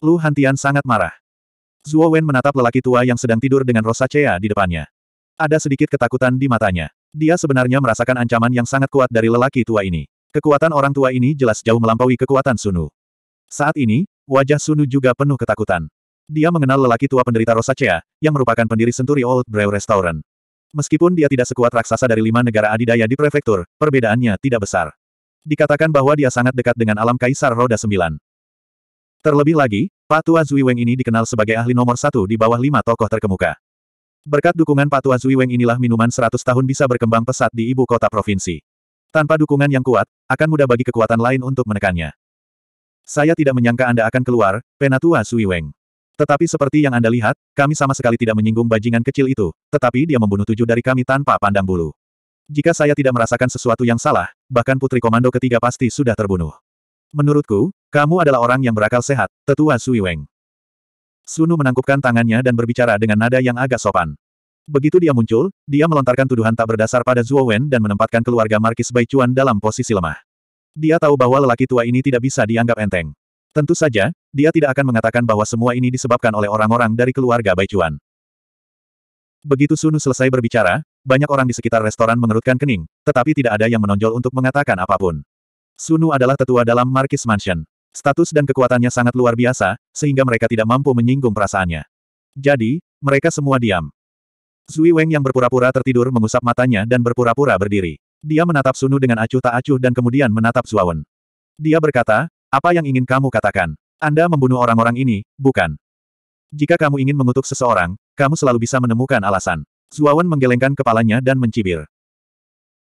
Lu Hantian sangat marah. Zuo Wen menatap lelaki tua yang sedang tidur dengan rosa rosacea di depannya. Ada sedikit ketakutan di matanya. Dia sebenarnya merasakan ancaman yang sangat kuat dari lelaki tua ini. Kekuatan orang tua ini jelas jauh melampaui kekuatan Sunu. Saat ini, wajah Sunu juga penuh ketakutan. Dia mengenal lelaki tua penderita rosacea, yang merupakan pendiri Senturi Old Brew Restaurant. Meskipun dia tidak sekuat raksasa dari lima negara adidaya di prefektur, perbedaannya tidak besar. Dikatakan bahwa dia sangat dekat dengan alam Kaisar Roda Sembilan. Terlebih lagi, Patua Zuiweng ini dikenal sebagai ahli nomor satu di bawah lima tokoh terkemuka. Berkat dukungan Patua Zuiweng inilah minuman 100 tahun bisa berkembang pesat di ibu kota provinsi. Tanpa dukungan yang kuat, akan mudah bagi kekuatan lain untuk menekannya. Saya tidak menyangka Anda akan keluar, Penatua Weng. Tetapi seperti yang Anda lihat, kami sama sekali tidak menyinggung bajingan kecil itu, tetapi dia membunuh tujuh dari kami tanpa pandang bulu. Jika saya tidak merasakan sesuatu yang salah, bahkan putri komando ketiga pasti sudah terbunuh. Menurutku, kamu adalah orang yang berakal sehat, tetua Sui Weng. Sunu menangkupkan tangannya dan berbicara dengan nada yang agak sopan. Begitu dia muncul, dia melontarkan tuduhan tak berdasar pada Zhuo Wen dan menempatkan keluarga Markis Baichuan dalam posisi lemah. Dia tahu bahwa lelaki tua ini tidak bisa dianggap enteng. Tentu saja, dia tidak akan mengatakan bahwa semua ini disebabkan oleh orang-orang dari keluarga Baichuan. Begitu Sunu selesai berbicara, banyak orang di sekitar restoran mengerutkan kening, tetapi tidak ada yang menonjol untuk mengatakan apapun. Sunu adalah tetua dalam Markis Mansion. Status dan kekuatannya sangat luar biasa, sehingga mereka tidak mampu menyinggung perasaannya. Jadi, mereka semua diam. Zui Weng yang berpura-pura tertidur mengusap matanya dan berpura-pura berdiri. Dia menatap Sunu dengan acuh tak acuh dan kemudian menatap Zuawan. Dia berkata, apa yang ingin kamu katakan? Anda membunuh orang-orang ini, bukan? Jika kamu ingin mengutuk seseorang, kamu selalu bisa menemukan alasan. Zuawan menggelengkan kepalanya dan mencibir.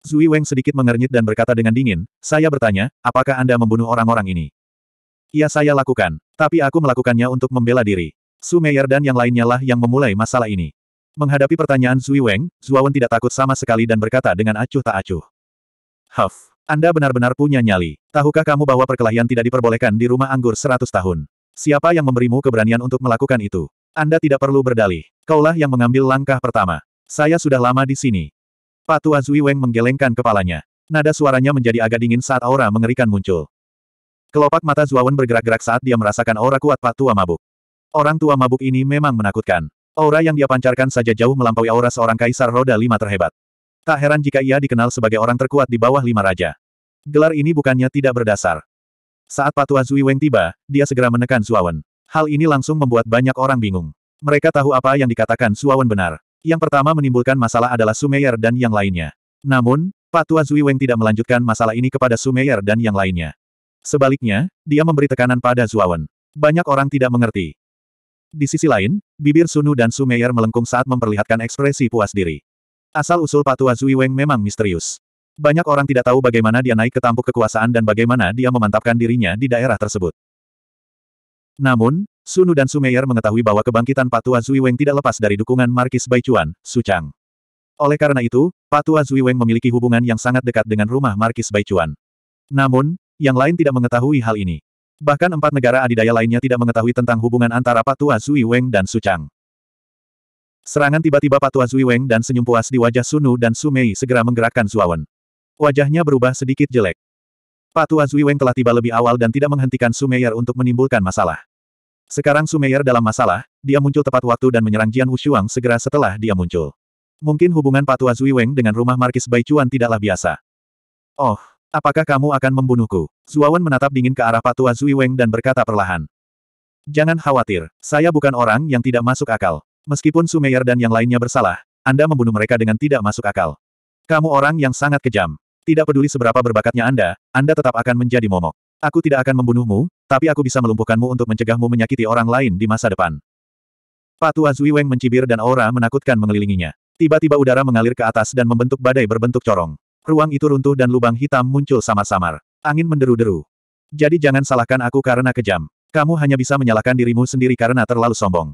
Zui Weng sedikit mengernyit dan berkata dengan dingin, saya bertanya, apakah Anda membunuh orang-orang ini? Ya saya lakukan, tapi aku melakukannya untuk membela diri. Su Meyer dan yang lainnya lah yang memulai masalah ini. Menghadapi pertanyaan Zui Weng, Zuawan tidak takut sama sekali dan berkata dengan acuh tak acuh. Huff, Anda benar-benar punya nyali. Tahukah kamu bahwa perkelahian tidak diperbolehkan di rumah anggur seratus tahun? Siapa yang memberimu keberanian untuk melakukan itu? Anda tidak perlu berdalih. Kaulah yang mengambil langkah pertama. Saya sudah lama di sini. Patua Zui Weng menggelengkan kepalanya. Nada suaranya menjadi agak dingin saat aura mengerikan muncul. Kelopak mata Zuawan bergerak-gerak saat dia merasakan aura kuat Pak Tua Mabuk. Orang tua mabuk ini memang menakutkan. Aura yang dia pancarkan saja jauh melampaui aura seorang kaisar roda lima terhebat. Tak heran jika ia dikenal sebagai orang terkuat di bawah lima raja. Gelar ini bukannya tidak berdasar. Saat Pak Tua Zui Weng tiba, dia segera menekan Zuawan. Hal ini langsung membuat banyak orang bingung. Mereka tahu apa yang dikatakan Zuawan benar. Yang pertama menimbulkan masalah adalah Sumeyer dan yang lainnya. Namun, Pak Tua Zui Weng tidak melanjutkan masalah ini kepada Sumeyer dan yang lainnya. Sebaliknya, dia memberi tekanan pada Zuawan. Banyak orang tidak mengerti. Di sisi lain, bibir Sunu dan Sumeyer melengkung saat memperlihatkan ekspresi puas diri. Asal-usul Patua Zui Weng memang misterius. Banyak orang tidak tahu bagaimana dia naik ke tampuk kekuasaan dan bagaimana dia memantapkan dirinya di daerah tersebut. Namun, Sunu dan Sumeyer mengetahui bahwa kebangkitan Patua Zuiweng tidak lepas dari dukungan Markis Baichuan, Sucang. Oleh karena itu, Patua Zuiweng memiliki hubungan yang sangat dekat dengan rumah Markis Baichuan. Namun, yang lain tidak mengetahui hal ini. Bahkan empat negara adidaya lainnya tidak mengetahui tentang hubungan antara Patua Zui Weng dan Su Chang. Serangan tiba-tiba Patua Zui Weng dan senyum puas di wajah Sunu dan Sumei segera menggerakkan Zuawan. Wajahnya berubah sedikit jelek. Patua Zui Weng telah tiba lebih awal dan tidak menghentikan Sumeyer untuk menimbulkan masalah. Sekarang Sumeyer dalam masalah, dia muncul tepat waktu dan menyerang Jian Wushuang segera setelah dia muncul. Mungkin hubungan Patua Zui Weng dengan rumah Markis Chuan tidaklah biasa. Oh, Apakah kamu akan membunuhku? Zuawan menatap dingin ke arah Patua Zui Weng dan berkata perlahan. Jangan khawatir, saya bukan orang yang tidak masuk akal. Meskipun Sumeyer dan yang lainnya bersalah, Anda membunuh mereka dengan tidak masuk akal. Kamu orang yang sangat kejam. Tidak peduli seberapa berbakatnya Anda, Anda tetap akan menjadi momok. Aku tidak akan membunuhmu, tapi aku bisa melumpuhkanmu untuk mencegahmu menyakiti orang lain di masa depan. Patua Zuiweng mencibir dan aura menakutkan mengelilinginya. Tiba-tiba udara mengalir ke atas dan membentuk badai berbentuk corong ruang itu runtuh dan lubang hitam muncul samar-samar. Angin menderu-deru. Jadi jangan salahkan aku karena kejam. Kamu hanya bisa menyalahkan dirimu sendiri karena terlalu sombong.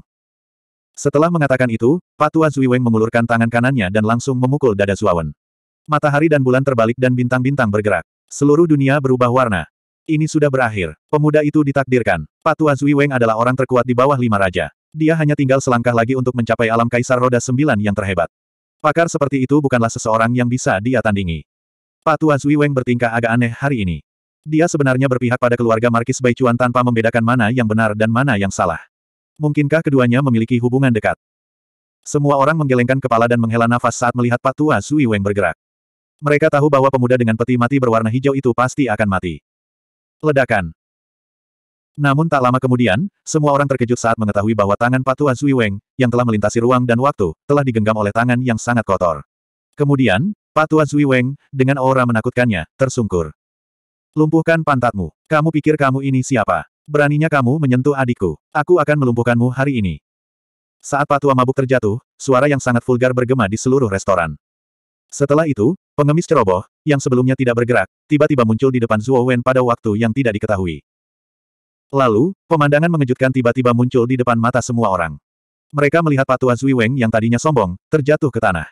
Setelah mengatakan itu, Patua Zuiweng mengulurkan tangan kanannya dan langsung memukul dada Zuawan. Matahari dan bulan terbalik dan bintang-bintang bergerak. Seluruh dunia berubah warna. Ini sudah berakhir. Pemuda itu ditakdirkan. Patua Zuiweng adalah orang terkuat di bawah lima raja. Dia hanya tinggal selangkah lagi untuk mencapai alam kaisar roda sembilan yang terhebat. Pakar seperti itu bukanlah seseorang yang bisa dia tandingi. Pak Tua Zui Weng bertingkah agak aneh hari ini. Dia sebenarnya berpihak pada keluarga Markis Baichuan tanpa membedakan mana yang benar dan mana yang salah. Mungkinkah keduanya memiliki hubungan dekat? Semua orang menggelengkan kepala dan menghela nafas saat melihat Pak Tua Zui Weng bergerak. Mereka tahu bahwa pemuda dengan peti mati berwarna hijau itu pasti akan mati. Ledakan. Namun tak lama kemudian, semua orang terkejut saat mengetahui bahwa tangan Patuan Zui Weng, yang telah melintasi ruang dan waktu, telah digenggam oleh tangan yang sangat kotor. Kemudian, Patuan Zui Weng, dengan aura menakutkannya, tersungkur. Lumpuhkan pantatmu. Kamu pikir kamu ini siapa? Beraninya kamu menyentuh adikku. Aku akan melumpuhkanmu hari ini. Saat Patua mabuk terjatuh, suara yang sangat vulgar bergema di seluruh restoran. Setelah itu, pengemis ceroboh, yang sebelumnya tidak bergerak, tiba-tiba muncul di depan Zuo Wen pada waktu yang tidak diketahui. Lalu, pemandangan mengejutkan tiba-tiba muncul di depan mata semua orang. Mereka melihat patua Zui Weng yang tadinya sombong, terjatuh ke tanah.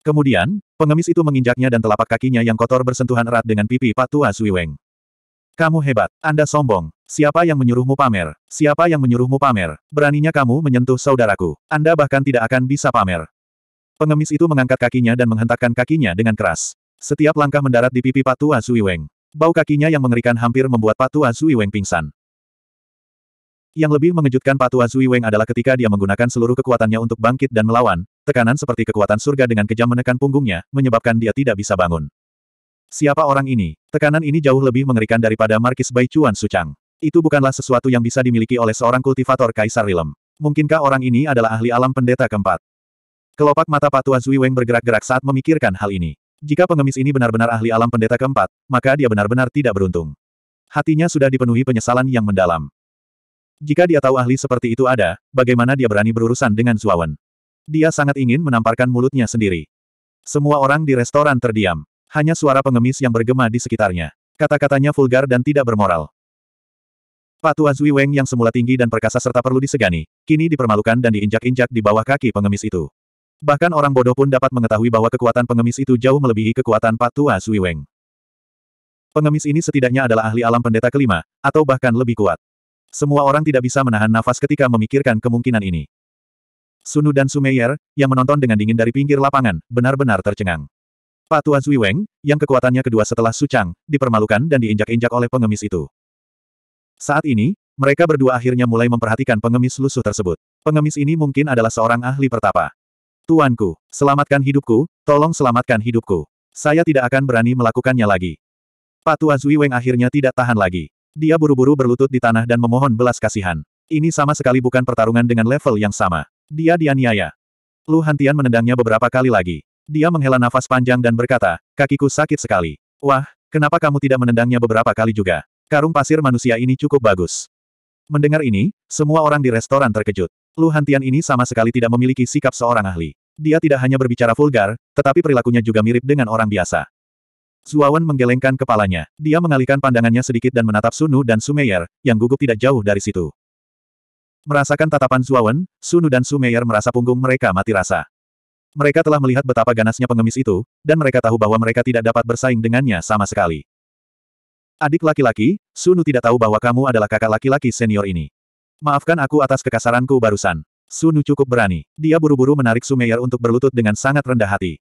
Kemudian, pengemis itu menginjaknya dan telapak kakinya yang kotor bersentuhan erat dengan pipi patua Zui Weng. Kamu hebat, Anda sombong. Siapa yang menyuruhmu pamer? Siapa yang menyuruhmu pamer? Beraninya kamu menyentuh saudaraku. Anda bahkan tidak akan bisa pamer. Pengemis itu mengangkat kakinya dan menghentakkan kakinya dengan keras. Setiap langkah mendarat di pipi patua Zui Weng. Bau kakinya yang mengerikan hampir membuat patua Zui Weng pingsan. Yang lebih mengejutkan Patua Zui Weng adalah ketika dia menggunakan seluruh kekuatannya untuk bangkit dan melawan, tekanan seperti kekuatan surga dengan kejam menekan punggungnya, menyebabkan dia tidak bisa bangun. Siapa orang ini? Tekanan ini jauh lebih mengerikan daripada Markis Bai Chuan Sucang. Itu bukanlah sesuatu yang bisa dimiliki oleh seorang kultivator Kaisar Rilem. Mungkinkah orang ini adalah ahli alam pendeta keempat? Kelopak mata Patua Zui Weng bergerak-gerak saat memikirkan hal ini. Jika pengemis ini benar-benar ahli alam pendeta keempat, maka dia benar-benar tidak beruntung. Hatinya sudah dipenuhi penyesalan yang mendalam. Jika dia tahu ahli seperti itu ada, bagaimana dia berani berurusan dengan Zuawan? Dia sangat ingin menamparkan mulutnya sendiri. Semua orang di restoran terdiam. Hanya suara pengemis yang bergema di sekitarnya. Kata-katanya vulgar dan tidak bermoral. Patua Zui Weng yang semula tinggi dan perkasa serta perlu disegani, kini dipermalukan dan diinjak-injak di bawah kaki pengemis itu. Bahkan orang bodoh pun dapat mengetahui bahwa kekuatan pengemis itu jauh melebihi kekuatan Patua Zui Weng. Pengemis ini setidaknya adalah ahli alam pendeta kelima, atau bahkan lebih kuat. Semua orang tidak bisa menahan nafas ketika memikirkan kemungkinan ini. Sunu dan Sumeyer, yang menonton dengan dingin dari pinggir lapangan, benar-benar tercengang. Pak Tuan Weng, yang kekuatannya kedua setelah Sucang, dipermalukan dan diinjak-injak oleh pengemis itu. Saat ini, mereka berdua akhirnya mulai memperhatikan pengemis lusuh tersebut. Pengemis ini mungkin adalah seorang ahli pertapa. Tuanku, selamatkan hidupku, tolong selamatkan hidupku. Saya tidak akan berani melakukannya lagi. Pak Sui Weng akhirnya tidak tahan lagi. Dia buru-buru berlutut di tanah dan memohon belas kasihan. Ini sama sekali bukan pertarungan dengan level yang sama. Dia dianiaya. Lu Hantian menendangnya beberapa kali lagi. Dia menghela nafas panjang dan berkata, kakiku sakit sekali. Wah, kenapa kamu tidak menendangnya beberapa kali juga? Karung pasir manusia ini cukup bagus. Mendengar ini, semua orang di restoran terkejut. Lu Hantian ini sama sekali tidak memiliki sikap seorang ahli. Dia tidak hanya berbicara vulgar, tetapi perilakunya juga mirip dengan orang biasa. Suawan menggelengkan kepalanya. Dia mengalihkan pandangannya sedikit dan menatap Sunu dan Sumeyer, yang gugup tidak jauh dari situ. Merasakan tatapan Suawan, Sunu dan Sumeyer merasa punggung mereka mati rasa. Mereka telah melihat betapa ganasnya pengemis itu, dan mereka tahu bahwa mereka tidak dapat bersaing dengannya sama sekali. Adik laki-laki, Sunu tidak tahu bahwa kamu adalah kakak laki-laki senior ini. Maafkan aku atas kekasaranku barusan. Sunu cukup berani. Dia buru-buru menarik Sumeyer untuk berlutut dengan sangat rendah hati.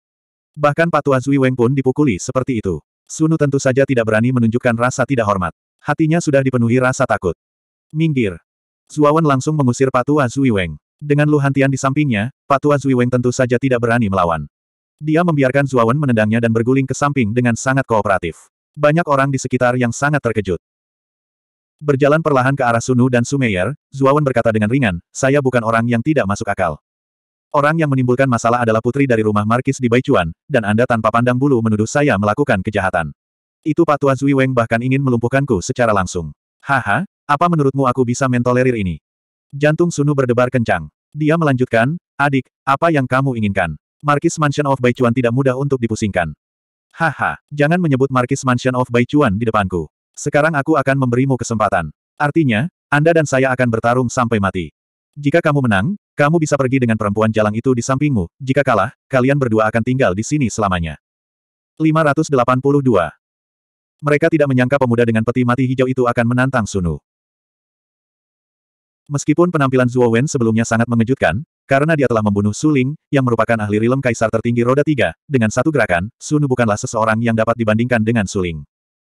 Bahkan patuan Zui Weng pun dipukuli seperti itu. Sunu tentu saja tidak berani menunjukkan rasa tidak hormat. Hatinya sudah dipenuhi rasa takut. Minggir. Zuawan langsung mengusir Patua Zui Weng. Dengan luhantian di sampingnya, Patua Zui Weng tentu saja tidak berani melawan. Dia membiarkan Zuawan menendangnya dan berguling ke samping dengan sangat kooperatif. Banyak orang di sekitar yang sangat terkejut. Berjalan perlahan ke arah Sunu dan Sumeyer, Zuawan berkata dengan ringan, saya bukan orang yang tidak masuk akal. Orang yang menimbulkan masalah adalah putri dari rumah Markis di Baichuan, dan Anda tanpa pandang bulu menuduh saya melakukan kejahatan. Itu Patua Zui Weng bahkan ingin melumpuhkanku secara langsung. Haha, apa menurutmu aku bisa mentolerir ini? Jantung Sunu berdebar kencang. Dia melanjutkan, adik, apa yang kamu inginkan? Markis Mansion of Baichuan tidak mudah untuk dipusingkan. Haha, jangan menyebut Markis Mansion of Baichuan di depanku. Sekarang aku akan memberimu kesempatan. Artinya, Anda dan saya akan bertarung sampai mati. Jika kamu menang, kamu bisa pergi dengan perempuan jalang itu di sampingmu, jika kalah, kalian berdua akan tinggal di sini selamanya. 582. Mereka tidak menyangka pemuda dengan peti mati hijau itu akan menantang Sunu. Meskipun penampilan Zuo Wen sebelumnya sangat mengejutkan, karena dia telah membunuh Suling, yang merupakan ahli rilem kaisar tertinggi roda tiga, dengan satu gerakan, Sunu bukanlah seseorang yang dapat dibandingkan dengan Suling.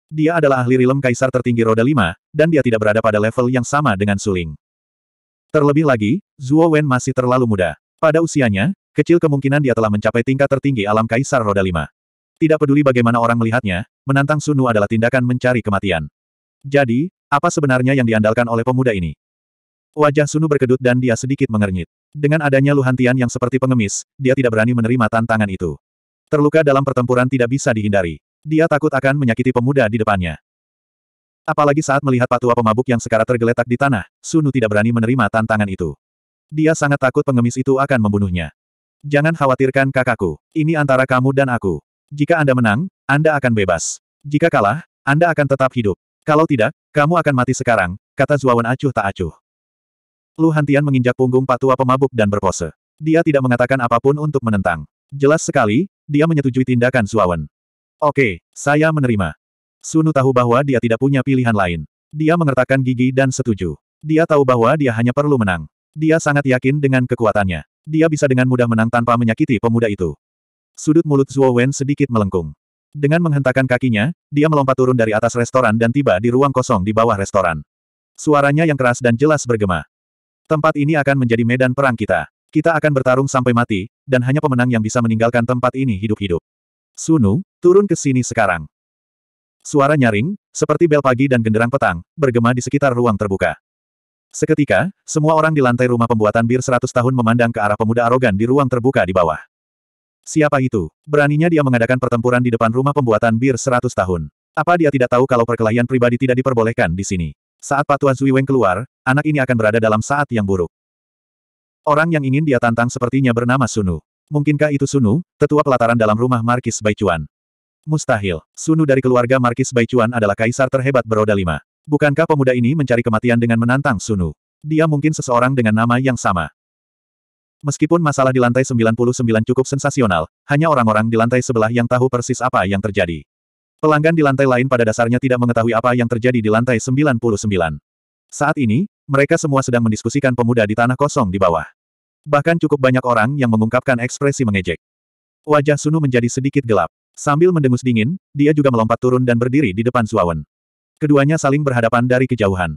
Dia adalah ahli rilem kaisar tertinggi roda lima, dan dia tidak berada pada level yang sama dengan Suling. Terlebih lagi, Zhuo Wen masih terlalu muda. Pada usianya, kecil kemungkinan dia telah mencapai tingkat tertinggi alam Kaisar Roda Lima. Tidak peduli bagaimana orang melihatnya, menantang Sunu adalah tindakan mencari kematian. Jadi, apa sebenarnya yang diandalkan oleh pemuda ini? Wajah Sunu berkedut dan dia sedikit mengernyit. Dengan adanya Luhantian yang seperti pengemis, dia tidak berani menerima tantangan itu. Terluka dalam pertempuran tidak bisa dihindari. Dia takut akan menyakiti pemuda di depannya. Apalagi saat melihat patua pemabuk yang sekarat tergeletak di tanah, Sunu tidak berani menerima tantangan itu. Dia sangat takut pengemis itu akan membunuhnya. Jangan khawatirkan kakakku, ini antara kamu dan aku. Jika Anda menang, Anda akan bebas. Jika kalah, Anda akan tetap hidup. Kalau tidak, kamu akan mati sekarang, kata Zuawan acuh tak acuh. Lu Hantian menginjak punggung patua pemabuk dan berpose. Dia tidak mengatakan apapun untuk menentang. Jelas sekali, dia menyetujui tindakan Zuawan. Oke, saya menerima. Sunu tahu bahwa dia tidak punya pilihan lain. Dia mengertakkan gigi dan setuju. Dia tahu bahwa dia hanya perlu menang. Dia sangat yakin dengan kekuatannya. Dia bisa dengan mudah menang tanpa menyakiti pemuda itu. Sudut mulut Zhuo Wen sedikit melengkung. Dengan menghentakkan kakinya, dia melompat turun dari atas restoran dan tiba di ruang kosong di bawah restoran. Suaranya yang keras dan jelas bergema. Tempat ini akan menjadi medan perang kita. Kita akan bertarung sampai mati, dan hanya pemenang yang bisa meninggalkan tempat ini hidup-hidup. Sunu, turun ke sini sekarang. Suara nyaring, seperti bel pagi dan genderang petang, bergema di sekitar ruang terbuka. Seketika, semua orang di lantai rumah pembuatan bir seratus tahun memandang ke arah pemuda arogan di ruang terbuka di bawah. Siapa itu? Beraninya dia mengadakan pertempuran di depan rumah pembuatan bir seratus tahun. Apa dia tidak tahu kalau perkelahian pribadi tidak diperbolehkan di sini? Saat patuan Zui Zuiweng keluar, anak ini akan berada dalam saat yang buruk. Orang yang ingin dia tantang sepertinya bernama Sunu. Mungkinkah itu Sunu, tetua pelataran dalam rumah Markis Baicuan? Mustahil. Sunu dari keluarga Markis Baichuan adalah kaisar terhebat beroda lima. Bukankah pemuda ini mencari kematian dengan menantang Sunu? Dia mungkin seseorang dengan nama yang sama. Meskipun masalah di lantai 99 cukup sensasional, hanya orang-orang di lantai sebelah yang tahu persis apa yang terjadi. Pelanggan di lantai lain pada dasarnya tidak mengetahui apa yang terjadi di lantai 99. Saat ini, mereka semua sedang mendiskusikan pemuda di tanah kosong di bawah. Bahkan cukup banyak orang yang mengungkapkan ekspresi mengejek. Wajah Sunu menjadi sedikit gelap. Sambil mendengus dingin, dia juga melompat turun dan berdiri di depan Suawen. Keduanya saling berhadapan dari kejauhan.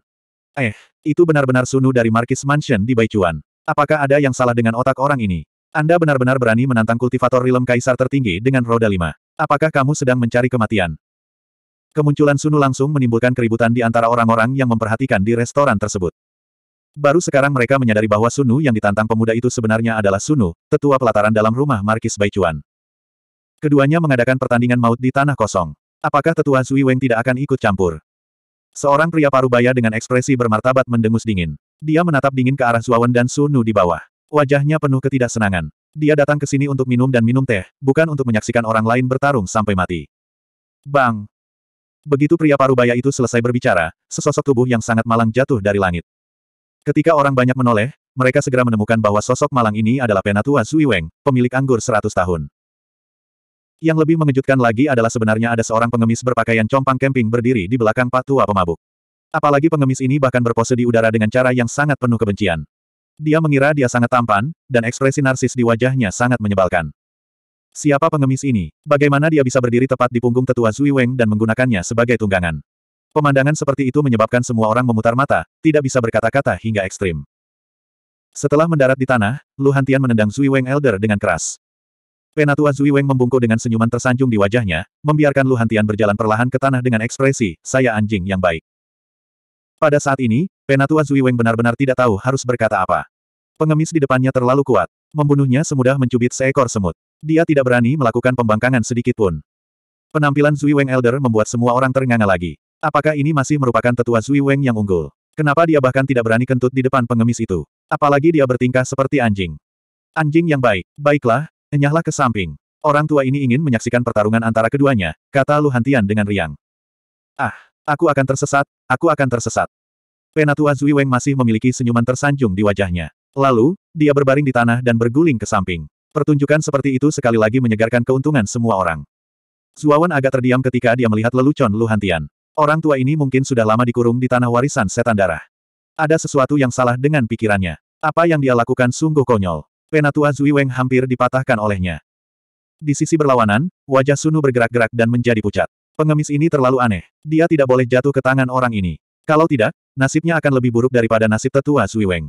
Eh, itu benar-benar Sunu dari Markis Mansion di Baichuan. Apakah ada yang salah dengan otak orang ini? Anda benar-benar berani menantang kultivator rilem kaisar tertinggi dengan roda lima. Apakah kamu sedang mencari kematian? Kemunculan Sunu langsung menimbulkan keributan di antara orang-orang yang memperhatikan di restoran tersebut. Baru sekarang mereka menyadari bahwa Sunu yang ditantang pemuda itu sebenarnya adalah Sunu, tetua pelataran dalam rumah Markis Baichuan. Keduanya mengadakan pertandingan maut di tanah kosong. Apakah tetua Sui Weng tidak akan ikut campur? Seorang pria parubaya dengan ekspresi bermartabat mendengus dingin. Dia menatap dingin ke arah Zuawan dan Sunu di bawah. Wajahnya penuh ketidaksenangan. Dia datang ke sini untuk minum dan minum teh, bukan untuk menyaksikan orang lain bertarung sampai mati. Bang! Begitu pria parubaya itu selesai berbicara, sesosok tubuh yang sangat malang jatuh dari langit. Ketika orang banyak menoleh, mereka segera menemukan bahwa sosok malang ini adalah Penatua Zui Weng, pemilik anggur 100 tahun. Yang lebih mengejutkan lagi adalah sebenarnya ada seorang pengemis berpakaian compang camping berdiri di belakang patua pemabuk. Apalagi pengemis ini bahkan berpose di udara dengan cara yang sangat penuh kebencian. Dia mengira dia sangat tampan, dan ekspresi narsis di wajahnya sangat menyebalkan. Siapa pengemis ini? Bagaimana dia bisa berdiri tepat di punggung tetua Zui Weng dan menggunakannya sebagai tunggangan? Pemandangan seperti itu menyebabkan semua orang memutar mata, tidak bisa berkata-kata hingga ekstrim. Setelah mendarat di tanah, Lu Hantian menendang Zui Weng Elder dengan keras. Penatua Zui Weng membungkuk dengan senyuman tersanjung di wajahnya, membiarkan Lu Hantian berjalan perlahan ke tanah dengan ekspresi, saya anjing yang baik. Pada saat ini, Penatua Zui Weng benar-benar tidak tahu harus berkata apa. Pengemis di depannya terlalu kuat. Membunuhnya semudah mencubit seekor semut. Dia tidak berani melakukan pembangkangan sedikitpun. Penampilan Zui Weng Elder membuat semua orang terengah-engah lagi. Apakah ini masih merupakan tetua Zui Weng yang unggul? Kenapa dia bahkan tidak berani kentut di depan pengemis itu? Apalagi dia bertingkah seperti anjing. Anjing yang baik. Baiklah, Enyahlah ke samping. Orang tua ini ingin menyaksikan pertarungan antara keduanya, kata Lu Hantian dengan riang. Ah, aku akan tersesat, aku akan tersesat. Penatua Zui Weng masih memiliki senyuman tersanjung di wajahnya. Lalu, dia berbaring di tanah dan berguling ke samping. Pertunjukan seperti itu sekali lagi menyegarkan keuntungan semua orang. Zuawan agak terdiam ketika dia melihat lelucon Lu Hantian. Orang tua ini mungkin sudah lama dikurung di tanah warisan setan darah. Ada sesuatu yang salah dengan pikirannya. Apa yang dia lakukan sungguh konyol. Penatua Zui Weng hampir dipatahkan olehnya. Di sisi berlawanan, wajah Sunu bergerak-gerak dan menjadi pucat. Pengemis ini terlalu aneh. Dia tidak boleh jatuh ke tangan orang ini. Kalau tidak, nasibnya akan lebih buruk daripada nasib tetua Zui Weng.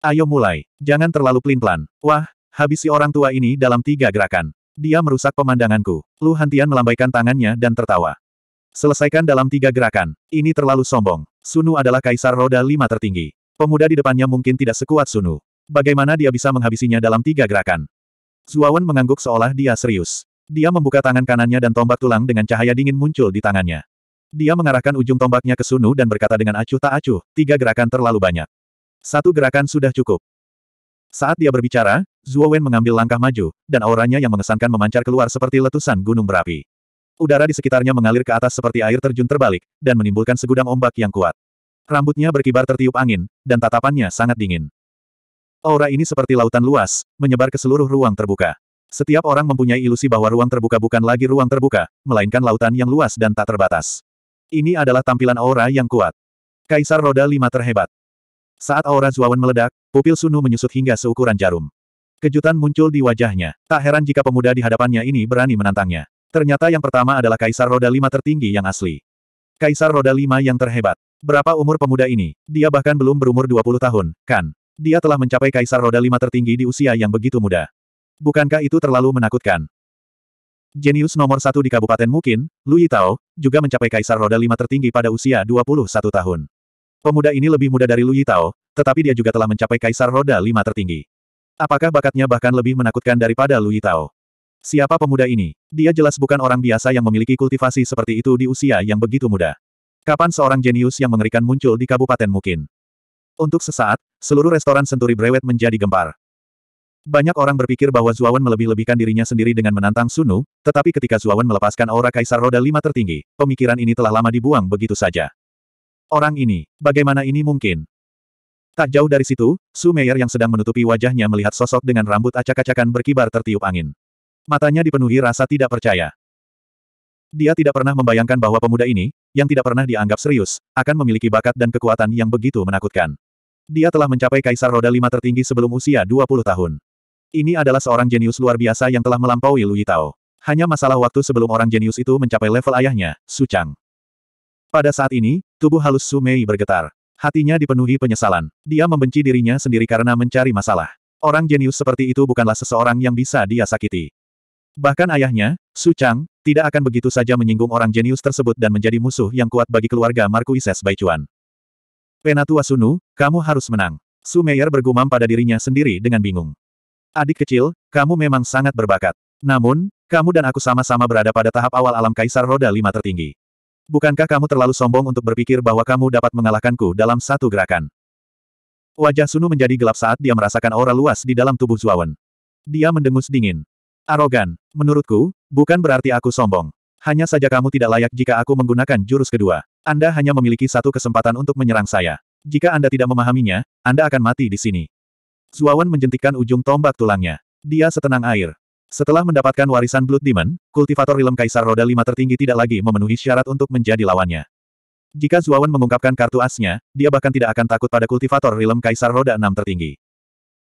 Ayo mulai. Jangan terlalu pelin-pelan. Wah, habisi orang tua ini dalam tiga gerakan. Dia merusak pemandanganku. Lu Hantian melambaikan tangannya dan tertawa. Selesaikan dalam tiga gerakan. Ini terlalu sombong. Sunu adalah kaisar roda lima tertinggi. Pemuda di depannya mungkin tidak sekuat Sunu. Bagaimana dia bisa menghabisinya dalam tiga gerakan? Zuawan mengangguk seolah dia serius. Dia membuka tangan kanannya dan tombak tulang dengan cahaya dingin muncul di tangannya. Dia mengarahkan ujung tombaknya ke Sunu dan berkata dengan acuh tak acuh, tiga gerakan terlalu banyak. Satu gerakan sudah cukup. Saat dia berbicara, Zuo Wen mengambil langkah maju, dan auranya yang mengesankan memancar keluar seperti letusan gunung berapi. Udara di sekitarnya mengalir ke atas seperti air terjun terbalik, dan menimbulkan segudang ombak yang kuat. Rambutnya berkibar tertiup angin, dan tatapannya sangat dingin. Aura ini seperti lautan luas, menyebar ke seluruh ruang terbuka. Setiap orang mempunyai ilusi bahwa ruang terbuka bukan lagi ruang terbuka, melainkan lautan yang luas dan tak terbatas. Ini adalah tampilan aura yang kuat. Kaisar roda lima terhebat. Saat aura Zuawan meledak, pupil Sunu menyusut hingga seukuran jarum. Kejutan muncul di wajahnya. Tak heran jika pemuda di hadapannya ini berani menantangnya. Ternyata yang pertama adalah kaisar roda lima tertinggi yang asli. Kaisar roda lima yang terhebat. Berapa umur pemuda ini? Dia bahkan belum berumur 20 tahun, kan? Dia telah mencapai kaisar roda lima tertinggi di usia yang begitu muda. Bukankah itu terlalu menakutkan? Jenius nomor satu di Kabupaten Mukin, Lu Yitao, juga mencapai kaisar roda lima tertinggi pada usia 21 tahun. Pemuda ini lebih muda dari Lu Yitao, tetapi dia juga telah mencapai kaisar roda lima tertinggi. Apakah bakatnya bahkan lebih menakutkan daripada Lu Yitao? Siapa pemuda ini? Dia jelas bukan orang biasa yang memiliki kultivasi seperti itu di usia yang begitu muda. Kapan seorang jenius yang mengerikan muncul di Kabupaten Mukin? Untuk sesaat, seluruh restoran Senturi Brewet menjadi gempar. Banyak orang berpikir bahwa Zuawan melebih-lebihkan dirinya sendiri dengan menantang Sunu, tetapi ketika Zuawan melepaskan aura Kaisar Roda Lima tertinggi, pemikiran ini telah lama dibuang begitu saja. Orang ini, bagaimana ini mungkin? Tak jauh dari situ, Su Meyer yang sedang menutupi wajahnya melihat sosok dengan rambut acak-acakan berkibar tertiup angin. Matanya dipenuhi rasa tidak percaya. Dia tidak pernah membayangkan bahwa pemuda ini, yang tidak pernah dianggap serius, akan memiliki bakat dan kekuatan yang begitu menakutkan. Dia telah mencapai kaisar roda lima tertinggi sebelum usia 20 tahun. Ini adalah seorang jenius luar biasa yang telah melampaui Lu Tao. Hanya masalah waktu sebelum orang jenius itu mencapai level ayahnya, Su Chang. Pada saat ini, tubuh halus Su Mei bergetar. Hatinya dipenuhi penyesalan. Dia membenci dirinya sendiri karena mencari masalah. Orang jenius seperti itu bukanlah seseorang yang bisa dia sakiti. Bahkan ayahnya, Su Chang, tidak akan begitu saja menyinggung orang jenius tersebut dan menjadi musuh yang kuat bagi keluarga Markuises Baichuan. Penatua Sunu, kamu harus menang. Sumeyer bergumam pada dirinya sendiri dengan bingung. Adik kecil, kamu memang sangat berbakat. Namun, kamu dan aku sama-sama berada pada tahap awal alam kaisar roda lima tertinggi. Bukankah kamu terlalu sombong untuk berpikir bahwa kamu dapat mengalahkanku dalam satu gerakan? Wajah Sunu menjadi gelap saat dia merasakan aura luas di dalam tubuh Zuawan. Dia mendengus dingin. Arogan, menurutku, bukan berarti aku sombong. Hanya saja kamu tidak layak jika aku menggunakan jurus kedua. Anda hanya memiliki satu kesempatan untuk menyerang saya. Jika Anda tidak memahaminya, Anda akan mati di sini. Zuawan menjentikkan ujung tombak tulangnya. Dia setenang air. Setelah mendapatkan warisan Blood Demon, kultivator Rilem Kaisar Roda Lima tertinggi tidak lagi memenuhi syarat untuk menjadi lawannya. Jika Zuawan mengungkapkan kartu asnya, dia bahkan tidak akan takut pada kultivator Rilem Kaisar Roda Enam tertinggi.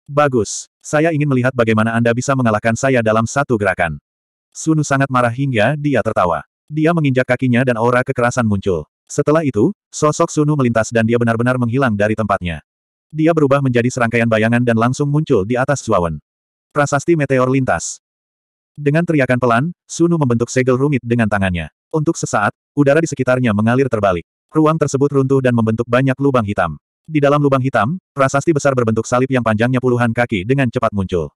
Bagus. Saya ingin melihat bagaimana Anda bisa mengalahkan saya dalam satu gerakan. Sunu sangat marah hingga dia tertawa. Dia menginjak kakinya dan aura kekerasan muncul. Setelah itu, sosok Sunu melintas dan dia benar-benar menghilang dari tempatnya. Dia berubah menjadi serangkaian bayangan dan langsung muncul di atas Zuawan. Prasasti meteor lintas. Dengan teriakan pelan, Sunu membentuk segel rumit dengan tangannya. Untuk sesaat, udara di sekitarnya mengalir terbalik. Ruang tersebut runtuh dan membentuk banyak lubang hitam. Di dalam lubang hitam, prasasti besar berbentuk salib yang panjangnya puluhan kaki dengan cepat muncul.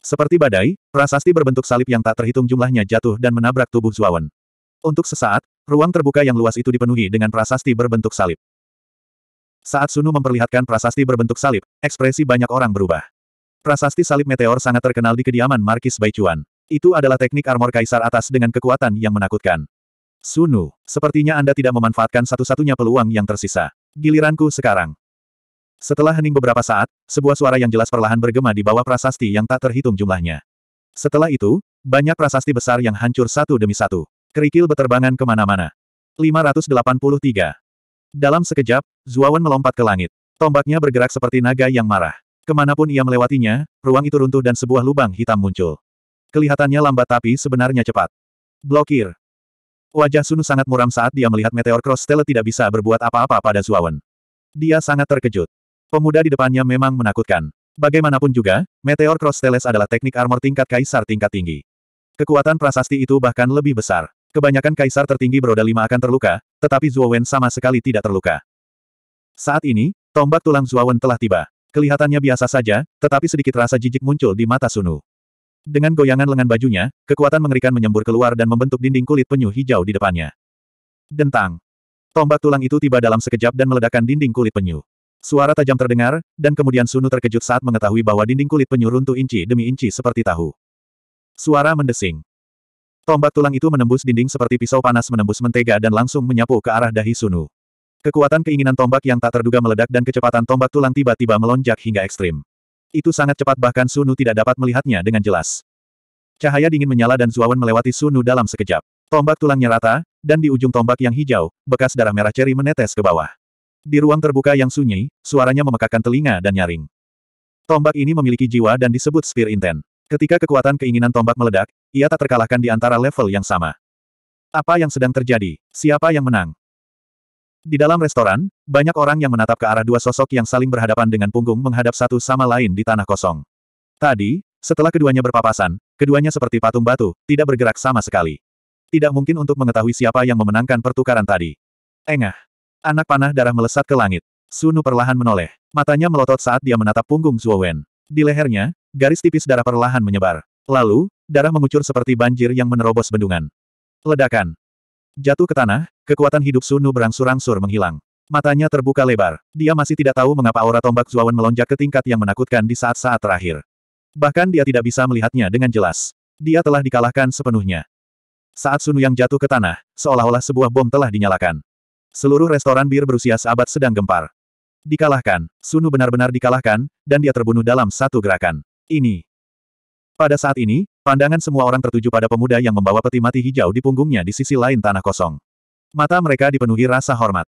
Seperti badai, prasasti berbentuk salib yang tak terhitung jumlahnya jatuh dan menabrak tubuh Zuawan. Untuk sesaat, ruang terbuka yang luas itu dipenuhi dengan prasasti berbentuk salib. Saat Sunu memperlihatkan prasasti berbentuk salib, ekspresi banyak orang berubah. Prasasti salib meteor sangat terkenal di kediaman Markis Baichuan. Itu adalah teknik armor kaisar atas dengan kekuatan yang menakutkan. Sunu, sepertinya Anda tidak memanfaatkan satu-satunya peluang yang tersisa. Giliranku sekarang. Setelah hening beberapa saat, sebuah suara yang jelas perlahan bergema di bawah prasasti yang tak terhitung jumlahnya. Setelah itu, banyak prasasti besar yang hancur satu demi satu. Kerikil beterbangan kemana-mana. 583. Dalam sekejap, Zuawan melompat ke langit. Tombaknya bergerak seperti naga yang marah. Kemanapun ia melewatinya, ruang itu runtuh dan sebuah lubang hitam muncul. Kelihatannya lambat tapi sebenarnya cepat. Blokir. Wajah Sunu sangat muram saat dia melihat Meteor Cross Stella tidak bisa berbuat apa-apa pada Zuawan. Dia sangat terkejut. Pemuda di depannya memang menakutkan. Bagaimanapun juga, Meteor Cross Teles adalah teknik armor tingkat kaisar tingkat tinggi. Kekuatan prasasti itu bahkan lebih besar. Kebanyakan kaisar tertinggi beroda lima akan terluka, tetapi Zhuo Wen sama sekali tidak terluka. Saat ini, tombak tulang Zhuo Wen telah tiba. Kelihatannya biasa saja, tetapi sedikit rasa jijik muncul di mata Sunu. Dengan goyangan lengan bajunya, kekuatan mengerikan menyembur keluar dan membentuk dinding kulit penyu hijau di depannya. Dentang. Tombak tulang itu tiba dalam sekejap dan meledakkan dinding kulit penyu. Suara tajam terdengar, dan kemudian Sunu terkejut saat mengetahui bahwa dinding kulit penyu runtuh inci demi inci seperti tahu. Suara mendesing. Tombak tulang itu menembus dinding seperti pisau panas menembus mentega dan langsung menyapu ke arah dahi Sunu. Kekuatan keinginan tombak yang tak terduga meledak dan kecepatan tombak tulang tiba-tiba melonjak hingga ekstrim. Itu sangat cepat bahkan Sunu tidak dapat melihatnya dengan jelas. Cahaya dingin menyala dan Zuawan melewati Sunu dalam sekejap. Tombak tulangnya rata, dan di ujung tombak yang hijau, bekas darah merah ceri menetes ke bawah. Di ruang terbuka yang sunyi, suaranya memekakan telinga dan nyaring. Tombak ini memiliki jiwa dan disebut Spear Intent. Ketika kekuatan keinginan tombak meledak, ia tak terkalahkan di antara level yang sama. Apa yang sedang terjadi? Siapa yang menang? Di dalam restoran, banyak orang yang menatap ke arah dua sosok yang saling berhadapan dengan punggung menghadap satu sama lain di tanah kosong. Tadi, setelah keduanya berpapasan, keduanya seperti patung batu, tidak bergerak sama sekali. Tidak mungkin untuk mengetahui siapa yang memenangkan pertukaran tadi. Engah. Anak panah darah melesat ke langit. Sunu perlahan menoleh. Matanya melotot saat dia menatap punggung Zuo Wen. Di lehernya, garis tipis darah perlahan menyebar. Lalu, darah mengucur seperti banjir yang menerobos bendungan. Ledakan. Jatuh ke tanah, kekuatan hidup Sunu berangsur-angsur menghilang. Matanya terbuka lebar. Dia masih tidak tahu mengapa aura tombak Zuawan melonjak ke tingkat yang menakutkan di saat-saat terakhir. Bahkan dia tidak bisa melihatnya dengan jelas. Dia telah dikalahkan sepenuhnya. Saat Sunu yang jatuh ke tanah, seolah-olah sebuah bom telah dinyalakan. Seluruh restoran bir berusia seabad sedang gempar. Dikalahkan, Sunu benar-benar dikalahkan, dan dia terbunuh dalam satu gerakan. Ini. Pada saat ini, pandangan semua orang tertuju pada pemuda yang membawa peti mati hijau di punggungnya di sisi lain tanah kosong. Mata mereka dipenuhi rasa hormat.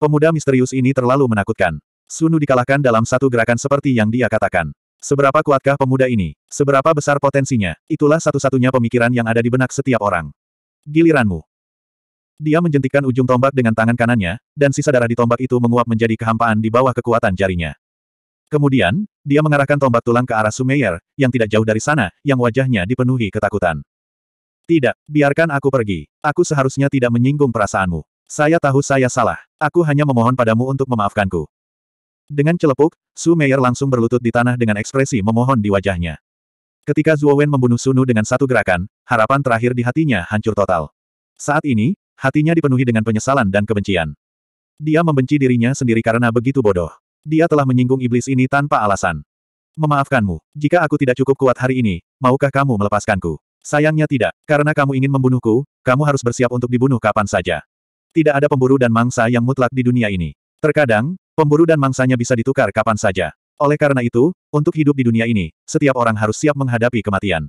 Pemuda misterius ini terlalu menakutkan. Sunu dikalahkan dalam satu gerakan seperti yang dia katakan. Seberapa kuatkah pemuda ini? Seberapa besar potensinya? Itulah satu-satunya pemikiran yang ada di benak setiap orang. Giliranmu. Dia menjentikan ujung tombak dengan tangan kanannya, dan sisa darah di tombak itu menguap menjadi kehampaan di bawah kekuatan jarinya. Kemudian, dia mengarahkan tombak tulang ke arah Sumeyer, yang tidak jauh dari sana, yang wajahnya dipenuhi ketakutan. Tidak, biarkan aku pergi. Aku seharusnya tidak menyinggung perasaanmu. Saya tahu saya salah. Aku hanya memohon padamu untuk memaafkanku. Dengan celepuk, Sumeyer langsung berlutut di tanah dengan ekspresi memohon di wajahnya. Ketika Wen membunuh Sunu dengan satu gerakan, harapan terakhir di hatinya hancur total. Saat ini, Hatinya dipenuhi dengan penyesalan dan kebencian. Dia membenci dirinya sendiri karena begitu bodoh. Dia telah menyinggung iblis ini tanpa alasan. Memaafkanmu, jika aku tidak cukup kuat hari ini, maukah kamu melepaskanku? Sayangnya tidak, karena kamu ingin membunuhku, kamu harus bersiap untuk dibunuh kapan saja. Tidak ada pemburu dan mangsa yang mutlak di dunia ini. Terkadang, pemburu dan mangsanya bisa ditukar kapan saja. Oleh karena itu, untuk hidup di dunia ini, setiap orang harus siap menghadapi kematian.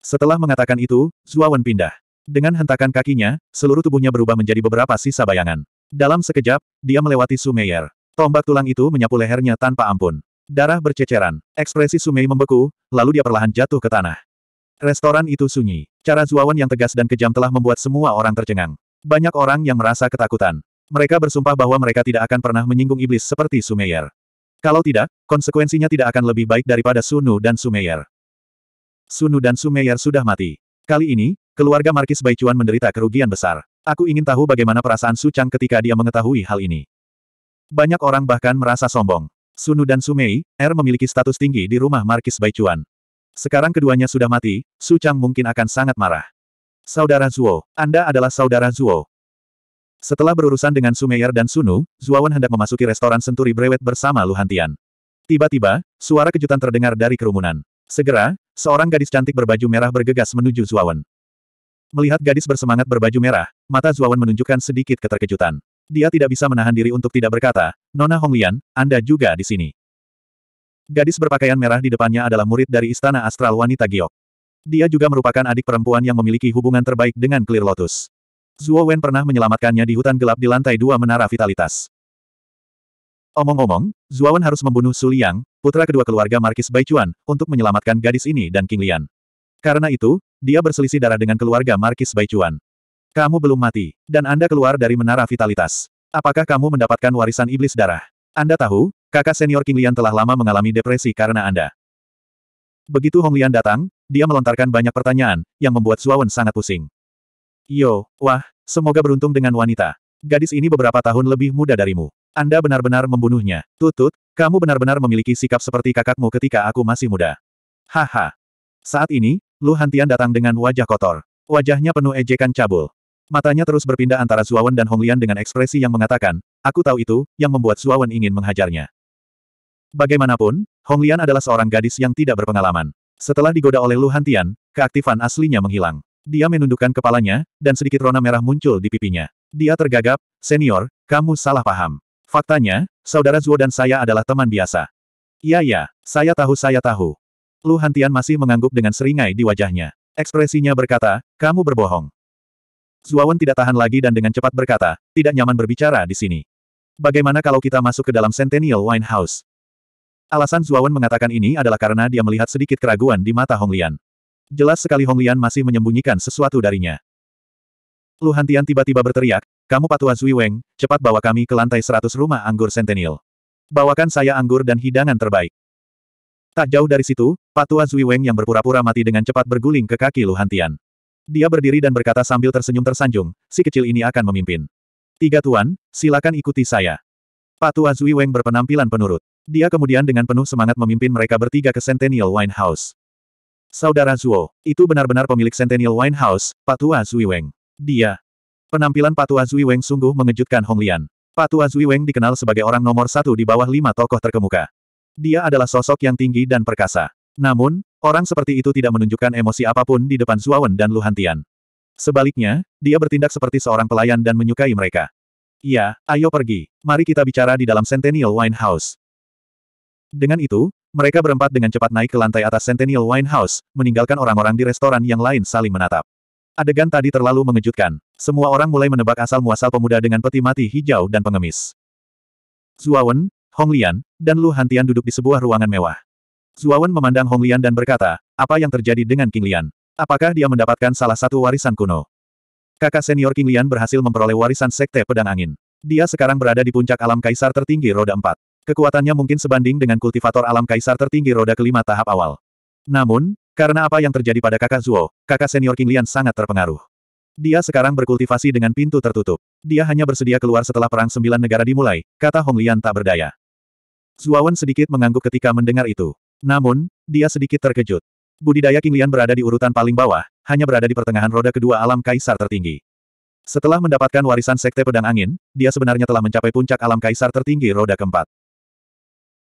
Setelah mengatakan itu, Zuawan pindah. Dengan hentakan kakinya, seluruh tubuhnya berubah menjadi beberapa sisa bayangan. Dalam sekejap, dia melewati Sumeyer. Tombak tulang itu menyapu lehernya tanpa ampun. Darah berceceran. Ekspresi Sumei membeku, lalu dia perlahan jatuh ke tanah. Restoran itu sunyi. Cara Zuawan yang tegas dan kejam telah membuat semua orang tercengang. Banyak orang yang merasa ketakutan. Mereka bersumpah bahwa mereka tidak akan pernah menyinggung iblis seperti Sumeyer. Kalau tidak, konsekuensinya tidak akan lebih baik daripada Sunu dan Sumeyer. Sunu dan Sumeyer sudah mati. Kali ini, Keluarga Markis Baichuan menderita kerugian besar. Aku ingin tahu bagaimana perasaan Su Chang ketika dia mengetahui hal ini. Banyak orang bahkan merasa sombong. Sunu dan Sumei, Er memiliki status tinggi di rumah Markis Baichuan. Sekarang keduanya sudah mati, Su Chang mungkin akan sangat marah. Saudara Zuo, Anda adalah saudara Zuo. Setelah berurusan dengan Sumeyer dan Sunu, Zuawan hendak memasuki restoran Senturi Brewet bersama Luhantian. Tiba-tiba, suara kejutan terdengar dari kerumunan. Segera, seorang gadis cantik berbaju merah bergegas menuju Zuawan. Melihat gadis bersemangat berbaju merah, mata Zuawan menunjukkan sedikit keterkejutan. Dia tidak bisa menahan diri untuk tidak berkata, Nona Honglian, Anda juga di sini. Gadis berpakaian merah di depannya adalah murid dari Istana Astral Wanita Giok. Dia juga merupakan adik perempuan yang memiliki hubungan terbaik dengan Clear Lotus. Zuo Wen pernah menyelamatkannya di hutan gelap di lantai dua menara vitalitas. Omong-omong, Wen harus membunuh Su Liang, putra kedua keluarga Markis Baichuan, untuk menyelamatkan gadis ini dan King Lian. Karena itu, dia berselisih darah dengan keluarga Markis Baicuan. Kamu belum mati, dan Anda keluar dari menara vitalitas. Apakah kamu mendapatkan warisan iblis darah? Anda tahu, kakak senior King Lian telah lama mengalami depresi karena Anda. Begitu Hong Lian datang, dia melontarkan banyak pertanyaan, yang membuat Zuawan sangat pusing. Yo, wah, semoga beruntung dengan wanita. Gadis ini beberapa tahun lebih muda darimu. Anda benar-benar membunuhnya. Tutut, kamu benar-benar memiliki sikap seperti kakakmu ketika aku masih muda. Haha. Saat ini, Lu Hantian datang dengan wajah kotor. Wajahnya penuh ejekan cabul. Matanya terus berpindah antara Zuawan dan Honglian dengan ekspresi yang mengatakan, aku tahu itu, yang membuat Zuawan ingin menghajarnya. Bagaimanapun, Honglian adalah seorang gadis yang tidak berpengalaman. Setelah digoda oleh Lu Hantian, keaktifan aslinya menghilang. Dia menundukkan kepalanya, dan sedikit rona merah muncul di pipinya. Dia tergagap, senior, kamu salah paham. Faktanya, saudara Zuo dan saya adalah teman biasa. Iya ya, saya tahu saya tahu. Lu Hantian masih mengangguk dengan seringai di wajahnya. Ekspresinya berkata, kamu berbohong. Zuawan tidak tahan lagi dan dengan cepat berkata, tidak nyaman berbicara di sini. Bagaimana kalau kita masuk ke dalam Centennial Wine House? Alasan Zuawan mengatakan ini adalah karena dia melihat sedikit keraguan di mata Honglian. Jelas sekali Honglian masih menyembunyikan sesuatu darinya. Lu Hantian tiba-tiba berteriak, kamu patua Zui Weng, cepat bawa kami ke lantai seratus rumah anggur Centennial. Bawakan saya anggur dan hidangan terbaik. Tak jauh dari situ, Patua Zui Weng yang berpura-pura mati dengan cepat berguling ke kaki Luhantian. Dia berdiri dan berkata sambil tersenyum tersanjung, si kecil ini akan memimpin. Tiga tuan, silakan ikuti saya. Patua Zui Weng berpenampilan penurut. Dia kemudian dengan penuh semangat memimpin mereka bertiga ke Centennial Wine House. Saudara Zuo, itu benar-benar pemilik Centennial Wine House, Patua Zui Weng. Dia. Penampilan Patua Zui Weng sungguh mengejutkan Honglian. Lian. Patua Zui Weng dikenal sebagai orang nomor satu di bawah lima tokoh terkemuka. Dia adalah sosok yang tinggi dan perkasa. Namun, orang seperti itu tidak menunjukkan emosi apapun di depan Zuawan dan Luhantian. Sebaliknya, dia bertindak seperti seorang pelayan dan menyukai mereka. Ya, ayo pergi. Mari kita bicara di dalam Centennial Wine House. Dengan itu, mereka berempat dengan cepat naik ke lantai atas Centennial Wine House, meninggalkan orang-orang di restoran yang lain saling menatap. Adegan tadi terlalu mengejutkan. Semua orang mulai menebak asal-muasal pemuda dengan peti mati hijau dan pengemis. Zuawan, Hong Lian, dan Lu Hantian duduk di sebuah ruangan mewah. Zuawan memandang Hong Lian dan berkata, apa yang terjadi dengan King Lian? Apakah dia mendapatkan salah satu warisan kuno? Kakak senior King Lian berhasil memperoleh warisan Sekte Pedang Angin. Dia sekarang berada di puncak alam kaisar tertinggi roda Empat. Kekuatannya mungkin sebanding dengan kultivator alam kaisar tertinggi roda kelima tahap awal. Namun, karena apa yang terjadi pada kakak Zuo, kakak senior King Lian sangat terpengaruh. Dia sekarang berkultivasi dengan pintu tertutup. Dia hanya bersedia keluar setelah Perang Sembilan Negara dimulai, kata Hong Lian tak berdaya. Zuawan sedikit mengangguk ketika mendengar itu. Namun, dia sedikit terkejut. Budidaya Kinglian berada di urutan paling bawah, hanya berada di pertengahan roda kedua alam kaisar tertinggi. Setelah mendapatkan warisan sekte pedang angin, dia sebenarnya telah mencapai puncak alam kaisar tertinggi roda keempat.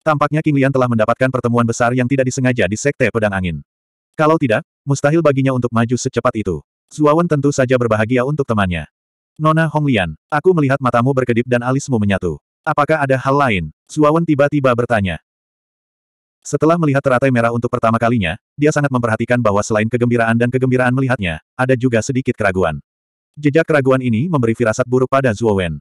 Tampaknya Kinglian telah mendapatkan pertemuan besar yang tidak disengaja di sekte pedang angin. Kalau tidak, mustahil baginya untuk maju secepat itu. Zuawan tentu saja berbahagia untuk temannya. Nona Honglian, aku melihat matamu berkedip dan alismu menyatu. Apakah ada hal lain? Suawan tiba-tiba bertanya. Setelah melihat teratai merah untuk pertama kalinya, dia sangat memperhatikan bahwa selain kegembiraan dan kegembiraan melihatnya, ada juga sedikit keraguan. Jejak keraguan ini memberi firasat buruk pada Zhuo Wen.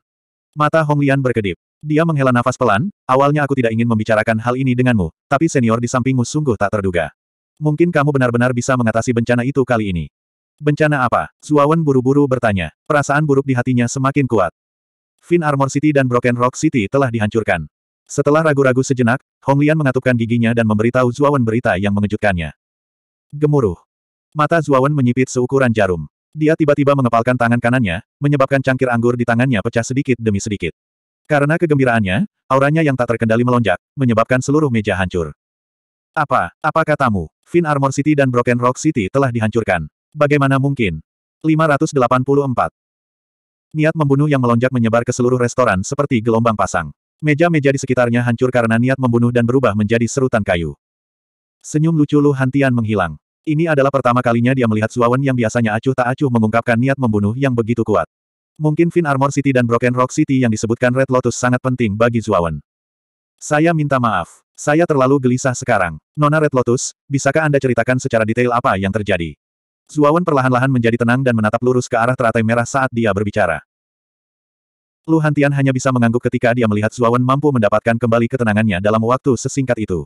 Mata Honglian berkedip. Dia menghela nafas pelan, awalnya aku tidak ingin membicarakan hal ini denganmu, tapi senior di sampingmu sungguh tak terduga. Mungkin kamu benar-benar bisa mengatasi bencana itu kali ini. Bencana apa? Zhuo buru-buru bertanya. Perasaan buruk di hatinya semakin kuat. Fin Armor City dan Broken Rock City telah dihancurkan. Setelah ragu-ragu sejenak, Hong Lian mengatupkan giginya dan memberitahu Zuawan berita yang mengejutkannya. Gemuruh. Mata Zuawan menyipit seukuran jarum. Dia tiba-tiba mengepalkan tangan kanannya, menyebabkan cangkir anggur di tangannya pecah sedikit demi sedikit. Karena kegembiraannya, auranya yang tak terkendali melonjak, menyebabkan seluruh meja hancur. Apa, apa katamu? Fin Armor City dan Broken Rock City telah dihancurkan. Bagaimana mungkin? 584. Niat membunuh yang melonjak menyebar ke seluruh restoran seperti gelombang pasang. Meja-meja di sekitarnya hancur karena niat membunuh dan berubah menjadi serutan kayu. Senyum lucu Lu Hantian menghilang. Ini adalah pertama kalinya dia melihat Suawan yang biasanya acuh tak acuh mengungkapkan niat membunuh yang begitu kuat. Mungkin Fin Armor City dan Broken Rock City yang disebutkan Red Lotus sangat penting bagi Zuawan. Saya minta maaf. Saya terlalu gelisah sekarang. Nona Red Lotus, bisakah Anda ceritakan secara detail apa yang terjadi? Zuawan perlahan-lahan menjadi tenang dan menatap lurus ke arah teratai merah saat dia berbicara. Lu Hantian hanya bisa mengangguk ketika dia melihat Zuawan mampu mendapatkan kembali ketenangannya dalam waktu sesingkat itu.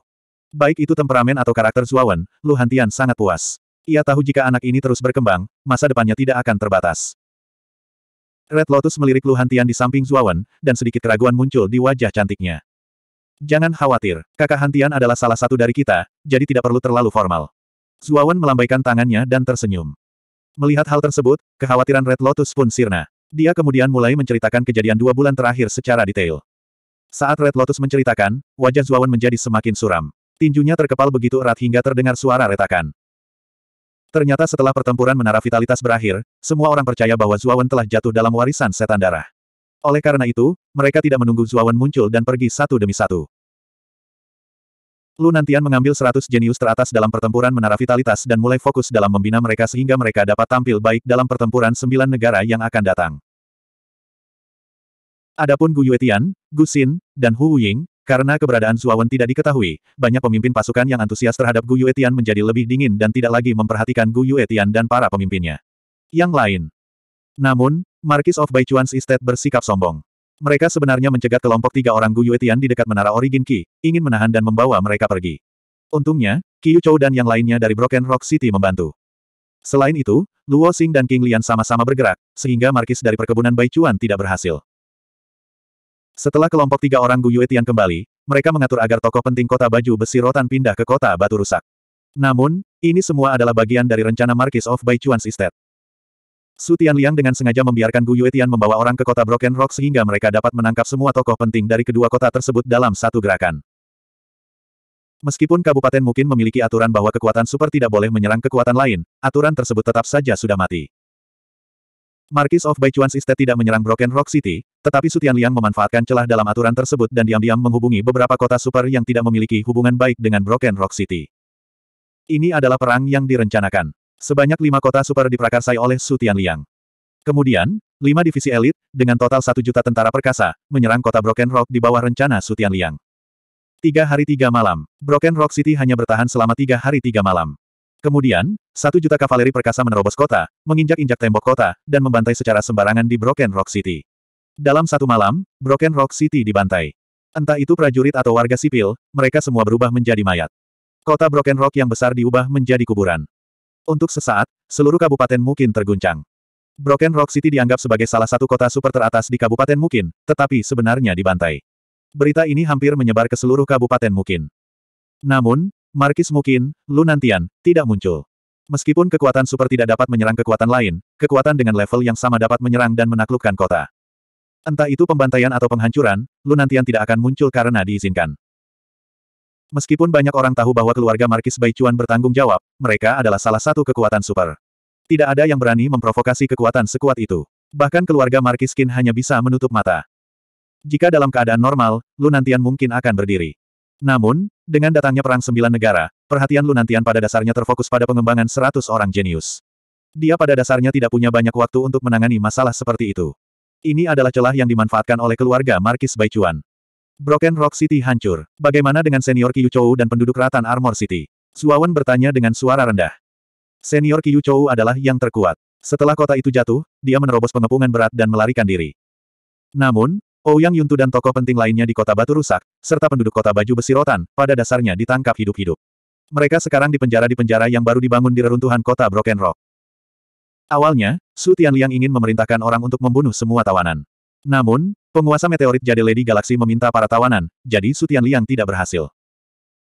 Baik itu temperamen atau karakter Zuawan, Lu Hantian sangat puas. Ia tahu jika anak ini terus berkembang, masa depannya tidak akan terbatas. Red Lotus melirik Lu Hantian di samping Zuawan, dan sedikit keraguan muncul di wajah cantiknya. Jangan khawatir, kakak Hantian adalah salah satu dari kita, jadi tidak perlu terlalu formal. Zuawan melambaikan tangannya dan tersenyum. Melihat hal tersebut, kekhawatiran Red Lotus pun sirna. Dia kemudian mulai menceritakan kejadian dua bulan terakhir secara detail. Saat Red Lotus menceritakan, wajah Zuawan menjadi semakin suram. Tinjunya terkepal begitu erat hingga terdengar suara retakan. Ternyata setelah pertempuran menara vitalitas berakhir, semua orang percaya bahwa Zuawan telah jatuh dalam warisan setan darah. Oleh karena itu, mereka tidak menunggu Zuawan muncul dan pergi satu demi satu. Lu Nantian mengambil 100 jenius teratas dalam pertempuran menara vitalitas dan mulai fokus dalam membina mereka sehingga mereka dapat tampil baik dalam pertempuran sembilan negara yang akan datang. Adapun Gu Yuetian, Gu Xin, dan Hu Ying, karena keberadaan Zuawan tidak diketahui, banyak pemimpin pasukan yang antusias terhadap Gu Yuetian menjadi lebih dingin dan tidak lagi memperhatikan Gu Yuetian dan para pemimpinnya. Yang lain. Namun, Marquis of Baichuan's Estate bersikap sombong. Mereka sebenarnya mencegat kelompok tiga orang Gu Yuetian di dekat menara Origin Ki, ingin menahan dan membawa mereka pergi. Untungnya, Qiu Chou dan yang lainnya dari Broken Rock City membantu. Selain itu, Luo Xing dan King Lian sama-sama bergerak, sehingga markis dari perkebunan Bai Chuan tidak berhasil. Setelah kelompok tiga orang Gu Yuetian kembali, mereka mengatur agar tokoh penting kota baju besi rotan pindah ke kota batu rusak. Namun, ini semua adalah bagian dari rencana Markis of Bai Chuan's Estate. Su Liang dengan sengaja membiarkan Gu Yuetian membawa orang ke kota Broken Rock sehingga mereka dapat menangkap semua tokoh penting dari kedua kota tersebut dalam satu gerakan. Meskipun kabupaten mungkin memiliki aturan bahwa kekuatan super tidak boleh menyerang kekuatan lain, aturan tersebut tetap saja sudah mati. Markis of Baichuan's Estate tidak menyerang Broken Rock City, tetapi Sutian Liang memanfaatkan celah dalam aturan tersebut dan diam-diam menghubungi beberapa kota super yang tidak memiliki hubungan baik dengan Broken Rock City. Ini adalah perang yang direncanakan. Sebanyak lima kota super diprakarsai oleh Su Liang. Kemudian, lima divisi elit, dengan total satu juta tentara perkasa, menyerang kota Broken Rock di bawah rencana Su Liang. Tiga hari tiga malam, Broken Rock City hanya bertahan selama tiga hari tiga malam. Kemudian, satu juta kavaleri perkasa menerobos kota, menginjak-injak tembok kota, dan membantai secara sembarangan di Broken Rock City. Dalam satu malam, Broken Rock City dibantai. Entah itu prajurit atau warga sipil, mereka semua berubah menjadi mayat. Kota Broken Rock yang besar diubah menjadi kuburan. Untuk sesaat, seluruh kabupaten mungkin terguncang. Broken Rock City dianggap sebagai salah satu kota super teratas di Kabupaten Mungkin, tetapi sebenarnya dibantai. Berita ini hampir menyebar ke seluruh Kabupaten mungkin. Namun, Markis Mungkin, Lunantian, tidak muncul. Meskipun kekuatan super tidak dapat menyerang kekuatan lain, kekuatan dengan level yang sama dapat menyerang dan menaklukkan kota. Entah itu pembantaian atau penghancuran, Lunantian tidak akan muncul karena diizinkan. Meskipun banyak orang tahu bahwa keluarga Markis Baichuan bertanggung jawab, mereka adalah salah satu kekuatan super. Tidak ada yang berani memprovokasi kekuatan sekuat itu. Bahkan keluarga Markis Qin hanya bisa menutup mata. Jika dalam keadaan normal, Lunantian mungkin akan berdiri. Namun, dengan datangnya Perang Sembilan Negara, perhatian Lunantian pada dasarnya terfokus pada pengembangan seratus orang jenius. Dia pada dasarnya tidak punya banyak waktu untuk menangani masalah seperti itu. Ini adalah celah yang dimanfaatkan oleh keluarga Markis Baichuan. Broken Rock City hancur. Bagaimana dengan senior Qiu Chou dan penduduk Ratan Armor City? Suawan bertanya dengan suara rendah. Senior Qiu Chou adalah yang terkuat. Setelah kota itu jatuh, dia menerobos pengepungan berat dan melarikan diri. Namun, Ouyang oh Yuntu dan tokoh penting lainnya di kota batu rusak, serta penduduk kota baju besi rotan, pada dasarnya ditangkap hidup-hidup. Mereka sekarang dipenjara di penjara yang baru dibangun di reruntuhan kota Broken Rock. Awalnya, Su Tianliang ingin memerintahkan orang untuk membunuh semua tawanan. Namun, Penguasa meteorit Jade Lady Galaxy meminta para tawanan, jadi Sutian Liang tidak berhasil.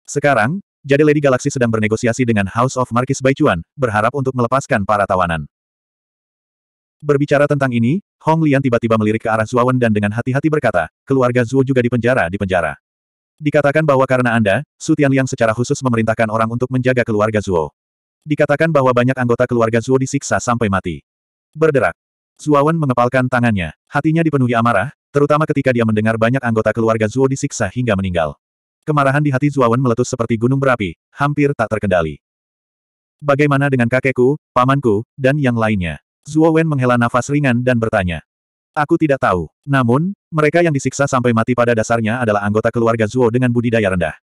Sekarang, Jade Lady Galaxy sedang bernegosiasi dengan House of Marquis Baichuan, berharap untuk melepaskan para tawanan. Berbicara tentang ini, Hong Lian tiba-tiba melirik ke arah Zuawan dan dengan hati-hati berkata, keluarga Zuo juga dipenjara di penjara. Dikatakan bahwa karena Anda, Sutian Liang secara khusus memerintahkan orang untuk menjaga keluarga Zuo. Dikatakan bahwa banyak anggota keluarga Zuo disiksa sampai mati. Berderak. Zuawan mengepalkan tangannya. Hatinya dipenuhi amarah, terutama ketika dia mendengar banyak anggota keluarga Zuo disiksa hingga meninggal. Kemarahan di hati Zuawan meletus seperti gunung berapi, hampir tak terkendali. Bagaimana dengan kakekku, pamanku, dan yang lainnya? Zuo Wen menghela nafas ringan dan bertanya. Aku tidak tahu. Namun, mereka yang disiksa sampai mati pada dasarnya adalah anggota keluarga Zuo dengan budidaya rendah.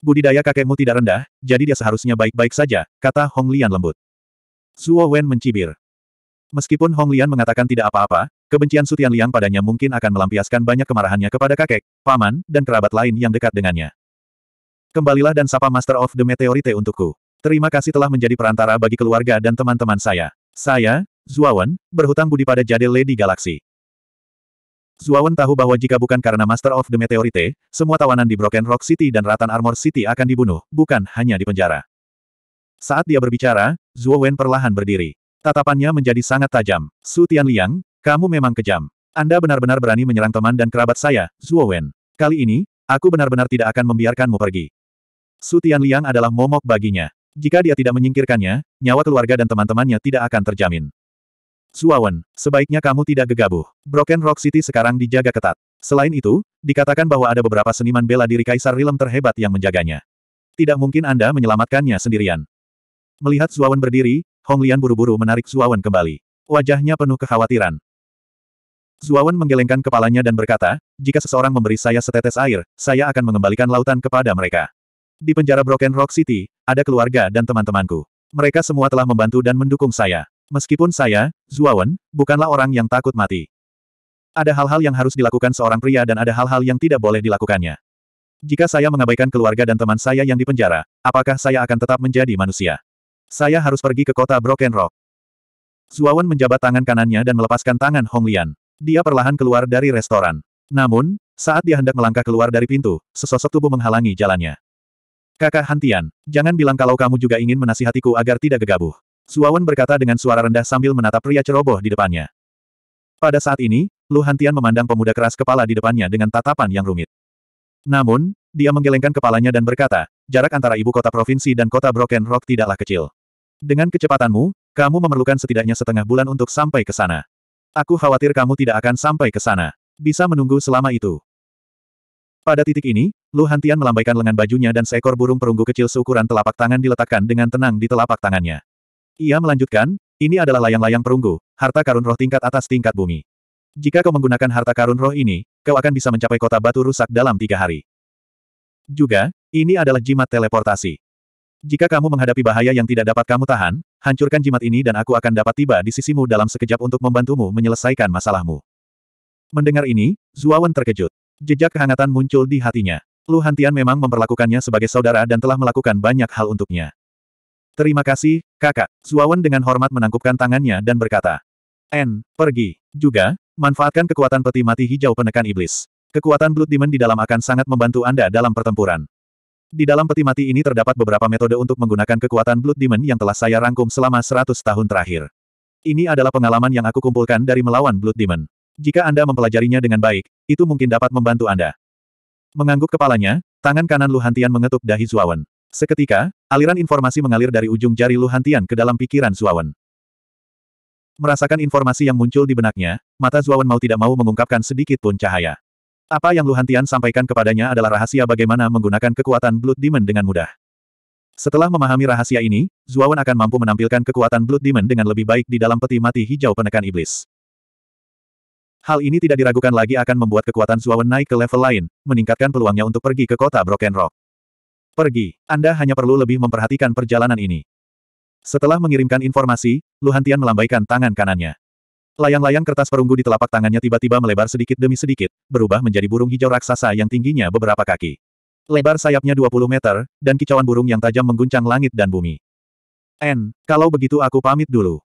Budidaya kakekmu tidak rendah, jadi dia seharusnya baik-baik saja, kata Hong Lian lembut. Zuo Wen mencibir. Meskipun Hong Lian mengatakan tidak apa-apa, kebencian Sutian Liang padanya mungkin akan melampiaskan banyak kemarahannya kepada kakek, paman, dan kerabat lain yang dekat dengannya. Kembalilah dan sapa Master of the Meteorite untukku. Terima kasih telah menjadi perantara bagi keluarga dan teman-teman saya. Saya, Zuawan, berhutang budi pada Jade Lady Galaxy. Zuawan tahu bahwa jika bukan karena Master of the Meteorite, semua tawanan di Broken Rock City dan Ratan Armor City akan dibunuh, bukan hanya di penjara. Saat dia berbicara, Zuo perlahan berdiri. Tatapannya menjadi sangat tajam. Su Tianliang, kamu memang kejam. Anda benar-benar berani menyerang teman dan kerabat saya, Zuo Wen. Kali ini, aku benar-benar tidak akan membiarkanmu pergi. Su Tianliang adalah momok baginya. Jika dia tidak menyingkirkannya, nyawa keluarga dan teman-temannya tidak akan terjamin. Wen, sebaiknya kamu tidak gegabah. Broken Rock City sekarang dijaga ketat. Selain itu, dikatakan bahwa ada beberapa seniman bela diri Kaisar Rilem terhebat yang menjaganya. Tidak mungkin Anda menyelamatkannya sendirian. Melihat Zuawan berdiri, Hong Lian buru-buru menarik Zuawan kembali. Wajahnya penuh kekhawatiran. Zuawan menggelengkan kepalanya dan berkata, jika seseorang memberi saya setetes air, saya akan mengembalikan lautan kepada mereka. Di penjara Broken Rock City, ada keluarga dan teman-temanku. Mereka semua telah membantu dan mendukung saya. Meskipun saya, Zuawan, bukanlah orang yang takut mati. Ada hal-hal yang harus dilakukan seorang pria dan ada hal-hal yang tidak boleh dilakukannya. Jika saya mengabaikan keluarga dan teman saya yang dipenjara, apakah saya akan tetap menjadi manusia? Saya harus pergi ke kota Broken Rock. Zuawan menjabat tangan kanannya dan melepaskan tangan Hong Lian. Dia perlahan keluar dari restoran. Namun, saat dia hendak melangkah keluar dari pintu, sesosok tubuh menghalangi jalannya. Kakak Hantian, jangan bilang kalau kamu juga ingin menasihatiku agar tidak gegabah. Zuawan berkata dengan suara rendah sambil menatap pria ceroboh di depannya. Pada saat ini, Lu Hantian memandang pemuda keras kepala di depannya dengan tatapan yang rumit. Namun, dia menggelengkan kepalanya dan berkata, jarak antara ibu kota provinsi dan kota Broken Rock tidaklah kecil. Dengan kecepatanmu, kamu memerlukan setidaknya setengah bulan untuk sampai ke sana. Aku khawatir kamu tidak akan sampai ke sana. Bisa menunggu selama itu. Pada titik ini, Lu Hantian melambaikan lengan bajunya dan seekor burung perunggu kecil seukuran telapak tangan diletakkan dengan tenang di telapak tangannya. Ia melanjutkan, ini adalah layang-layang perunggu, harta karun roh tingkat atas tingkat bumi. Jika kau menggunakan harta karun roh ini, kau akan bisa mencapai kota batu rusak dalam tiga hari. Juga, ini adalah jimat teleportasi. Jika kamu menghadapi bahaya yang tidak dapat kamu tahan, hancurkan jimat ini dan aku akan dapat tiba di sisimu dalam sekejap untuk membantumu menyelesaikan masalahmu. Mendengar ini, Zuawan terkejut. Jejak kehangatan muncul di hatinya. Lu Hantian memang memperlakukannya sebagai saudara dan telah melakukan banyak hal untuknya. Terima kasih, kakak. Zuawan dengan hormat menangkupkan tangannya dan berkata. N, pergi. Juga, manfaatkan kekuatan peti mati hijau penekan iblis. Kekuatan Blood Demon di dalam akan sangat membantu Anda dalam pertempuran. Di dalam peti mati ini terdapat beberapa metode untuk menggunakan kekuatan Blood Demon yang telah saya rangkum selama 100 tahun terakhir. Ini adalah pengalaman yang aku kumpulkan dari melawan Blood Demon. Jika Anda mempelajarinya dengan baik, itu mungkin dapat membantu Anda. Mengangguk kepalanya, tangan kanan Luhantian mengetuk dahi Zuawan. Seketika, aliran informasi mengalir dari ujung jari Luhantian ke dalam pikiran Zuawan. Merasakan informasi yang muncul di benaknya, mata Zuawan mau tidak mau mengungkapkan sedikit pun cahaya. Apa yang Lu Hantian sampaikan kepadanya adalah rahasia bagaimana menggunakan kekuatan Blood Demon dengan mudah. Setelah memahami rahasia ini, Zuawan akan mampu menampilkan kekuatan Blood Demon dengan lebih baik di dalam peti mati hijau penekan iblis. Hal ini tidak diragukan lagi akan membuat kekuatan Zuawan naik ke level lain, meningkatkan peluangnya untuk pergi ke kota Broken Rock. Pergi, Anda hanya perlu lebih memperhatikan perjalanan ini. Setelah mengirimkan informasi, Luhantian melambaikan tangan kanannya. Layang-layang kertas perunggu di telapak tangannya tiba-tiba melebar sedikit demi sedikit, berubah menjadi burung hijau raksasa yang tingginya beberapa kaki. Lebar sayapnya 20 meter, dan kicauan burung yang tajam mengguncang langit dan bumi. N, kalau begitu aku pamit dulu.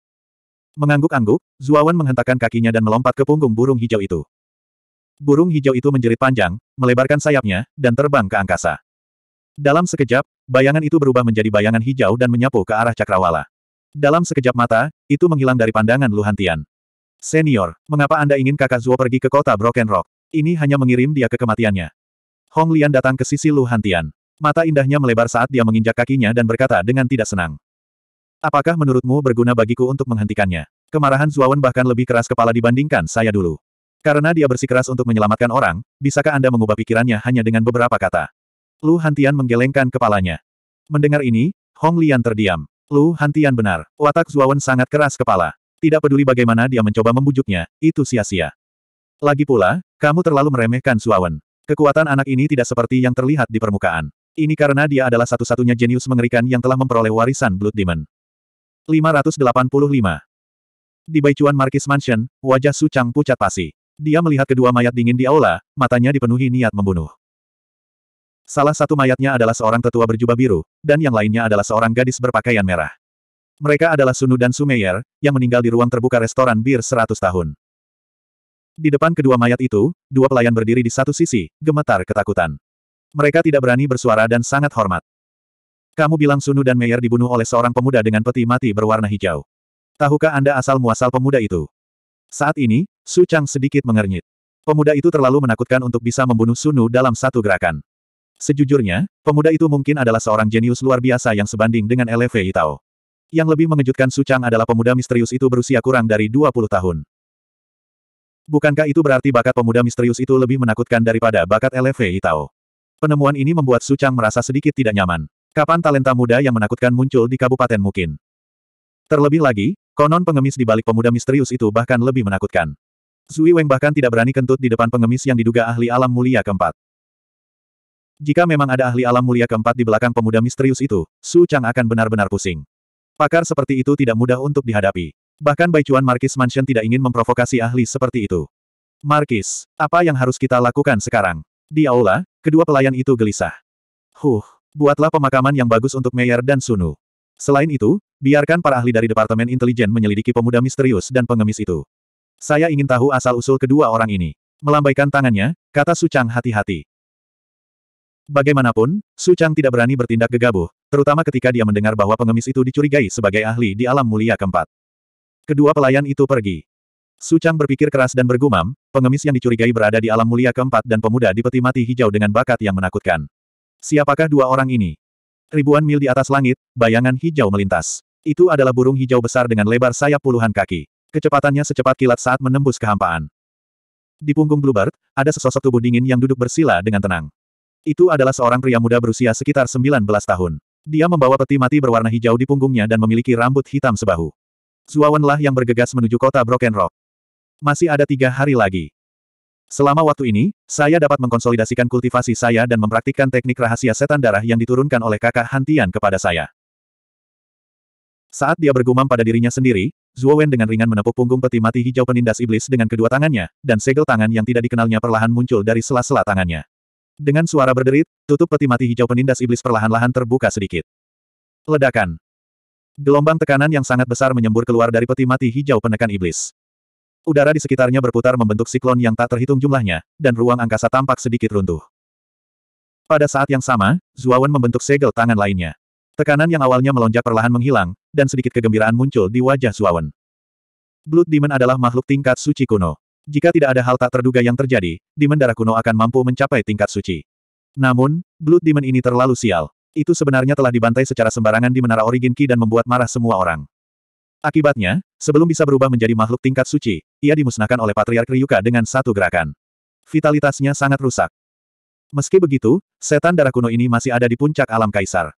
Mengangguk-angguk, Zuawan menghentakkan kakinya dan melompat ke punggung burung hijau itu. Burung hijau itu menjerit panjang, melebarkan sayapnya, dan terbang ke angkasa. Dalam sekejap, bayangan itu berubah menjadi bayangan hijau dan menyapu ke arah cakrawala. Dalam sekejap mata, itu menghilang dari pandangan Luhantian. Senior, mengapa Anda ingin kakak Zuo pergi ke kota Broken Rock? Ini hanya mengirim dia ke kematiannya. Hong Lian datang ke sisi Lu Hantian. Mata indahnya melebar saat dia menginjak kakinya dan berkata dengan tidak senang. Apakah menurutmu berguna bagiku untuk menghentikannya? Kemarahan Zuawan bahkan lebih keras kepala dibandingkan saya dulu. Karena dia bersikeras untuk menyelamatkan orang, bisakah Anda mengubah pikirannya hanya dengan beberapa kata? Lu Hantian menggelengkan kepalanya. Mendengar ini, Hong Lian terdiam. Lu Hantian benar, watak Zuawan sangat keras kepala. Tidak peduli bagaimana dia mencoba membujuknya, itu sia-sia. Lagi pula, kamu terlalu meremehkan Suawan. Kekuatan anak ini tidak seperti yang terlihat di permukaan. Ini karena dia adalah satu-satunya jenius mengerikan yang telah memperoleh warisan Blood Demon. 585. Di Baicuan Markis Mansion, wajah Su Chang pucat pasi. Dia melihat kedua mayat dingin di aula, matanya dipenuhi niat membunuh. Salah satu mayatnya adalah seorang tetua berjubah biru, dan yang lainnya adalah seorang gadis berpakaian merah. Mereka adalah Sunu dan Sumeyer, yang meninggal di ruang terbuka restoran bir seratus tahun. Di depan kedua mayat itu, dua pelayan berdiri di satu sisi, gemetar ketakutan. Mereka tidak berani bersuara dan sangat hormat. Kamu bilang Sunu dan Meyer dibunuh oleh seorang pemuda dengan peti mati berwarna hijau. Tahukah Anda asal-muasal pemuda itu? Saat ini, Su Chang sedikit mengernyit. Pemuda itu terlalu menakutkan untuk bisa membunuh Sunu dalam satu gerakan. Sejujurnya, pemuda itu mungkin adalah seorang jenius luar biasa yang sebanding dengan LV Tao. Yang lebih mengejutkan Su Chang adalah pemuda misterius itu berusia kurang dari 20 tahun. Bukankah itu berarti bakat pemuda misterius itu lebih menakutkan daripada bakat LV Itao? Penemuan ini membuat Su Chang merasa sedikit tidak nyaman. Kapan talenta muda yang menakutkan muncul di kabupaten mungkin? Terlebih lagi, konon pengemis di balik pemuda misterius itu bahkan lebih menakutkan. Zui Weng bahkan tidak berani kentut di depan pengemis yang diduga ahli alam mulia keempat. Jika memang ada ahli alam mulia keempat di belakang pemuda misterius itu, Su Chang akan benar-benar pusing. Pakar seperti itu tidak mudah untuk dihadapi. Bahkan Bai Cuan Markis Mansion tidak ingin memprovokasi ahli seperti itu. Markis, apa yang harus kita lakukan sekarang? Di aula, kedua pelayan itu gelisah. Huh, buatlah pemakaman yang bagus untuk Meyer dan Sunu. Selain itu, biarkan para ahli dari Departemen Intelijen menyelidiki pemuda misterius dan pengemis itu. Saya ingin tahu asal-usul kedua orang ini. Melambaikan tangannya, kata Sucang hati-hati. Bagaimanapun, Su tidak berani bertindak gegabah, terutama ketika dia mendengar bahwa pengemis itu dicurigai sebagai ahli di alam mulia keempat. Kedua pelayan itu pergi. Sucang berpikir keras dan bergumam, pengemis yang dicurigai berada di alam mulia keempat dan pemuda di peti mati hijau dengan bakat yang menakutkan. Siapakah dua orang ini? Ribuan mil di atas langit, bayangan hijau melintas. Itu adalah burung hijau besar dengan lebar sayap puluhan kaki. Kecepatannya secepat kilat saat menembus kehampaan. Di punggung Bluebird, ada sesosok tubuh dingin yang duduk bersila dengan tenang. Itu adalah seorang pria muda berusia sekitar 19 tahun. Dia membawa peti mati berwarna hijau di punggungnya dan memiliki rambut hitam sebahu. Zuawanlah yang bergegas menuju kota Broken Rock. Masih ada tiga hari lagi. Selama waktu ini, saya dapat mengkonsolidasikan kultivasi saya dan mempraktikkan teknik rahasia setan darah yang diturunkan oleh kakak Hantian kepada saya. Saat dia bergumam pada dirinya sendiri, Zuo Wen dengan ringan menepuk punggung peti mati hijau penindas iblis dengan kedua tangannya, dan segel tangan yang tidak dikenalnya perlahan muncul dari sela-sela tangannya. Dengan suara berderit, tutup peti mati hijau penindas iblis perlahan-lahan terbuka sedikit. Ledakan. Gelombang tekanan yang sangat besar menyembur keluar dari peti mati hijau penekan iblis. Udara di sekitarnya berputar membentuk siklon yang tak terhitung jumlahnya, dan ruang angkasa tampak sedikit runtuh. Pada saat yang sama, Zuawan membentuk segel tangan lainnya. Tekanan yang awalnya melonjak perlahan menghilang, dan sedikit kegembiraan muncul di wajah Zuawan. Blood Demon adalah makhluk tingkat suci kuno. Jika tidak ada hal tak terduga yang terjadi, Demon Darah Kuno akan mampu mencapai tingkat suci. Namun, Blood Demon ini terlalu sial. Itu sebenarnya telah dibantai secara sembarangan di Menara Origin Ki dan membuat marah semua orang. Akibatnya, sebelum bisa berubah menjadi makhluk tingkat suci, ia dimusnahkan oleh Patriark Ryuka dengan satu gerakan. Vitalitasnya sangat rusak. Meski begitu, setan darah kuno ini masih ada di puncak alam kaisar.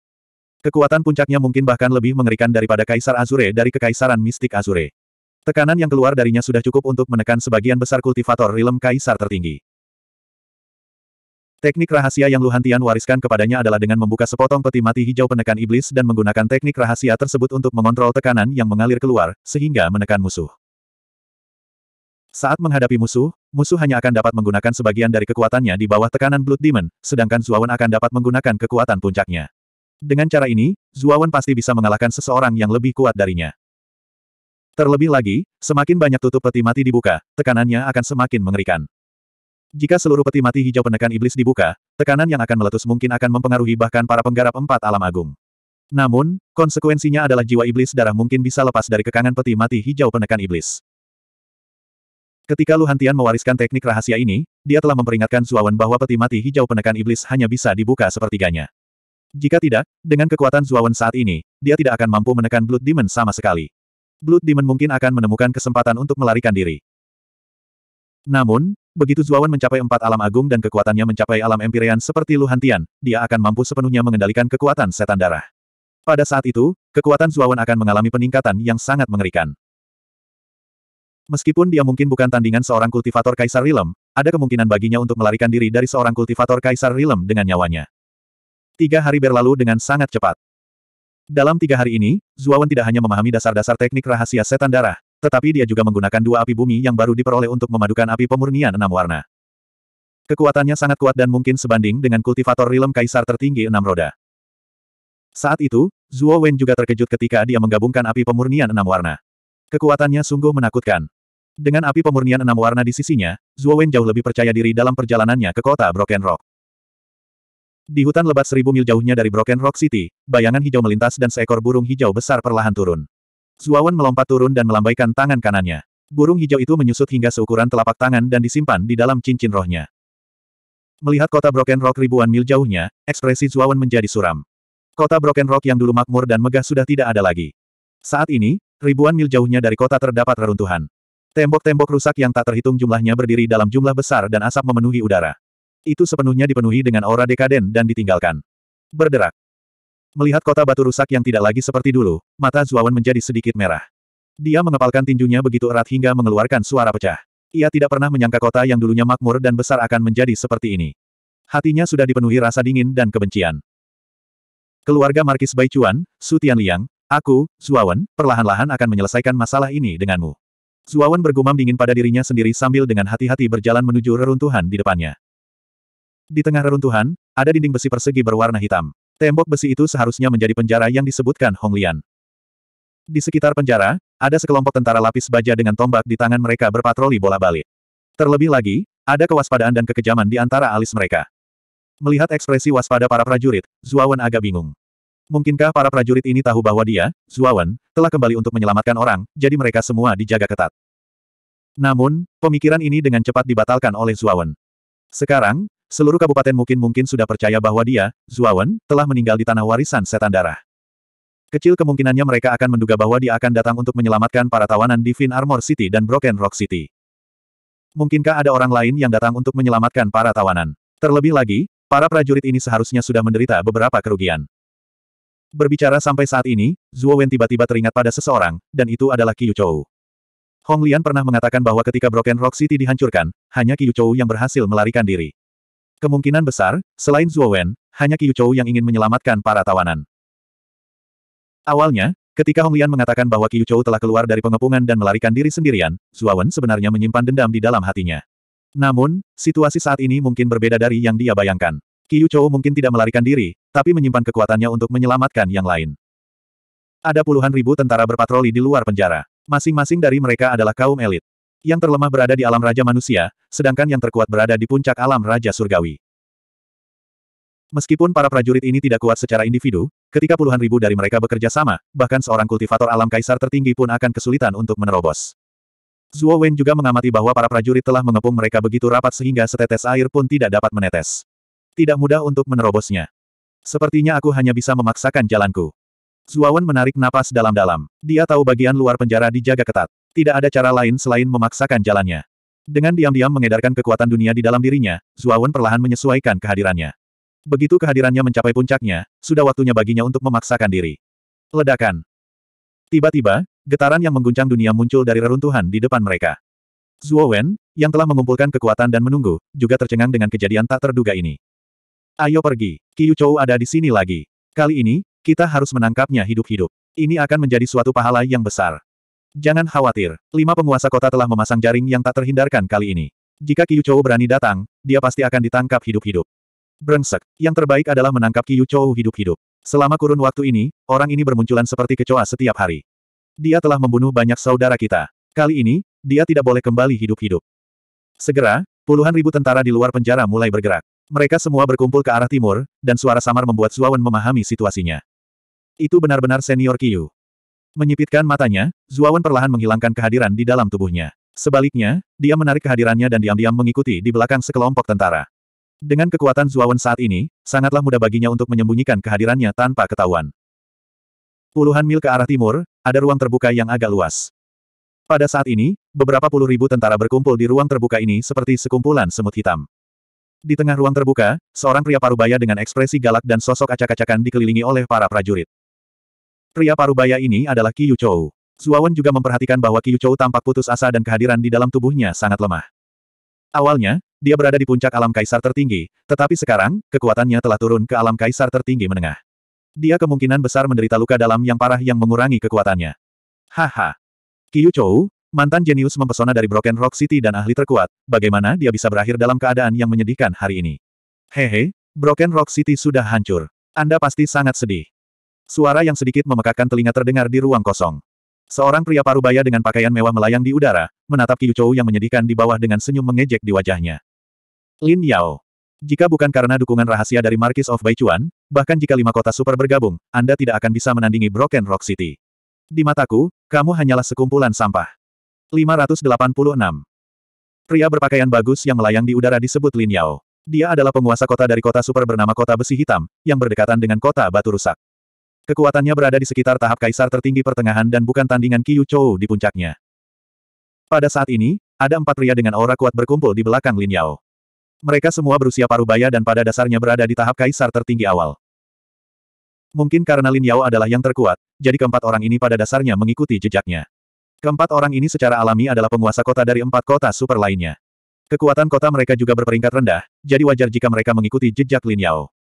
Kekuatan puncaknya mungkin bahkan lebih mengerikan daripada Kaisar Azure dari Kekaisaran Mistik Azure. Tekanan yang keluar darinya sudah cukup untuk menekan sebagian besar kultivator rilem kaisar tertinggi. Teknik rahasia yang Luhantian wariskan kepadanya adalah dengan membuka sepotong peti mati hijau penekan iblis dan menggunakan teknik rahasia tersebut untuk mengontrol tekanan yang mengalir keluar, sehingga menekan musuh. Saat menghadapi musuh, musuh hanya akan dapat menggunakan sebagian dari kekuatannya di bawah tekanan Blood Demon, sedangkan Zuawan akan dapat menggunakan kekuatan puncaknya. Dengan cara ini, Zuawan pasti bisa mengalahkan seseorang yang lebih kuat darinya. Terlebih lagi, semakin banyak tutup peti mati dibuka, tekanannya akan semakin mengerikan. Jika seluruh peti mati hijau penekan iblis dibuka, tekanan yang akan meletus mungkin akan mempengaruhi bahkan para penggarap empat alam agung. Namun, konsekuensinya adalah jiwa iblis darah mungkin bisa lepas dari kekangan peti mati hijau penekan iblis. Ketika Luhantian mewariskan teknik rahasia ini, dia telah memperingatkan Zuawan bahwa peti mati hijau penekan iblis hanya bisa dibuka sepertiganya. Jika tidak, dengan kekuatan Zuawan saat ini, dia tidak akan mampu menekan Blood Demon sama sekali. Blood Demon mungkin akan menemukan kesempatan untuk melarikan diri. Namun, begitu Zuawan mencapai empat alam agung dan kekuatannya mencapai alam empirian seperti Luhantian, dia akan mampu sepenuhnya mengendalikan kekuatan setan darah. Pada saat itu, kekuatan Zuawan akan mengalami peningkatan yang sangat mengerikan. Meskipun dia mungkin bukan tandingan seorang kultivator Kaisar Rilem, ada kemungkinan baginya untuk melarikan diri dari seorang kultivator Kaisar Rilem dengan nyawanya. Tiga hari berlalu dengan sangat cepat. Dalam tiga hari ini, Zuawan tidak hanya memahami dasar-dasar teknik rahasia setan darah, tetapi dia juga menggunakan dua api bumi yang baru diperoleh untuk memadukan api pemurnian enam warna. Kekuatannya sangat kuat dan mungkin sebanding dengan kultivator rilem kaisar tertinggi enam roda. Saat itu, Zuo Wen juga terkejut ketika dia menggabungkan api pemurnian enam warna. Kekuatannya sungguh menakutkan. Dengan api pemurnian enam warna di sisinya, Zuo Wen jauh lebih percaya diri dalam perjalanannya ke kota Broken Rock. Di hutan lebat seribu mil jauhnya dari Broken Rock City, bayangan hijau melintas dan seekor burung hijau besar perlahan turun. Zuawan melompat turun dan melambaikan tangan kanannya. Burung hijau itu menyusut hingga seukuran telapak tangan dan disimpan di dalam cincin rohnya. Melihat kota Broken Rock ribuan mil jauhnya, ekspresi Zuawan menjadi suram. Kota Broken Rock yang dulu makmur dan megah sudah tidak ada lagi. Saat ini, ribuan mil jauhnya dari kota terdapat reruntuhan. Tembok-tembok rusak yang tak terhitung jumlahnya berdiri dalam jumlah besar dan asap memenuhi udara itu sepenuhnya dipenuhi dengan aura dekaden dan ditinggalkan. Berderak. Melihat kota batu rusak yang tidak lagi seperti dulu, mata Zuawan menjadi sedikit merah. Dia mengepalkan tinjunya begitu erat hingga mengeluarkan suara pecah. Ia tidak pernah menyangka kota yang dulunya makmur dan besar akan menjadi seperti ini. Hatinya sudah dipenuhi rasa dingin dan kebencian. Keluarga Markis Baicuan, Su Tianliang, aku, Zuawan, perlahan-lahan akan menyelesaikan masalah ini denganmu. Zuawan bergumam dingin pada dirinya sendiri sambil dengan hati-hati berjalan menuju reruntuhan di depannya. Di tengah reruntuhan, ada dinding besi persegi berwarna hitam. Tembok besi itu seharusnya menjadi penjara yang disebutkan Honglian. Di sekitar penjara, ada sekelompok tentara lapis baja dengan tombak di tangan mereka berpatroli bola balik. Terlebih lagi, ada kewaspadaan dan kekejaman di antara alis mereka. Melihat ekspresi waspada para prajurit, Zuawan agak bingung. Mungkinkah para prajurit ini tahu bahwa dia, Zuawan, telah kembali untuk menyelamatkan orang, jadi mereka semua dijaga ketat. Namun, pemikiran ini dengan cepat dibatalkan oleh Zuawan. Sekarang, Seluruh kabupaten mungkin-mungkin sudah percaya bahwa dia, Zuawan, telah meninggal di tanah warisan setan darah. Kecil kemungkinannya mereka akan menduga bahwa dia akan datang untuk menyelamatkan para tawanan di Fin Armor City dan Broken Rock City. Mungkinkah ada orang lain yang datang untuk menyelamatkan para tawanan? Terlebih lagi, para prajurit ini seharusnya sudah menderita beberapa kerugian. Berbicara sampai saat ini, Zuo tiba-tiba teringat pada seseorang, dan itu adalah Qiu Chou. Hong Lian pernah mengatakan bahwa ketika Broken Rock City dihancurkan, hanya Qiu Chou yang berhasil melarikan diri. Kemungkinan besar, selain Zhuo Wen, hanya Qiu Chou yang ingin menyelamatkan para tawanan. Awalnya, ketika Hong Lian mengatakan bahwa Qiu Chou telah keluar dari pengepungan dan melarikan diri sendirian, Zhuo Wen sebenarnya menyimpan dendam di dalam hatinya. Namun, situasi saat ini mungkin berbeda dari yang dia bayangkan. Qiu Chou mungkin tidak melarikan diri, tapi menyimpan kekuatannya untuk menyelamatkan yang lain. Ada puluhan ribu tentara berpatroli di luar penjara. Masing-masing dari mereka adalah kaum elit. Yang terlemah berada di alam Raja Manusia, sedangkan yang terkuat berada di puncak alam Raja Surgawi. Meskipun para prajurit ini tidak kuat secara individu, ketika puluhan ribu dari mereka bekerja sama, bahkan seorang kultivator alam kaisar tertinggi pun akan kesulitan untuk menerobos. Zuo Wen juga mengamati bahwa para prajurit telah mengepung mereka begitu rapat sehingga setetes air pun tidak dapat menetes. Tidak mudah untuk menerobosnya. Sepertinya aku hanya bisa memaksakan jalanku. Zuawan menarik napas dalam-dalam. Dia tahu bagian luar penjara dijaga ketat. Tidak ada cara lain selain memaksakan jalannya. Dengan diam-diam mengedarkan kekuatan dunia di dalam dirinya, Zuawan perlahan menyesuaikan kehadirannya. Begitu kehadirannya mencapai puncaknya, sudah waktunya baginya untuk memaksakan diri. Ledakan. Tiba-tiba, getaran yang mengguncang dunia muncul dari reruntuhan di depan mereka. Zhuo yang telah mengumpulkan kekuatan dan menunggu, juga tercengang dengan kejadian tak terduga ini. Ayo pergi, Qiu Chou ada di sini lagi. Kali ini, kita harus menangkapnya hidup-hidup. Ini akan menjadi suatu pahala yang besar. Jangan khawatir, lima penguasa kota telah memasang jaring yang tak terhindarkan kali ini. Jika Qiu Chou berani datang, dia pasti akan ditangkap hidup-hidup. Brengsek, yang terbaik adalah menangkap Qiu Chou hidup-hidup. Selama kurun waktu ini, orang ini bermunculan seperti kecoa setiap hari. Dia telah membunuh banyak saudara kita. Kali ini, dia tidak boleh kembali hidup-hidup. Segera, puluhan ribu tentara di luar penjara mulai bergerak. Mereka semua berkumpul ke arah timur, dan suara samar membuat Zuawan memahami situasinya. Itu benar-benar senior Kiyu. Menyipitkan matanya, Zuawan perlahan menghilangkan kehadiran di dalam tubuhnya. Sebaliknya, dia menarik kehadirannya dan diam-diam mengikuti di belakang sekelompok tentara. Dengan kekuatan Zuawan saat ini, sangatlah mudah baginya untuk menyembunyikan kehadirannya tanpa ketahuan. Puluhan mil ke arah timur, ada ruang terbuka yang agak luas. Pada saat ini, beberapa puluh ribu tentara berkumpul di ruang terbuka ini seperti sekumpulan semut hitam. Di tengah ruang terbuka, seorang pria parubaya dengan ekspresi galak dan sosok acak-acakan dikelilingi oleh para prajurit. Pria parubaya ini adalah Qiyu Chou. Zuawan juga memperhatikan bahwa Qiyu Chou tampak putus asa dan kehadiran di dalam tubuhnya sangat lemah. Awalnya, dia berada di puncak alam kaisar tertinggi, tetapi sekarang, kekuatannya telah turun ke alam kaisar tertinggi menengah. Dia kemungkinan besar menderita luka dalam yang parah yang mengurangi kekuatannya. Haha. Qiyu Chou, mantan jenius mempesona dari Broken Rock City dan ahli terkuat, bagaimana dia bisa berakhir dalam keadaan yang menyedihkan hari ini? Hehe, Broken Rock City sudah hancur. Anda pasti sangat sedih. Suara yang sedikit memekakkan telinga terdengar di ruang kosong. Seorang pria parubaya dengan pakaian mewah melayang di udara, menatap Qiu Chou yang menyedihkan di bawah dengan senyum mengejek di wajahnya. Lin Yao. Jika bukan karena dukungan rahasia dari Marquis of Baichuan, bahkan jika lima kota super bergabung, Anda tidak akan bisa menandingi Broken Rock City. Di mataku, kamu hanyalah sekumpulan sampah. 586. Pria berpakaian bagus yang melayang di udara disebut Lin Yao. Dia adalah penguasa kota dari kota super bernama Kota Besi Hitam, yang berdekatan dengan Kota Batu Rusak. Kekuatannya berada di sekitar tahap kaisar tertinggi pertengahan dan bukan tandingan Qiu Chou di puncaknya. Pada saat ini, ada empat pria dengan aura kuat berkumpul di belakang Lin Yao. Mereka semua berusia parubaya dan pada dasarnya berada di tahap kaisar tertinggi awal. Mungkin karena Lin Yao adalah yang terkuat, jadi keempat orang ini pada dasarnya mengikuti jejaknya. Keempat orang ini secara alami adalah penguasa kota dari empat kota super lainnya. Kekuatan kota mereka juga berperingkat rendah, jadi wajar jika mereka mengikuti jejak Lin Yao.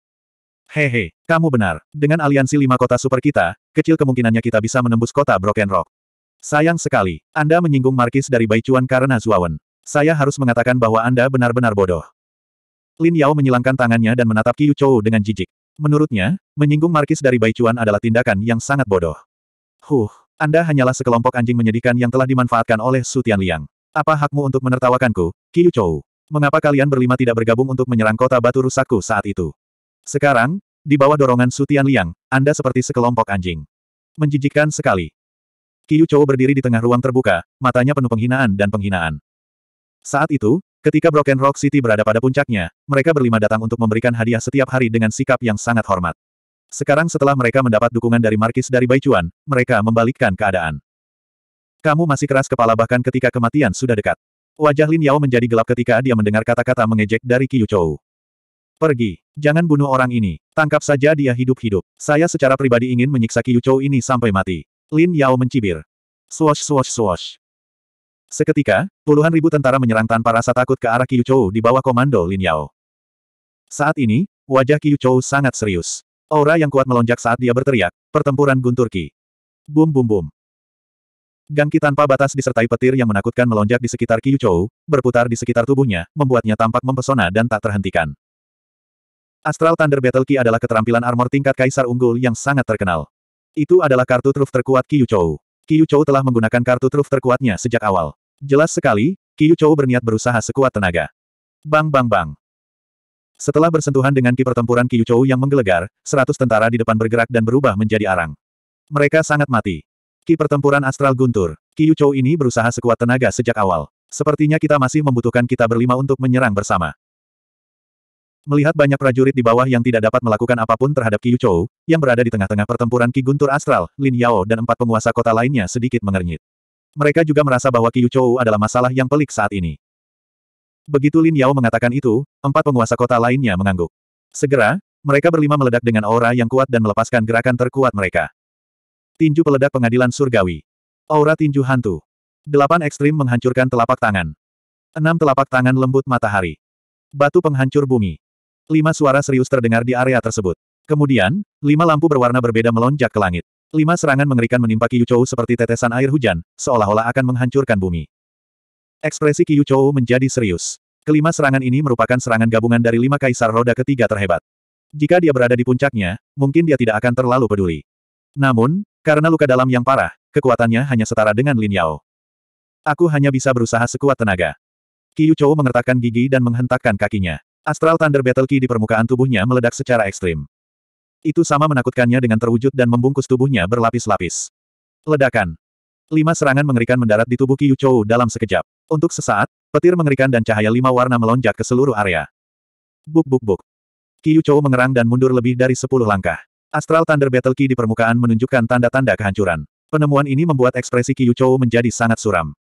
Hehe, kamu benar. Dengan aliansi lima kota super kita, kecil kemungkinannya kita bisa menembus kota Broken Rock. Sayang sekali, Anda menyinggung Markis dari Baichuan karena Zuawan. Saya harus mengatakan bahwa Anda benar-benar bodoh. Lin Yao menyilangkan tangannya dan menatap Qiu Chou dengan jijik. Menurutnya, menyinggung Markis dari Baichuan adalah tindakan yang sangat bodoh. Huh, Anda hanyalah sekelompok anjing menyedihkan yang telah dimanfaatkan oleh Su Tianliang. Apa hakmu untuk menertawakanku, Qiu Chou? Mengapa kalian berlima tidak bergabung untuk menyerang kota batu rusakku saat itu? Sekarang, di bawah dorongan Sutian Liang, Anda seperti sekelompok anjing. Menjijikkan sekali. Kiyu Chou berdiri di tengah ruang terbuka, matanya penuh penghinaan dan penghinaan. Saat itu, ketika Broken Rock City berada pada puncaknya, mereka berlima datang untuk memberikan hadiah setiap hari dengan sikap yang sangat hormat. Sekarang setelah mereka mendapat dukungan dari Markis dari Baijuan, mereka membalikkan keadaan. Kamu masih keras kepala bahkan ketika kematian sudah dekat. Wajah Lin Yao menjadi gelap ketika dia mendengar kata-kata mengejek dari Kiyu Chou. Pergi. Jangan bunuh orang ini. Tangkap saja dia hidup-hidup. Saya secara pribadi ingin menyiksa Qiu ini sampai mati. Lin Yao mencibir. Swash swash swash. Seketika, puluhan ribu tentara menyerang tanpa rasa takut ke arah Qiu di bawah komando Lin Yao. Saat ini, wajah Qiu sangat serius. Aura yang kuat melonjak saat dia berteriak, pertempuran guntur Ki. Bum bum bum. Gangki tanpa batas disertai petir yang menakutkan melonjak di sekitar Qiu berputar di sekitar tubuhnya, membuatnya tampak mempesona dan tak terhentikan. Astral Thunder Battle Key adalah keterampilan armor tingkat kaisar unggul yang sangat terkenal. Itu adalah kartu truf terkuat Qiyu Chou. Qiyu Chou telah menggunakan kartu truf terkuatnya sejak awal. Jelas sekali, Qiyu Chou berniat berusaha sekuat tenaga. Bang bang bang. Setelah bersentuhan dengan ki pertempuran Qiyu Chou yang menggelegar, seratus tentara di depan bergerak dan berubah menjadi arang. Mereka sangat mati. Ki pertempuran astral guntur. Qiyu Chou ini berusaha sekuat tenaga sejak awal. Sepertinya kita masih membutuhkan kita berlima untuk menyerang bersama. Melihat banyak prajurit di bawah yang tidak dapat melakukan apapun terhadap Qiu Chou, yang berada di tengah-tengah pertempuran Ki Guntur Astral, Lin Yao dan empat penguasa kota lainnya sedikit mengernyit. Mereka juga merasa bahwa Qiu Chou adalah masalah yang pelik saat ini. Begitu Lin Yao mengatakan itu, empat penguasa kota lainnya mengangguk. Segera, mereka berlima meledak dengan aura yang kuat dan melepaskan gerakan terkuat mereka. Tinju peledak pengadilan surgawi. Aura tinju hantu. Delapan ekstrim menghancurkan telapak tangan. Enam telapak tangan lembut matahari. Batu penghancur bumi. Lima suara serius terdengar di area tersebut. Kemudian, lima lampu berwarna berbeda melonjak ke langit. Lima serangan mengerikan menimpa Qiyu Chou seperti tetesan air hujan, seolah-olah akan menghancurkan bumi. Ekspresi Qiyu Chou menjadi serius. Kelima serangan ini merupakan serangan gabungan dari lima kaisar roda ketiga terhebat. Jika dia berada di puncaknya, mungkin dia tidak akan terlalu peduli. Namun, karena luka dalam yang parah, kekuatannya hanya setara dengan Lin Yao. Aku hanya bisa berusaha sekuat tenaga. Qiyu Chou mengertakkan gigi dan menghentakkan kakinya. Astral Thunder Battle Key di permukaan tubuhnya meledak secara ekstrim. Itu sama menakutkannya dengan terwujud dan membungkus tubuhnya berlapis-lapis. Ledakan. Lima serangan mengerikan mendarat di tubuh Qiyu Chou dalam sekejap. Untuk sesaat, petir mengerikan dan cahaya lima warna melonjak ke seluruh area. Buk buk buk. Qiyu Chou mengerang dan mundur lebih dari sepuluh langkah. Astral Thunder Battle Key di permukaan menunjukkan tanda-tanda kehancuran. Penemuan ini membuat ekspresi Qiyu Chou menjadi sangat suram.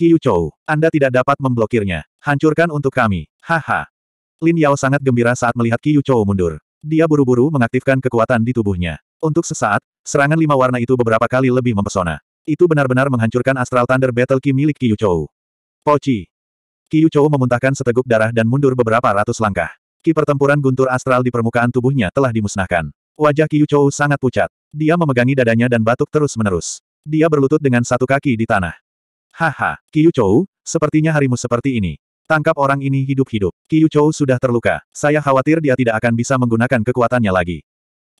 Qiyu Chou, Anda tidak dapat memblokirnya. Hancurkan untuk kami. Haha. Lin Yao sangat gembira saat melihat Qiu Chou mundur. Dia buru-buru mengaktifkan kekuatan di tubuhnya. Untuk sesaat, serangan lima warna itu beberapa kali lebih mempesona. Itu benar-benar menghancurkan Astral Thunder Battle Ki milik Qiu Chou. Poci. Qiu Chou memuntahkan seteguk darah dan mundur beberapa ratus langkah. Ki pertempuran guntur astral di permukaan tubuhnya telah dimusnahkan. Wajah Qiu Chou sangat pucat. Dia memegangi dadanya dan batuk terus-menerus. Dia berlutut dengan satu kaki di tanah. Haha, Qiu Chou, sepertinya harimu seperti ini. Tangkap orang ini hidup-hidup. Qiu Chou sudah terluka. Saya khawatir dia tidak akan bisa menggunakan kekuatannya lagi.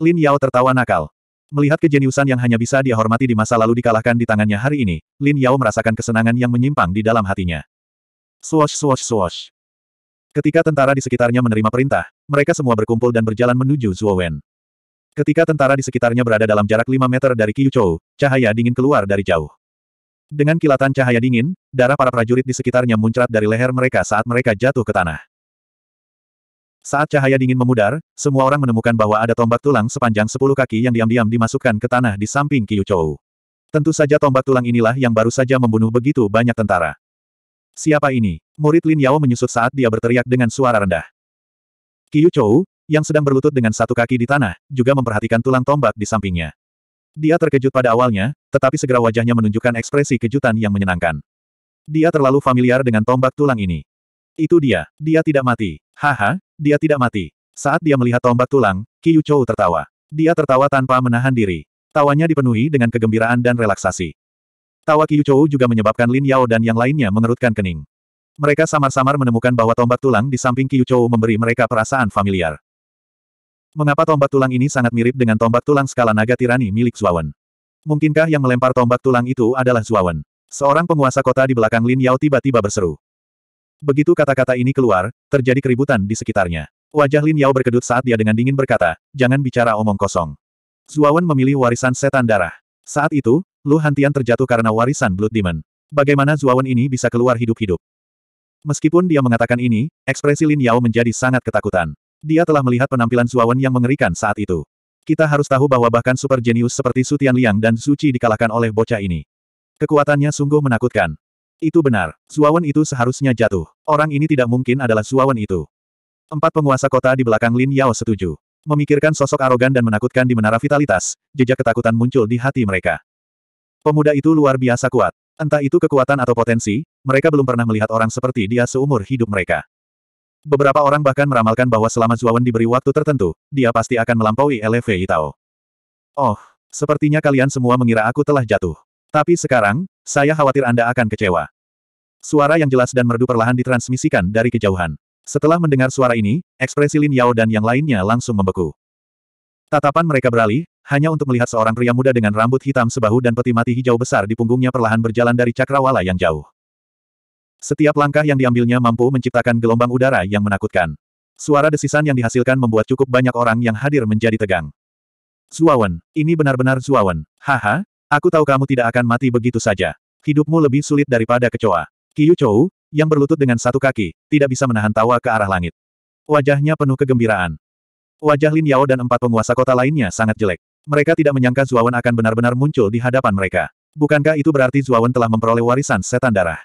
Lin Yao tertawa nakal. Melihat kejeniusan yang hanya bisa dia hormati di masa lalu dikalahkan di tangannya hari ini, Lin Yao merasakan kesenangan yang menyimpang di dalam hatinya. Swash swash swash. Ketika tentara di sekitarnya menerima perintah, mereka semua berkumpul dan berjalan menuju Zhuo Wen. Ketika tentara di sekitarnya berada dalam jarak 5 meter dari Qiu Chou, cahaya dingin keluar dari jauh. Dengan kilatan cahaya dingin, darah para prajurit di sekitarnya muncrat dari leher mereka saat mereka jatuh ke tanah. Saat cahaya dingin memudar, semua orang menemukan bahwa ada tombak tulang sepanjang sepuluh kaki yang diam-diam dimasukkan ke tanah di samping Qiu Chou. Tentu saja tombak tulang inilah yang baru saja membunuh begitu banyak tentara. Siapa ini? Murid Lin Yao menyusut saat dia berteriak dengan suara rendah. Qiu Chou, yang sedang berlutut dengan satu kaki di tanah, juga memperhatikan tulang tombak di sampingnya. Dia terkejut pada awalnya, tetapi segera wajahnya menunjukkan ekspresi kejutan yang menyenangkan. Dia terlalu familiar dengan tombak tulang ini. Itu dia, dia tidak mati. Haha, dia tidak mati. Saat dia melihat tombak tulang, Qiyu Chou tertawa. Dia tertawa tanpa menahan diri. Tawanya dipenuhi dengan kegembiraan dan relaksasi. Tawa Qiyu Chou juga menyebabkan Lin Yao dan yang lainnya mengerutkan kening. Mereka samar-samar menemukan bahwa tombak tulang di samping Qiyu Chou memberi mereka perasaan familiar. Mengapa tombak tulang ini sangat mirip dengan tombak tulang skala naga tirani milik Zuawan? Mungkinkah yang melempar tombak tulang itu adalah Zuawan? Seorang penguasa kota di belakang Lin Yao tiba-tiba berseru. Begitu kata-kata ini keluar, terjadi keributan di sekitarnya. Wajah Lin Yao berkedut saat dia dengan dingin berkata, jangan bicara omong kosong. Zuawan memilih warisan setan darah. Saat itu, Lu Hantian terjatuh karena warisan Blood Demon. Bagaimana Zuawan ini bisa keluar hidup-hidup? Meskipun dia mengatakan ini, ekspresi Lin Yao menjadi sangat ketakutan. Dia telah melihat penampilan Zuawan yang mengerikan saat itu. Kita harus tahu bahwa bahkan super jenius seperti Sutian Liang dan Suci dikalahkan oleh bocah ini. Kekuatannya sungguh menakutkan. Itu benar, Zuawan itu seharusnya jatuh. Orang ini tidak mungkin adalah Zuawan itu. Empat penguasa kota di belakang Lin Yao setuju. Memikirkan sosok arogan dan menakutkan di menara vitalitas, jejak ketakutan muncul di hati mereka. Pemuda itu luar biasa kuat. Entah itu kekuatan atau potensi, mereka belum pernah melihat orang seperti dia seumur hidup mereka. Beberapa orang bahkan meramalkan bahwa selama Zuawan diberi waktu tertentu, dia pasti akan melampaui LV Itao. Oh, sepertinya kalian semua mengira aku telah jatuh. Tapi sekarang, saya khawatir Anda akan kecewa. Suara yang jelas dan merdu perlahan ditransmisikan dari kejauhan. Setelah mendengar suara ini, ekspresi Lin Yao dan yang lainnya langsung membeku. Tatapan mereka beralih, hanya untuk melihat seorang pria muda dengan rambut hitam sebahu dan peti mati hijau besar di punggungnya perlahan berjalan dari cakrawala yang jauh. Setiap langkah yang diambilnya mampu menciptakan gelombang udara yang menakutkan. Suara desisan yang dihasilkan membuat cukup banyak orang yang hadir menjadi tegang. Zuawan, ini benar-benar Zuawan. Haha, aku tahu kamu tidak akan mati begitu saja. Hidupmu lebih sulit daripada kecoa. Kiyu Chou, yang berlutut dengan satu kaki, tidak bisa menahan tawa ke arah langit. Wajahnya penuh kegembiraan. Wajah Lin Yao dan empat penguasa kota lainnya sangat jelek. Mereka tidak menyangka Zuawan akan benar-benar muncul di hadapan mereka. Bukankah itu berarti Zuawan telah memperoleh warisan setan darah?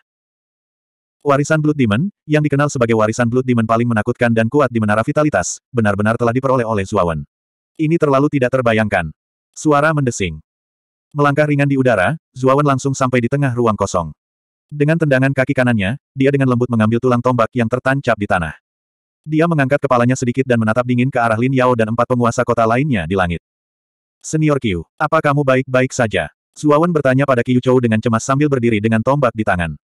Warisan Blood Demon, yang dikenal sebagai warisan Blood Demon paling menakutkan dan kuat di Menara Vitalitas, benar-benar telah diperoleh oleh Zuawan. Ini terlalu tidak terbayangkan. Suara mendesing. Melangkah ringan di udara, Zuawan langsung sampai di tengah ruang kosong. Dengan tendangan kaki kanannya, dia dengan lembut mengambil tulang tombak yang tertancap di tanah. Dia mengangkat kepalanya sedikit dan menatap dingin ke arah Lin Yao dan empat penguasa kota lainnya di langit. Senior Qiu, apa kamu baik-baik saja? Zuawan bertanya pada Qiu Chou dengan cemas sambil berdiri dengan tombak di tangan.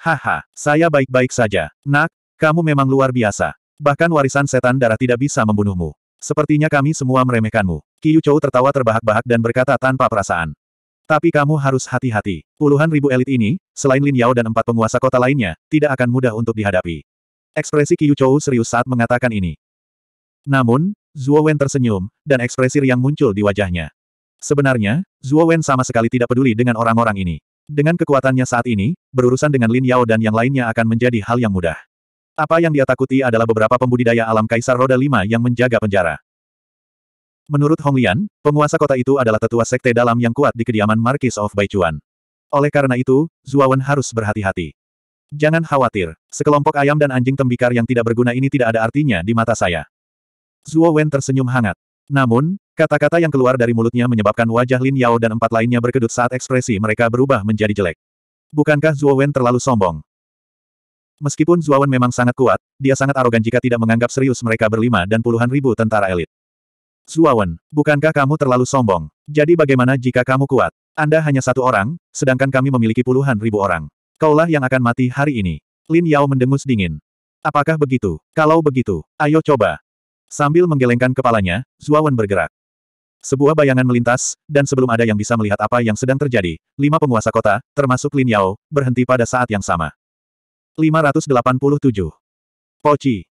Haha, saya baik-baik saja. Nak, kamu memang luar biasa. Bahkan warisan setan darah tidak bisa membunuhmu. Sepertinya kami semua meremehkanmu. Kiyu Chou tertawa terbahak-bahak dan berkata tanpa perasaan. Tapi kamu harus hati-hati. Puluhan ribu elit ini, selain Lin Yao dan empat penguasa kota lainnya, tidak akan mudah untuk dihadapi. Ekspresi Kiyu Chou serius saat mengatakan ini. Namun, Zhuo Wen tersenyum, dan ekspresi riang muncul di wajahnya. Sebenarnya, Zhuo Wen sama sekali tidak peduli dengan orang-orang ini. Dengan kekuatannya saat ini, berurusan dengan Lin Yao dan yang lainnya akan menjadi hal yang mudah. Apa yang dia takuti adalah beberapa pembudidaya alam Kaisar Roda Lima yang menjaga penjara. Menurut Hong Lian, penguasa kota itu adalah tetua sekte dalam yang kuat di kediaman Markis of Baichuan. Oleh karena itu, Zuawan harus berhati-hati. Jangan khawatir, sekelompok ayam dan anjing tembikar yang tidak berguna ini tidak ada artinya di mata saya. Zuo Wen tersenyum hangat. Namun, Kata-kata yang keluar dari mulutnya menyebabkan wajah Lin Yao dan empat lainnya berkedut saat ekspresi mereka berubah menjadi jelek. Bukankah Zhuo Wen terlalu sombong? Meskipun Zhuo Wen memang sangat kuat, dia sangat arogan jika tidak menganggap serius mereka berlima dan puluhan ribu tentara elit. Zhuo Wen, bukankah kamu terlalu sombong? Jadi bagaimana jika kamu kuat? Anda hanya satu orang, sedangkan kami memiliki puluhan ribu orang. Kaulah yang akan mati hari ini. Lin Yao mendengus dingin. Apakah begitu? Kalau begitu, ayo coba. Sambil menggelengkan kepalanya, Wen bergerak. Sebuah bayangan melintas, dan sebelum ada yang bisa melihat apa yang sedang terjadi, lima penguasa kota, termasuk Lin Yao, berhenti pada saat yang sama. 587. Poci.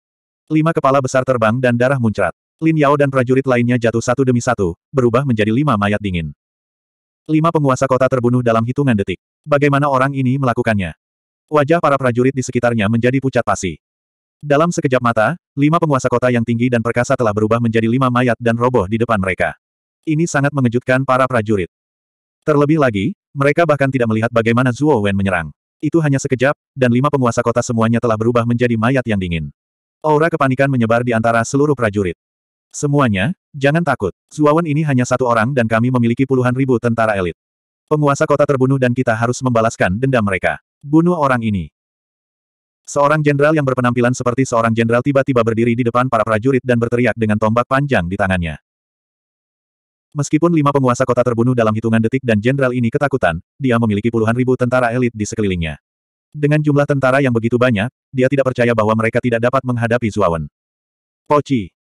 Lima kepala besar terbang dan darah muncrat. Lin Yao dan prajurit lainnya jatuh satu demi satu, berubah menjadi lima mayat dingin. Lima penguasa kota terbunuh dalam hitungan detik. Bagaimana orang ini melakukannya? Wajah para prajurit di sekitarnya menjadi pucat pasi. Dalam sekejap mata, lima penguasa kota yang tinggi dan perkasa telah berubah menjadi lima mayat dan roboh di depan mereka. Ini sangat mengejutkan para prajurit. Terlebih lagi, mereka bahkan tidak melihat bagaimana Zuo Wen menyerang. Itu hanya sekejap, dan lima penguasa kota semuanya telah berubah menjadi mayat yang dingin. Aura kepanikan menyebar di antara seluruh prajurit. Semuanya, jangan takut. Zhuo Wen ini hanya satu orang dan kami memiliki puluhan ribu tentara elit. Penguasa kota terbunuh dan kita harus membalaskan dendam mereka. Bunuh orang ini. Seorang jenderal yang berpenampilan seperti seorang jenderal tiba-tiba berdiri di depan para prajurit dan berteriak dengan tombak panjang di tangannya. Meskipun lima penguasa kota terbunuh dalam hitungan detik dan jenderal ini ketakutan, dia memiliki puluhan ribu tentara elit di sekelilingnya. Dengan jumlah tentara yang begitu banyak, dia tidak percaya bahwa mereka tidak dapat menghadapi Zuawan. Poci.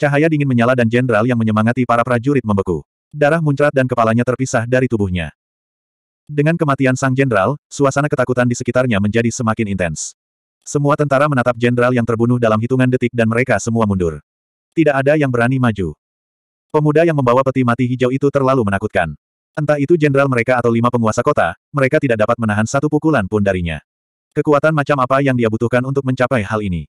Cahaya dingin menyala dan jenderal yang menyemangati para prajurit membeku. Darah muncrat dan kepalanya terpisah dari tubuhnya. Dengan kematian sang jenderal, suasana ketakutan di sekitarnya menjadi semakin intens. Semua tentara menatap jenderal yang terbunuh dalam hitungan detik dan mereka semua mundur. Tidak ada yang berani maju. Pemuda yang membawa peti mati hijau itu terlalu menakutkan. Entah itu jenderal mereka atau lima penguasa kota, mereka tidak dapat menahan satu pukulan pun darinya. Kekuatan macam apa yang dia butuhkan untuk mencapai hal ini?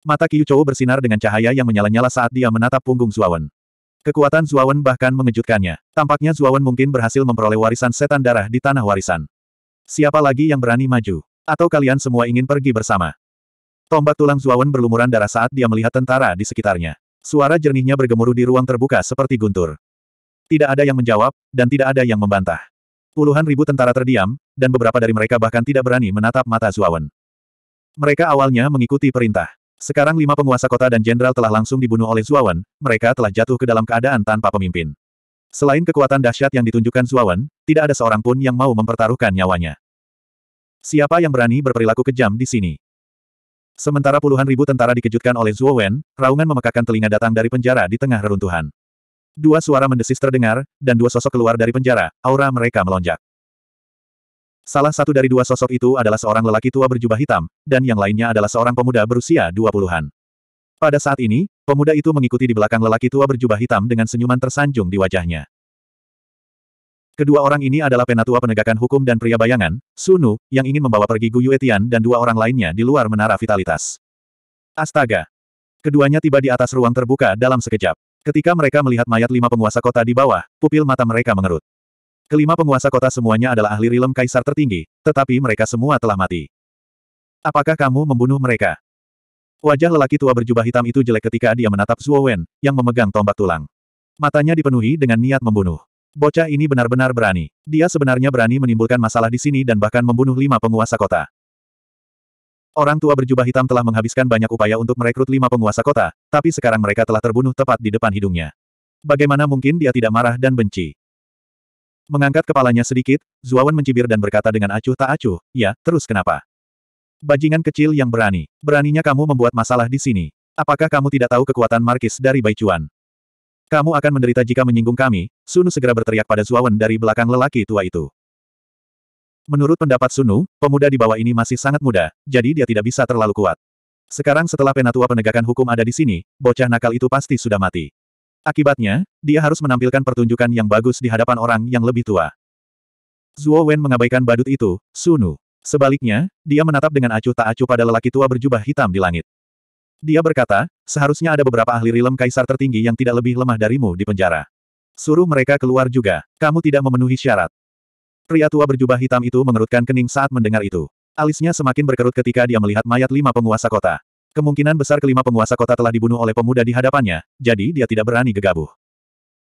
Mata Qiu Chou bersinar dengan cahaya yang menyala-nyala saat dia menatap punggung Zuawan. Kekuatan Zuawan bahkan mengejutkannya. Tampaknya Zuawan mungkin berhasil memperoleh warisan setan darah di tanah warisan. Siapa lagi yang berani maju? Atau kalian semua ingin pergi bersama? Tombak tulang Zuawan berlumuran darah saat dia melihat tentara di sekitarnya. Suara jernihnya bergemuruh di ruang terbuka seperti guntur. Tidak ada yang menjawab, dan tidak ada yang membantah. Puluhan ribu tentara terdiam, dan beberapa dari mereka bahkan tidak berani menatap mata Zuawan. Mereka awalnya mengikuti perintah. Sekarang lima penguasa kota dan jenderal telah langsung dibunuh oleh Zuawan, mereka telah jatuh ke dalam keadaan tanpa pemimpin. Selain kekuatan dahsyat yang ditunjukkan Zuawan, tidak ada seorang pun yang mau mempertaruhkan nyawanya. Siapa yang berani berperilaku kejam di sini? Sementara puluhan ribu tentara dikejutkan oleh Zhuo Wen, raungan memekakan telinga datang dari penjara di tengah reruntuhan. Dua suara mendesis terdengar, dan dua sosok keluar dari penjara, aura mereka melonjak. Salah satu dari dua sosok itu adalah seorang lelaki tua berjubah hitam, dan yang lainnya adalah seorang pemuda berusia dua puluhan. Pada saat ini, pemuda itu mengikuti di belakang lelaki tua berjubah hitam dengan senyuman tersanjung di wajahnya. Kedua orang ini adalah penatua penegakan hukum dan pria bayangan, Sunu, yang ingin membawa pergi Gu Yuetian dan dua orang lainnya di luar menara vitalitas. Astaga! Keduanya tiba di atas ruang terbuka dalam sekejap. Ketika mereka melihat mayat lima penguasa kota di bawah, pupil mata mereka mengerut. Kelima penguasa kota semuanya adalah ahli rilem kaisar tertinggi, tetapi mereka semua telah mati. Apakah kamu membunuh mereka? Wajah lelaki tua berjubah hitam itu jelek ketika dia menatap Zhuo Wen, yang memegang tombak tulang. Matanya dipenuhi dengan niat membunuh. Bocah ini benar-benar berani. Dia sebenarnya berani menimbulkan masalah di sini dan bahkan membunuh lima penguasa kota. Orang tua berjubah hitam telah menghabiskan banyak upaya untuk merekrut lima penguasa kota, tapi sekarang mereka telah terbunuh tepat di depan hidungnya. Bagaimana mungkin dia tidak marah dan benci? Mengangkat kepalanya sedikit, Zuawan mencibir dan berkata dengan acuh tak acuh, ya, terus kenapa? Bajingan kecil yang berani. Beraninya kamu membuat masalah di sini. Apakah kamu tidak tahu kekuatan Markis dari Baicuan? Kamu akan menderita jika menyinggung kami, Sunu segera berteriak pada Zuawan dari belakang lelaki tua itu. Menurut pendapat Sunu, pemuda di bawah ini masih sangat muda, jadi dia tidak bisa terlalu kuat. Sekarang setelah penatua penegakan hukum ada di sini, bocah nakal itu pasti sudah mati. Akibatnya, dia harus menampilkan pertunjukan yang bagus di hadapan orang yang lebih tua. Zuo Wen mengabaikan badut itu, Sunu. Sebaliknya, dia menatap dengan acuh tak acuh pada lelaki tua berjubah hitam di langit. Dia berkata, seharusnya ada beberapa ahli rilem kaisar tertinggi yang tidak lebih lemah darimu di penjara. Suruh mereka keluar juga, kamu tidak memenuhi syarat. Pria tua berjubah hitam itu mengerutkan kening saat mendengar itu. Alisnya semakin berkerut ketika dia melihat mayat lima penguasa kota. Kemungkinan besar kelima penguasa kota telah dibunuh oleh pemuda di hadapannya, jadi dia tidak berani gegabah.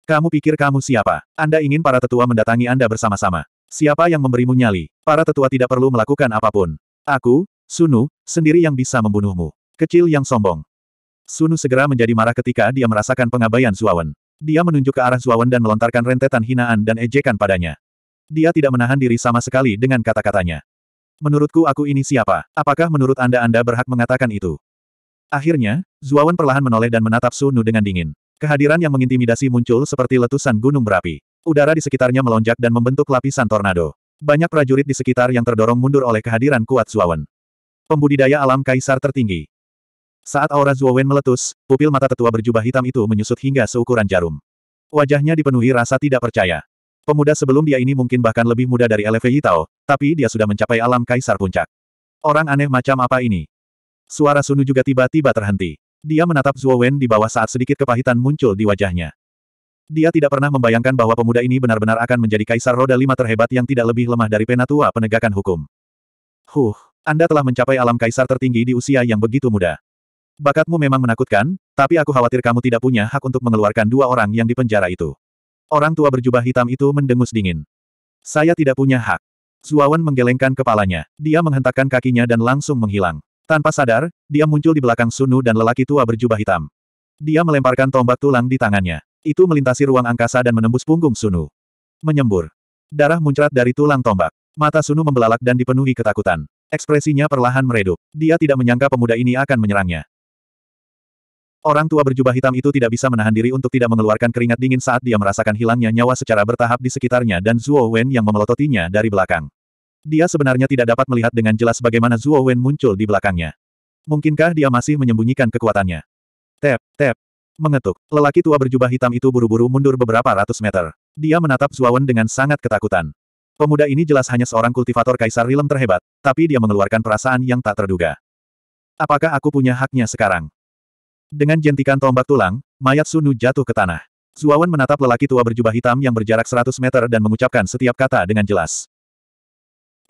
Kamu pikir kamu siapa? Anda ingin para tetua mendatangi Anda bersama-sama. Siapa yang memberimu nyali? Para tetua tidak perlu melakukan apapun. Aku, Sunu, sendiri yang bisa membunuhmu. Kecil yang sombong. Sunu segera menjadi marah ketika dia merasakan pengabaian Suawan. Dia menunjuk ke arah Suawan dan melontarkan rentetan hinaan dan ejekan padanya. Dia tidak menahan diri sama sekali dengan kata-katanya. Menurutku aku ini siapa? Apakah menurut Anda Anda berhak mengatakan itu? Akhirnya, Zuawan perlahan menoleh dan menatap Sunu dengan dingin. Kehadiran yang mengintimidasi muncul seperti letusan gunung berapi. Udara di sekitarnya melonjak dan membentuk lapisan tornado. Banyak prajurit di sekitar yang terdorong mundur oleh kehadiran kuat Zuawan. Pembudidaya alam kaisar tertinggi. Saat aura Wen meletus, pupil mata tetua berjubah hitam itu menyusut hingga seukuran jarum. Wajahnya dipenuhi rasa tidak percaya. Pemuda sebelum dia ini mungkin bahkan lebih muda dari Eleve Yitao, tapi dia sudah mencapai alam kaisar puncak. Orang aneh macam apa ini? Suara Sunu juga tiba-tiba terhenti. Dia menatap Wen di bawah saat sedikit kepahitan muncul di wajahnya. Dia tidak pernah membayangkan bahwa pemuda ini benar-benar akan menjadi kaisar roda lima terhebat yang tidak lebih lemah dari penatua penegakan hukum. Huh, Anda telah mencapai alam kaisar tertinggi di usia yang begitu muda. Bakatmu memang menakutkan, tapi aku khawatir kamu tidak punya hak untuk mengeluarkan dua orang yang dipenjara itu. Orang tua berjubah hitam itu mendengus dingin. Saya tidak punya hak. Zuawan menggelengkan kepalanya. Dia menghentakkan kakinya dan langsung menghilang. Tanpa sadar, dia muncul di belakang Sunu dan lelaki tua berjubah hitam. Dia melemparkan tombak tulang di tangannya. Itu melintasi ruang angkasa dan menembus punggung Sunu. Menyembur. Darah muncrat dari tulang tombak. Mata Sunu membelalak dan dipenuhi ketakutan. Ekspresinya perlahan meredup. Dia tidak menyangka pemuda ini akan menyerangnya. Orang tua berjubah hitam itu tidak bisa menahan diri untuk tidak mengeluarkan keringat dingin saat dia merasakan hilangnya nyawa secara bertahap di sekitarnya dan Zuo Wen yang memelototinya dari belakang. Dia sebenarnya tidak dapat melihat dengan jelas bagaimana Zuo Wen muncul di belakangnya. Mungkinkah dia masih menyembunyikan kekuatannya? Tep, tep. Mengetuk, lelaki tua berjubah hitam itu buru-buru mundur beberapa ratus meter. Dia menatap Zuo Wen dengan sangat ketakutan. Pemuda ini jelas hanya seorang kultivator kaisar rilem terhebat, tapi dia mengeluarkan perasaan yang tak terduga. Apakah aku punya haknya sekarang? Dengan jentikan tombak tulang, mayat Sunu jatuh ke tanah. Zuawan menatap lelaki tua berjubah hitam yang berjarak 100 meter dan mengucapkan setiap kata dengan jelas.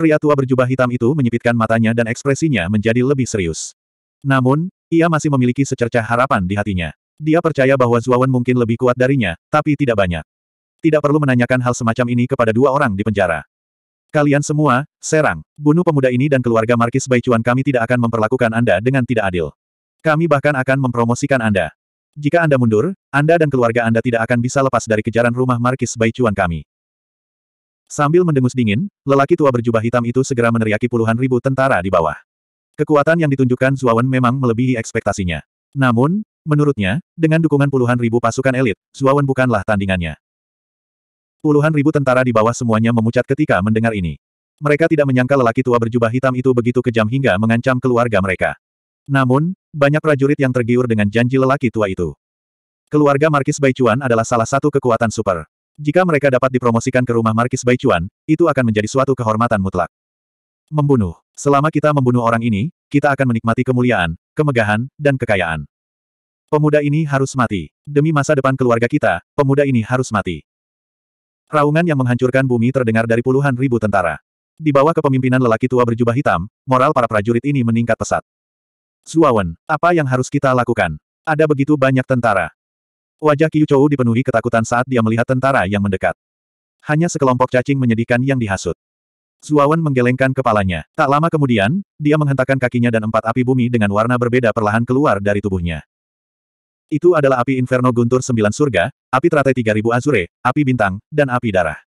Pria tua berjubah hitam itu menyipitkan matanya dan ekspresinya menjadi lebih serius. Namun, ia masih memiliki secercah harapan di hatinya. Dia percaya bahwa Zuawan mungkin lebih kuat darinya, tapi tidak banyak. Tidak perlu menanyakan hal semacam ini kepada dua orang di penjara. Kalian semua, serang. Bunuh pemuda ini dan keluarga Markis Baicuan kami tidak akan memperlakukan Anda dengan tidak adil. Kami bahkan akan mempromosikan Anda. Jika Anda mundur, Anda dan keluarga Anda tidak akan bisa lepas dari kejaran rumah Markis Baicuan kami. Sambil mendengus dingin, lelaki tua berjubah hitam itu segera meneriaki puluhan ribu tentara di bawah. Kekuatan yang ditunjukkan Zuawan memang melebihi ekspektasinya. Namun, menurutnya, dengan dukungan puluhan ribu pasukan elit, Zuawan bukanlah tandingannya. Puluhan ribu tentara di bawah semuanya memucat ketika mendengar ini. Mereka tidak menyangka lelaki tua berjubah hitam itu begitu kejam hingga mengancam keluarga mereka. Namun, banyak prajurit yang tergiur dengan janji lelaki tua itu. Keluarga Markis Baichuan adalah salah satu kekuatan super. Jika mereka dapat dipromosikan ke rumah Markis Baichuan, itu akan menjadi suatu kehormatan mutlak. Membunuh. Selama kita membunuh orang ini, kita akan menikmati kemuliaan, kemegahan, dan kekayaan. Pemuda ini harus mati. Demi masa depan keluarga kita, pemuda ini harus mati. Raungan yang menghancurkan bumi terdengar dari puluhan ribu tentara. Di bawah kepemimpinan lelaki tua berjubah hitam, moral para prajurit ini meningkat pesat. Zuawan, apa yang harus kita lakukan? Ada begitu banyak tentara. Wajah Qiu Chou dipenuhi ketakutan saat dia melihat tentara yang mendekat. Hanya sekelompok cacing menyedihkan yang dihasut. Zuawan menggelengkan kepalanya. Tak lama kemudian, dia menghentakkan kakinya dan empat api bumi dengan warna berbeda perlahan keluar dari tubuhnya. Itu adalah api Inferno Guntur Sembilan Surga, api Teratai ribu Azure, api Bintang, dan api Darah.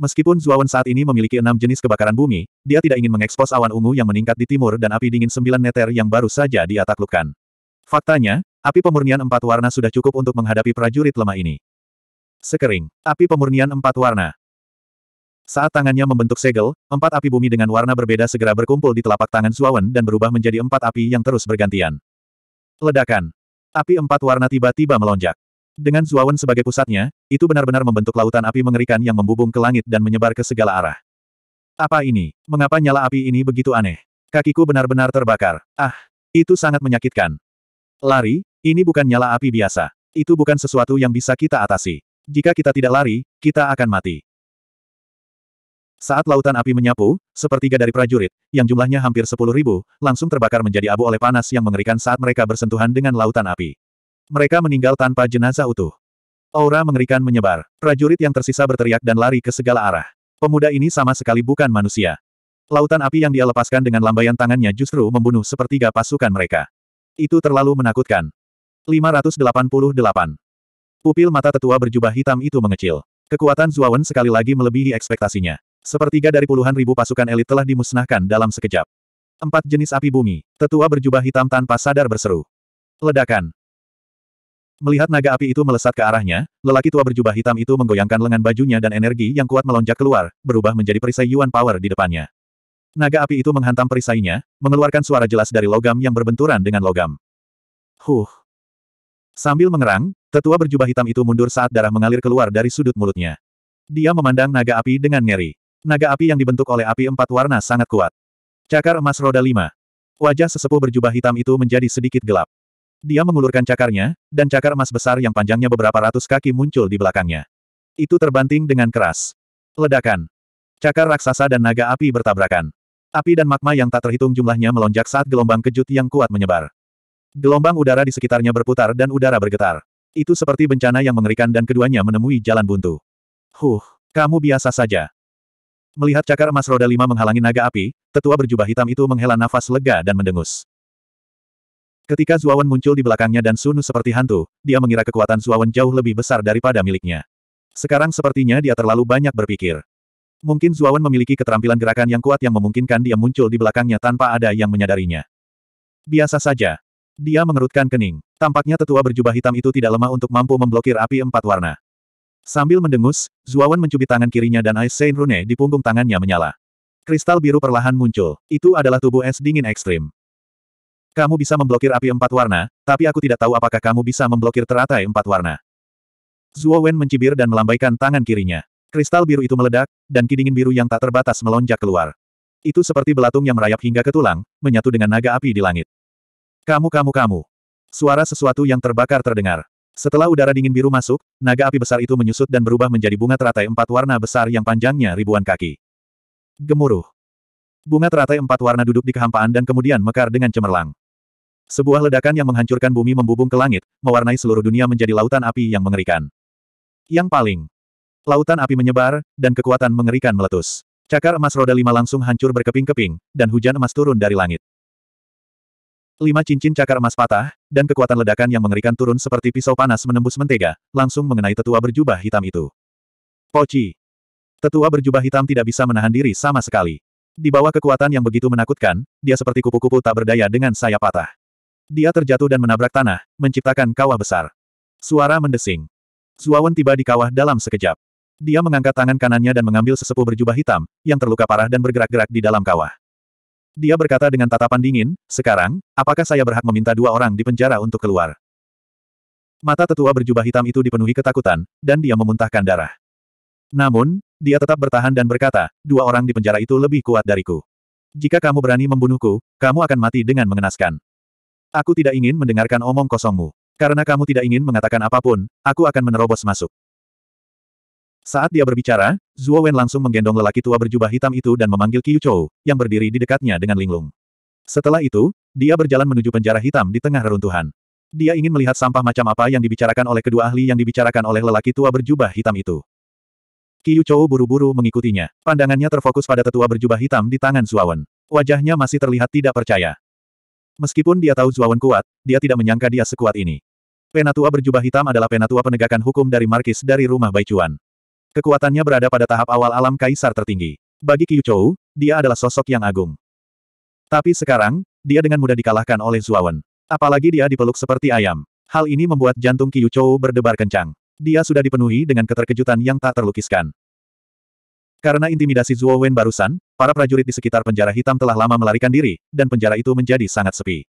Meskipun Zuawan saat ini memiliki enam jenis kebakaran bumi, dia tidak ingin mengekspos awan ungu yang meningkat di timur dan api dingin sembilan meter yang baru saja dia taklukkan. Faktanya, api pemurnian empat warna sudah cukup untuk menghadapi prajurit lemah ini. Sekering, api pemurnian empat warna. Saat tangannya membentuk segel, empat api bumi dengan warna berbeda segera berkumpul di telapak tangan Zuawan dan berubah menjadi empat api yang terus bergantian. Ledakan. Api empat warna tiba-tiba melonjak. Dengan Zuawan sebagai pusatnya, itu benar-benar membentuk lautan api mengerikan yang membubung ke langit dan menyebar ke segala arah. Apa ini? Mengapa nyala api ini begitu aneh? Kakiku benar-benar terbakar. Ah, itu sangat menyakitkan. Lari, ini bukan nyala api biasa. Itu bukan sesuatu yang bisa kita atasi. Jika kita tidak lari, kita akan mati. Saat lautan api menyapu, sepertiga dari prajurit, yang jumlahnya hampir sepuluh ribu, langsung terbakar menjadi abu oleh panas yang mengerikan saat mereka bersentuhan dengan lautan api. Mereka meninggal tanpa jenazah utuh. Aura mengerikan menyebar. Prajurit yang tersisa berteriak dan lari ke segala arah. Pemuda ini sama sekali bukan manusia. Lautan api yang dia lepaskan dengan lambaian tangannya justru membunuh sepertiga pasukan mereka. Itu terlalu menakutkan. 588. Pupil mata tetua berjubah hitam itu mengecil. Kekuatan Zuawan sekali lagi melebihi ekspektasinya. Sepertiga dari puluhan ribu pasukan elit telah dimusnahkan dalam sekejap. Empat jenis api bumi, tetua berjubah hitam tanpa sadar berseru. Ledakan. Melihat naga api itu melesat ke arahnya, lelaki tua berjubah hitam itu menggoyangkan lengan bajunya dan energi yang kuat melonjak keluar, berubah menjadi perisai Yuan Power di depannya. Naga api itu menghantam perisainya, mengeluarkan suara jelas dari logam yang berbenturan dengan logam. Huh. Sambil mengerang, tetua berjubah hitam itu mundur saat darah mengalir keluar dari sudut mulutnya. Dia memandang naga api dengan ngeri. Naga api yang dibentuk oleh api empat warna sangat kuat. Cakar emas roda lima. Wajah sesepuh berjubah hitam itu menjadi sedikit gelap. Dia mengulurkan cakarnya, dan cakar emas besar yang panjangnya beberapa ratus kaki muncul di belakangnya. Itu terbanting dengan keras. Ledakan. Cakar raksasa dan naga api bertabrakan. Api dan magma yang tak terhitung jumlahnya melonjak saat gelombang kejut yang kuat menyebar. Gelombang udara di sekitarnya berputar dan udara bergetar. Itu seperti bencana yang mengerikan dan keduanya menemui jalan buntu. Huh, kamu biasa saja. Melihat cakar emas roda lima menghalangi naga api, tetua berjubah hitam itu menghela nafas lega dan mendengus. Ketika Zuawan muncul di belakangnya dan Sunu seperti hantu, dia mengira kekuatan Zuawan jauh lebih besar daripada miliknya. Sekarang sepertinya dia terlalu banyak berpikir. Mungkin Zuawan memiliki keterampilan gerakan yang kuat yang memungkinkan dia muncul di belakangnya tanpa ada yang menyadarinya. Biasa saja. Dia mengerutkan kening. Tampaknya tetua berjubah hitam itu tidak lemah untuk mampu memblokir api empat warna. Sambil mendengus, Zuawan mencubit tangan kirinya dan Ice Saint Rune di punggung tangannya menyala. Kristal biru perlahan muncul. Itu adalah tubuh es dingin ekstrim. Kamu bisa memblokir api empat warna, tapi aku tidak tahu apakah kamu bisa memblokir teratai empat warna. Zuo Wen mencibir dan melambaikan tangan kirinya. Kristal biru itu meledak, dan kidingin biru yang tak terbatas melonjak keluar. Itu seperti belatung yang merayap hingga ke tulang, menyatu dengan naga api di langit. Kamu kamu kamu. Suara sesuatu yang terbakar terdengar. Setelah udara dingin biru masuk, naga api besar itu menyusut dan berubah menjadi bunga teratai empat warna besar yang panjangnya ribuan kaki. Gemuruh. Bunga teratai empat warna duduk di kehampaan dan kemudian mekar dengan cemerlang. Sebuah ledakan yang menghancurkan bumi membubung ke langit, mewarnai seluruh dunia menjadi lautan api yang mengerikan. Yang paling. Lautan api menyebar, dan kekuatan mengerikan meletus. Cakar emas roda lima langsung hancur berkeping-keping, dan hujan emas turun dari langit. Lima cincin cakar emas patah, dan kekuatan ledakan yang mengerikan turun seperti pisau panas menembus mentega, langsung mengenai tetua berjubah hitam itu. Poci. Tetua berjubah hitam tidak bisa menahan diri sama sekali. Di bawah kekuatan yang begitu menakutkan, dia seperti kupu-kupu tak berdaya dengan sayap patah. Dia terjatuh dan menabrak tanah, menciptakan kawah besar. Suara mendesing. Zuawan tiba di kawah dalam sekejap. Dia mengangkat tangan kanannya dan mengambil sesepuh berjubah hitam, yang terluka parah dan bergerak-gerak di dalam kawah. Dia berkata dengan tatapan dingin, sekarang, apakah saya berhak meminta dua orang di penjara untuk keluar? Mata tetua berjubah hitam itu dipenuhi ketakutan, dan dia memuntahkan darah. Namun, dia tetap bertahan dan berkata, dua orang di penjara itu lebih kuat dariku. Jika kamu berani membunuhku, kamu akan mati dengan mengenaskan. Aku tidak ingin mendengarkan omong kosongmu. Karena kamu tidak ingin mengatakan apapun, aku akan menerobos masuk. Saat dia berbicara, Zuo Wen langsung menggendong lelaki tua berjubah hitam itu dan memanggil Qiu Chou, yang berdiri di dekatnya dengan linglung. Setelah itu, dia berjalan menuju penjara hitam di tengah reruntuhan. Dia ingin melihat sampah macam apa yang dibicarakan oleh kedua ahli yang dibicarakan oleh lelaki tua berjubah hitam itu. Qiu Chou buru-buru mengikutinya. Pandangannya terfokus pada tetua berjubah hitam di tangan Zhuo Wen. Wajahnya masih terlihat tidak percaya. Meskipun dia tahu Zuawan kuat, dia tidak menyangka dia sekuat ini. Penatua berjubah hitam adalah penatua penegakan hukum dari Markis dari rumah Baicuan. Kekuatannya berada pada tahap awal alam kaisar tertinggi. Bagi Qiu Chou, dia adalah sosok yang agung. Tapi sekarang, dia dengan mudah dikalahkan oleh Zuawan. Apalagi dia dipeluk seperti ayam. Hal ini membuat jantung Qiu Chou berdebar kencang. Dia sudah dipenuhi dengan keterkejutan yang tak terlukiskan. Karena intimidasi Zuo barusan, Para prajurit di sekitar penjara hitam telah lama melarikan diri, dan penjara itu menjadi sangat sepi.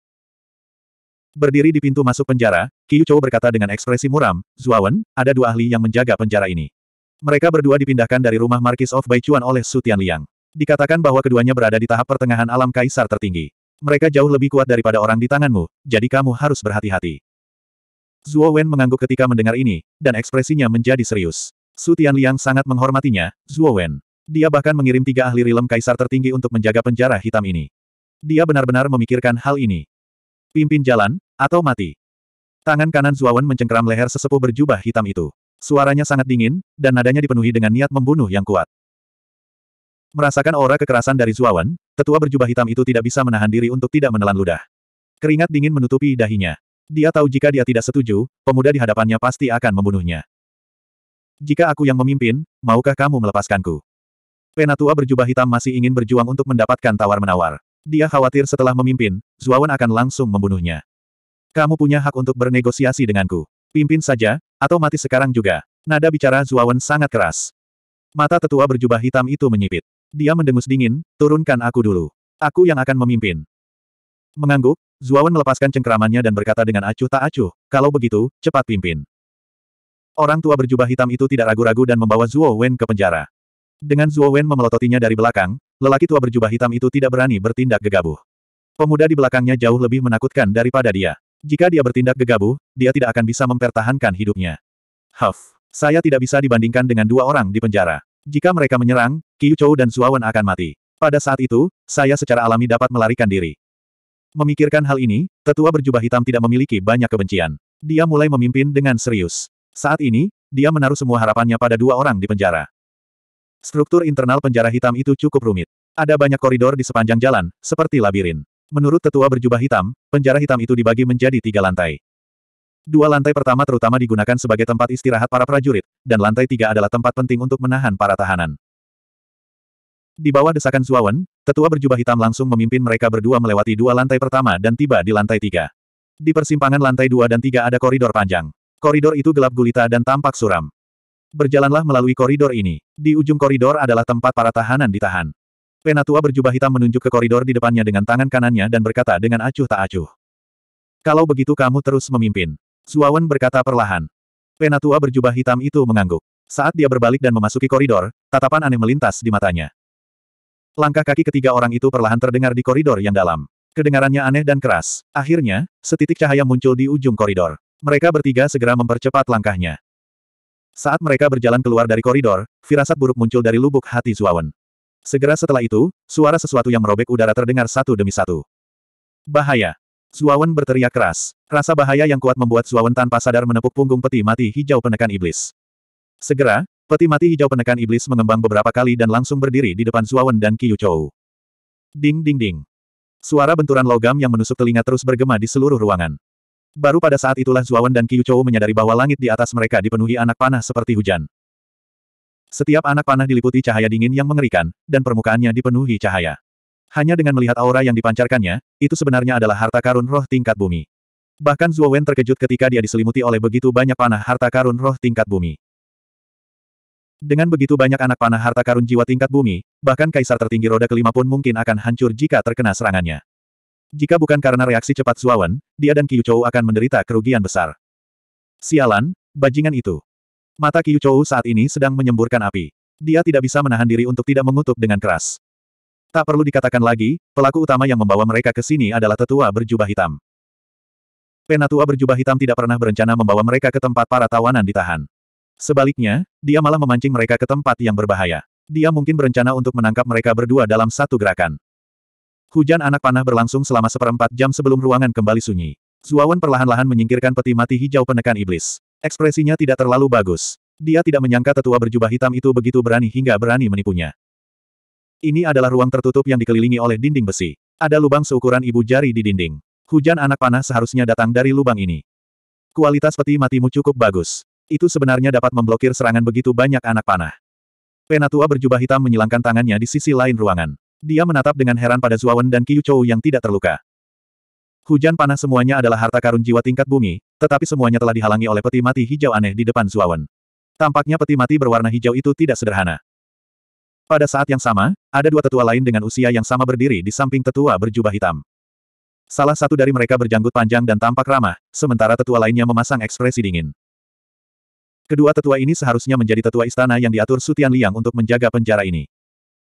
Berdiri di pintu masuk penjara, Qiu Chou berkata dengan ekspresi muram, Zuawan, ada dua ahli yang menjaga penjara ini. Mereka berdua dipindahkan dari rumah Markis of Baichuan oleh Su Tianliang. Dikatakan bahwa keduanya berada di tahap pertengahan alam kaisar tertinggi. Mereka jauh lebih kuat daripada orang di tanganmu, jadi kamu harus berhati-hati. Zuo Wen mengangguk ketika mendengar ini, dan ekspresinya menjadi serius. Su Tianliang sangat menghormatinya, Zuo Wen. Dia bahkan mengirim tiga ahli rilem kaisar tertinggi untuk menjaga penjara hitam ini. Dia benar-benar memikirkan hal ini. Pimpin jalan, atau mati. Tangan kanan Zuawan mencengkeram leher sesepuh berjubah hitam itu. Suaranya sangat dingin, dan nadanya dipenuhi dengan niat membunuh yang kuat. Merasakan aura kekerasan dari Zuawan, tetua berjubah hitam itu tidak bisa menahan diri untuk tidak menelan ludah. Keringat dingin menutupi dahinya. Dia tahu jika dia tidak setuju, pemuda di hadapannya pasti akan membunuhnya. Jika aku yang memimpin, maukah kamu melepaskanku? Penatua berjubah hitam masih ingin berjuang untuk mendapatkan tawar-menawar. Dia khawatir setelah memimpin, Zuawan akan langsung membunuhnya. Kamu punya hak untuk bernegosiasi denganku. Pimpin saja, atau mati sekarang juga. Nada bicara Zuawan sangat keras. Mata tetua berjubah hitam itu menyipit. Dia mendengus dingin, turunkan aku dulu. Aku yang akan memimpin. Mengangguk, Zuawan melepaskan cengkeramannya dan berkata dengan acuh tak acuh, kalau begitu, cepat pimpin. Orang tua berjubah hitam itu tidak ragu-ragu dan membawa Zuo Wen ke penjara. Dengan Zuo Wen memelototinya dari belakang, lelaki tua berjubah hitam itu tidak berani bertindak gegabah. Pemuda di belakangnya jauh lebih menakutkan daripada dia. Jika dia bertindak gegabah, dia tidak akan bisa mempertahankan hidupnya. Huff, saya tidak bisa dibandingkan dengan dua orang di penjara. Jika mereka menyerang, Qiu Chou dan Wen akan mati. Pada saat itu, saya secara alami dapat melarikan diri. Memikirkan hal ini, tetua berjubah hitam tidak memiliki banyak kebencian. Dia mulai memimpin dengan serius. Saat ini, dia menaruh semua harapannya pada dua orang di penjara. Struktur internal penjara hitam itu cukup rumit. Ada banyak koridor di sepanjang jalan, seperti labirin. Menurut tetua berjubah hitam, penjara hitam itu dibagi menjadi tiga lantai. Dua lantai pertama terutama digunakan sebagai tempat istirahat para prajurit, dan lantai tiga adalah tempat penting untuk menahan para tahanan. Di bawah desakan Zuawan, tetua berjubah hitam langsung memimpin mereka berdua melewati dua lantai pertama dan tiba di lantai tiga. Di persimpangan lantai dua dan tiga ada koridor panjang. Koridor itu gelap gulita dan tampak suram berjalanlah melalui koridor ini. Di ujung koridor adalah tempat para tahanan ditahan. Penatua berjubah hitam menunjuk ke koridor di depannya dengan tangan kanannya dan berkata dengan acuh tak acuh. Kalau begitu kamu terus memimpin. Suawan berkata perlahan. Penatua berjubah hitam itu mengangguk. Saat dia berbalik dan memasuki koridor, tatapan aneh melintas di matanya. Langkah kaki ketiga orang itu perlahan terdengar di koridor yang dalam. Kedengarannya aneh dan keras. Akhirnya, setitik cahaya muncul di ujung koridor. Mereka bertiga segera mempercepat langkahnya. Saat mereka berjalan keluar dari koridor, firasat buruk muncul dari lubuk hati Zuawan. Segera setelah itu, suara sesuatu yang merobek udara terdengar satu demi satu. Bahaya! Zuawan berteriak keras. Rasa bahaya yang kuat membuat Zuawan tanpa sadar menepuk punggung peti mati hijau penekan iblis. Segera, peti mati hijau penekan iblis mengembang beberapa kali dan langsung berdiri di depan Zuawan dan Qiyu Chou. Ding ding ding. Suara benturan logam yang menusuk telinga terus bergema di seluruh ruangan. Baru pada saat itulah Zuawan dan Qiu Chou menyadari bahwa langit di atas mereka dipenuhi anak panah seperti hujan. Setiap anak panah diliputi cahaya dingin yang mengerikan, dan permukaannya dipenuhi cahaya. Hanya dengan melihat aura yang dipancarkannya, itu sebenarnya adalah harta karun roh tingkat bumi. Bahkan Zuowen terkejut ketika dia diselimuti oleh begitu banyak panah harta karun roh tingkat bumi. Dengan begitu banyak anak panah harta karun jiwa tingkat bumi, bahkan kaisar tertinggi roda kelima pun mungkin akan hancur jika terkena serangannya. Jika bukan karena reaksi cepat Zuawan, dia dan Qiu Chou akan menderita kerugian besar. Sialan, bajingan itu. Mata Qiu Chou saat ini sedang menyemburkan api. Dia tidak bisa menahan diri untuk tidak mengutuk dengan keras. Tak perlu dikatakan lagi, pelaku utama yang membawa mereka ke sini adalah tetua berjubah hitam. Penatua berjubah hitam tidak pernah berencana membawa mereka ke tempat para tawanan ditahan. Sebaliknya, dia malah memancing mereka ke tempat yang berbahaya. Dia mungkin berencana untuk menangkap mereka berdua dalam satu gerakan. Hujan anak panah berlangsung selama seperempat jam sebelum ruangan kembali sunyi. Zuawan perlahan-lahan menyingkirkan peti mati hijau penekan iblis. Ekspresinya tidak terlalu bagus. Dia tidak menyangka tetua berjubah hitam itu begitu berani hingga berani menipunya. Ini adalah ruang tertutup yang dikelilingi oleh dinding besi. Ada lubang seukuran ibu jari di dinding. Hujan anak panah seharusnya datang dari lubang ini. Kualitas peti matimu cukup bagus. Itu sebenarnya dapat memblokir serangan begitu banyak anak panah. Penatua berjubah hitam menyilangkan tangannya di sisi lain ruangan. Dia menatap dengan heran pada Zuawan dan Qiu Chou yang tidak terluka. Hujan panas semuanya adalah harta karun jiwa tingkat bumi, tetapi semuanya telah dihalangi oleh peti mati hijau aneh di depan Zuawan. Tampaknya peti mati berwarna hijau itu tidak sederhana. Pada saat yang sama, ada dua tetua lain dengan usia yang sama berdiri di samping tetua berjubah hitam. Salah satu dari mereka berjanggut panjang dan tampak ramah, sementara tetua lainnya memasang ekspresi dingin. Kedua tetua ini seharusnya menjadi tetua istana yang diatur Sutian Liang untuk menjaga penjara ini.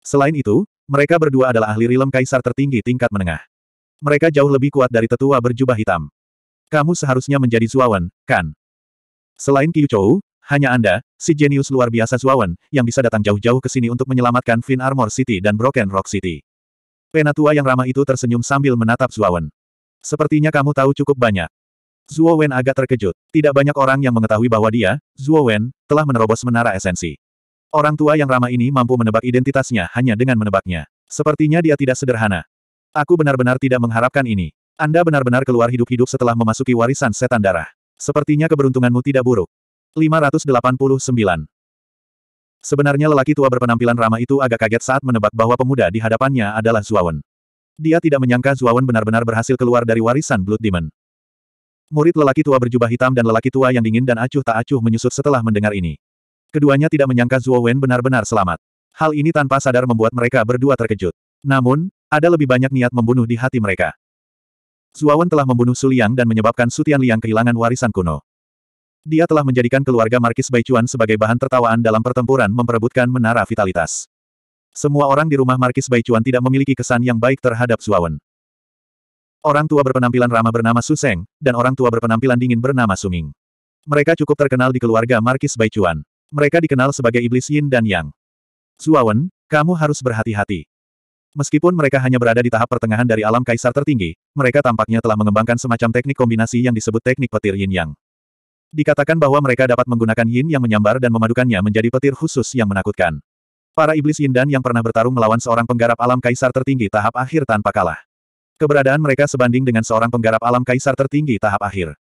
Selain itu, mereka berdua adalah ahli rilem kaisar tertinggi tingkat menengah. Mereka jauh lebih kuat dari tetua berjubah hitam. Kamu seharusnya menjadi Zuawan, kan? Selain Qiu Chou, hanya Anda, si jenius luar biasa Zuawan, yang bisa datang jauh-jauh ke sini untuk menyelamatkan Fin Armor City dan Broken Rock City. Penatua yang ramah itu tersenyum sambil menatap Zuawan. Sepertinya kamu tahu cukup banyak. Zuo Wen agak terkejut. Tidak banyak orang yang mengetahui bahwa dia, Zuo Wen, telah menerobos menara esensi. Orang tua yang ramah ini mampu menebak identitasnya hanya dengan menebaknya. Sepertinya dia tidak sederhana. Aku benar-benar tidak mengharapkan ini. Anda benar-benar keluar hidup-hidup setelah memasuki warisan setan darah. Sepertinya keberuntunganmu tidak buruk. 589. Sebenarnya lelaki tua berpenampilan ramah itu agak kaget saat menebak bahwa pemuda di hadapannya adalah Zuawan. Dia tidak menyangka Zuawan benar-benar berhasil keluar dari warisan Blood Demon. Murid lelaki tua berjubah hitam dan lelaki tua yang dingin dan acuh tak acuh menyusut setelah mendengar ini. Keduanya tidak menyangka Zuo Wen benar-benar selamat. Hal ini tanpa sadar membuat mereka berdua terkejut. Namun, ada lebih banyak niat membunuh di hati mereka. Wen telah membunuh Su Liang dan menyebabkan Su Liang kehilangan warisan kuno. Dia telah menjadikan keluarga Markis Baichuan sebagai bahan tertawaan dalam pertempuran memperebutkan menara vitalitas. Semua orang di rumah Markis Baichuan tidak memiliki kesan yang baik terhadap Wen. Orang tua berpenampilan ramah bernama Su Seng, dan orang tua berpenampilan dingin bernama Suming. Mereka cukup terkenal di keluarga Markis Baichuan. Mereka dikenal sebagai iblis yin dan yang. Zuawan, kamu harus berhati-hati. Meskipun mereka hanya berada di tahap pertengahan dari alam kaisar tertinggi, mereka tampaknya telah mengembangkan semacam teknik kombinasi yang disebut teknik petir yin yang. Dikatakan bahwa mereka dapat menggunakan yin yang menyambar dan memadukannya menjadi petir khusus yang menakutkan. Para iblis yin dan yang pernah bertarung melawan seorang penggarap alam kaisar tertinggi tahap akhir tanpa kalah. Keberadaan mereka sebanding dengan seorang penggarap alam kaisar tertinggi tahap akhir.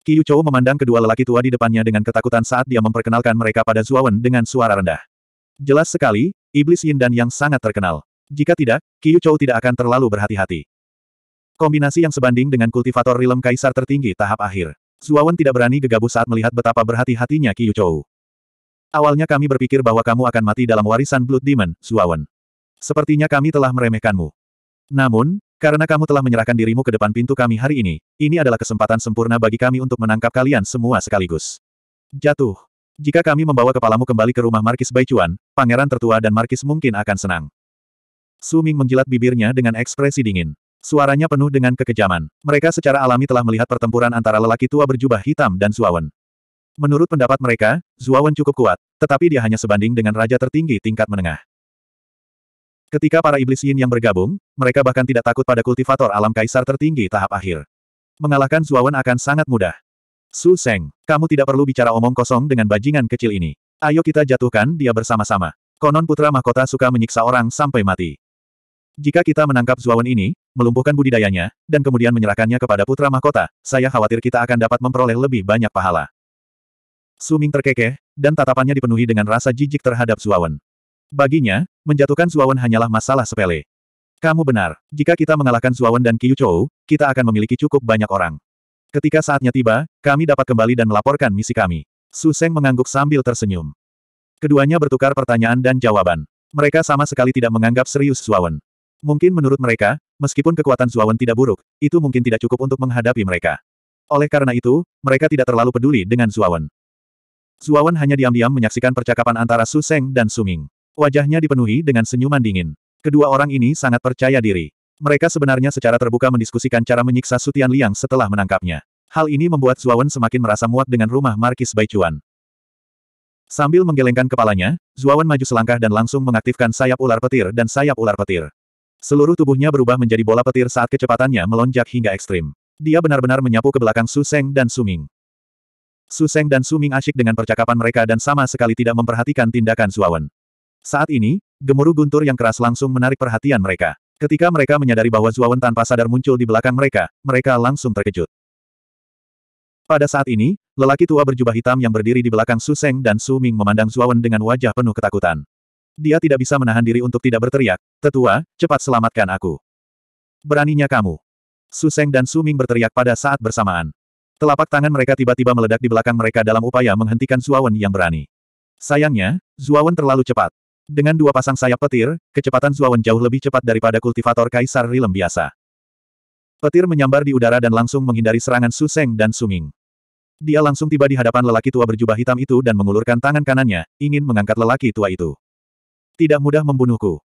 Qiu Chou memandang kedua lelaki tua di depannya dengan ketakutan saat dia memperkenalkan mereka pada Zuawan dengan suara rendah. Jelas sekali, iblis Yin dan Yang sangat terkenal. Jika tidak, Qiu Chou tidak akan terlalu berhati-hati. Kombinasi yang sebanding dengan kultivator rilem kaisar tertinggi tahap akhir. Zuawan tidak berani gegabah saat melihat betapa berhati-hatinya Qiu Chou. Awalnya kami berpikir bahwa kamu akan mati dalam warisan Blood Demon, Zuawan. Sepertinya kami telah meremehkanmu. Namun, karena kamu telah menyerahkan dirimu ke depan pintu kami hari ini, ini adalah kesempatan sempurna bagi kami untuk menangkap kalian semua sekaligus. Jatuh. Jika kami membawa kepalamu kembali ke rumah Markis Baichuan, pangeran tertua dan Markis mungkin akan senang. Su Ming menjilat bibirnya dengan ekspresi dingin. Suaranya penuh dengan kekejaman. Mereka secara alami telah melihat pertempuran antara lelaki tua berjubah hitam dan Zuawan. Menurut pendapat mereka, Zuawan cukup kuat, tetapi dia hanya sebanding dengan raja tertinggi tingkat menengah. Ketika para iblis yin yang bergabung, mereka bahkan tidak takut pada kultivator alam kaisar tertinggi tahap akhir. Mengalahkan Zuawan akan sangat mudah. Su Seng, kamu tidak perlu bicara omong kosong dengan bajingan kecil ini. Ayo kita jatuhkan dia bersama-sama. Konon putra mahkota suka menyiksa orang sampai mati. Jika kita menangkap Zuawan ini, melumpuhkan budidayanya, dan kemudian menyerahkannya kepada putra mahkota, saya khawatir kita akan dapat memperoleh lebih banyak pahala. Suming terkekeh, dan tatapannya dipenuhi dengan rasa jijik terhadap Zuawan. Baginya, Menjatuhkan Zuawan hanyalah masalah sepele. Kamu benar, jika kita mengalahkan Zuawan dan Qiu Chou, kita akan memiliki cukup banyak orang. Ketika saatnya tiba, kami dapat kembali dan melaporkan misi kami. Su Seng mengangguk sambil tersenyum. Keduanya bertukar pertanyaan dan jawaban. Mereka sama sekali tidak menganggap serius Zuawan. Mungkin menurut mereka, meskipun kekuatan Zuawan tidak buruk, itu mungkin tidak cukup untuk menghadapi mereka. Oleh karena itu, mereka tidak terlalu peduli dengan Zuawan. Zuawan hanya diam-diam menyaksikan percakapan antara Su Seng dan Suming. Wajahnya dipenuhi dengan senyuman dingin. Kedua orang ini sangat percaya diri. Mereka sebenarnya secara terbuka mendiskusikan cara menyiksa Sutian Liang setelah menangkapnya. Hal ini membuat Zuawan semakin merasa muak dengan rumah Markis Baichuan. Sambil menggelengkan kepalanya, Zuawan maju selangkah dan langsung mengaktifkan sayap ular petir dan sayap ular petir. Seluruh tubuhnya berubah menjadi bola petir saat kecepatannya melonjak hingga ekstrim. Dia benar-benar menyapu ke belakang Su Seng dan Suming. Su Seng dan Suming asyik dengan percakapan mereka dan sama sekali tidak memperhatikan tindakan Zuawan. Saat ini, gemuruh guntur yang keras langsung menarik perhatian mereka. Ketika mereka menyadari bahwa Zuawan tanpa sadar muncul di belakang mereka, mereka langsung terkejut. Pada saat ini, lelaki tua berjubah hitam yang berdiri di belakang Su Seng dan Su Ming memandang Zuawan dengan wajah penuh ketakutan. Dia tidak bisa menahan diri untuk tidak berteriak, Tetua, cepat selamatkan aku. Beraninya kamu. Su Seng dan Su Ming berteriak pada saat bersamaan. Telapak tangan mereka tiba-tiba meledak di belakang mereka dalam upaya menghentikan Zuawan yang berani. Sayangnya, Zuawan terlalu cepat. Dengan dua pasang sayap petir, kecepatan Zuawan jauh lebih cepat daripada kultivator Kaisar Rilem biasa. Petir menyambar di udara dan langsung menghindari serangan Su Seng dan Su Ming. Dia langsung tiba di hadapan lelaki tua berjubah hitam itu dan mengulurkan tangan kanannya, ingin mengangkat lelaki tua itu. Tidak mudah membunuhku.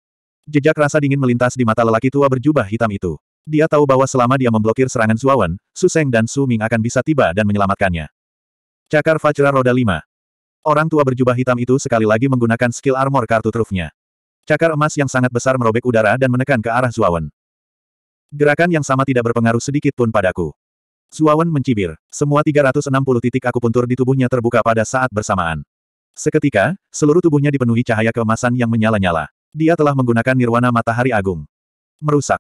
Jejak rasa dingin melintas di mata lelaki tua berjubah hitam itu. Dia tahu bahwa selama dia memblokir serangan Zuawan, Su Seng dan Su Ming akan bisa tiba dan menyelamatkannya. Cakar Fajra Roda 5 Orang tua berjubah hitam itu sekali lagi menggunakan skill armor kartu trufnya. Cakar emas yang sangat besar merobek udara dan menekan ke arah Zuawan. Gerakan yang sama tidak berpengaruh sedikit pun padaku. Zuawan mencibir. Semua 360 titik aku puntur di tubuhnya terbuka pada saat bersamaan. Seketika, seluruh tubuhnya dipenuhi cahaya keemasan yang menyala-nyala. Dia telah menggunakan nirwana matahari agung. Merusak.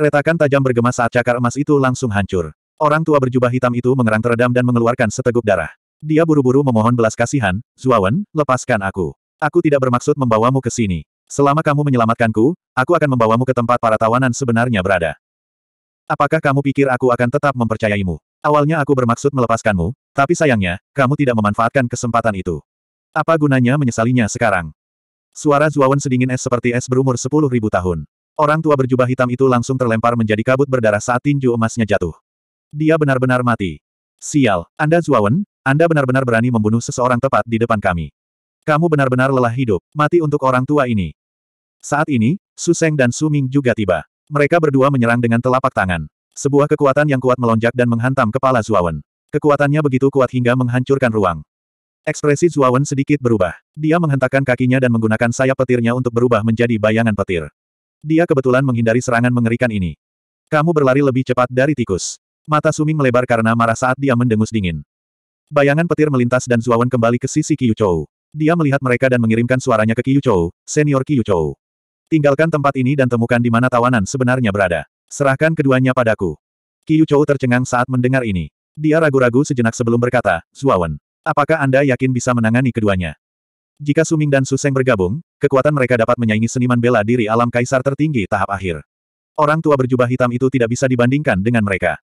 Retakan tajam bergema saat cakar emas itu langsung hancur. Orang tua berjubah hitam itu mengerang teredam dan mengeluarkan seteguk darah. Dia buru-buru memohon belas kasihan, Zuawan, lepaskan aku. Aku tidak bermaksud membawamu ke sini. Selama kamu menyelamatkanku, aku akan membawamu ke tempat para tawanan sebenarnya berada. Apakah kamu pikir aku akan tetap mempercayaimu? Awalnya aku bermaksud melepaskanmu, tapi sayangnya, kamu tidak memanfaatkan kesempatan itu. Apa gunanya menyesalinya sekarang? Suara Zuawan sedingin es seperti es berumur sepuluh ribu tahun. Orang tua berjubah hitam itu langsung terlempar menjadi kabut berdarah saat tinju emasnya jatuh. Dia benar-benar mati. Sial, Anda Zuawan, anda benar-benar berani membunuh seseorang tepat di depan kami. Kamu benar-benar lelah hidup, mati untuk orang tua ini. Saat ini, Su Seng dan Su Ming juga tiba. Mereka berdua menyerang dengan telapak tangan. Sebuah kekuatan yang kuat melonjak dan menghantam kepala Zuawan. Kekuatannya begitu kuat hingga menghancurkan ruang. Ekspresi Zuawan sedikit berubah. Dia menghentakkan kakinya dan menggunakan sayap petirnya untuk berubah menjadi bayangan petir. Dia kebetulan menghindari serangan mengerikan ini. Kamu berlari lebih cepat dari tikus. Mata Suming melebar karena marah saat dia mendengus dingin. Bayangan petir melintas dan Zuawan kembali ke sisi Kiyuchou. Chou. Dia melihat mereka dan mengirimkan suaranya ke Kiyuchou, Chou, senior Kiyuchou. Chou. Tinggalkan tempat ini dan temukan di mana tawanan sebenarnya berada. Serahkan keduanya padaku. Kiyuchou Chou tercengang saat mendengar ini. Dia ragu-ragu sejenak sebelum berkata, Zuawan, apakah Anda yakin bisa menangani keduanya? Jika Suming dan Suseng bergabung, kekuatan mereka dapat menyaingi seniman bela diri alam kaisar tertinggi tahap akhir. Orang tua berjubah hitam itu tidak bisa dibandingkan dengan mereka.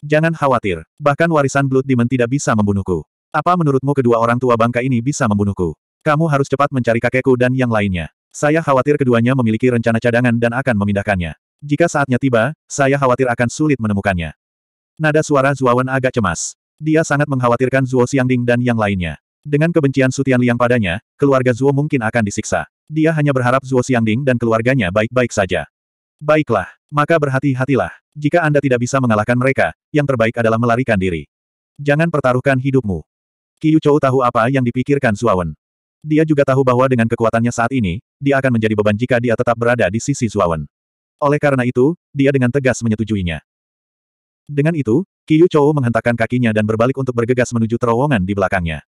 Jangan khawatir, bahkan warisan Blood Demon tidak bisa membunuhku. Apa menurutmu kedua orang tua bangka ini bisa membunuhku? Kamu harus cepat mencari kakekku dan yang lainnya. Saya khawatir keduanya memiliki rencana cadangan dan akan memindahkannya. Jika saatnya tiba, saya khawatir akan sulit menemukannya. Nada suara Zuawan agak cemas. Dia sangat mengkhawatirkan Zuo Xiangding dan yang lainnya. Dengan kebencian Sutian Liang padanya, keluarga Zuo mungkin akan disiksa. Dia hanya berharap Zuo Xiangding dan keluarganya baik-baik saja. Baiklah, maka berhati-hatilah. Jika Anda tidak bisa mengalahkan mereka, yang terbaik adalah melarikan diri. Jangan pertaruhkan hidupmu. Qiu Chou tahu apa yang dipikirkan Zuawan. Dia juga tahu bahwa dengan kekuatannya saat ini, dia akan menjadi beban jika dia tetap berada di sisi Zuawan. Oleh karena itu, dia dengan tegas menyetujuinya. Dengan itu, Qiu Chou menghentakkan kakinya dan berbalik untuk bergegas menuju terowongan di belakangnya.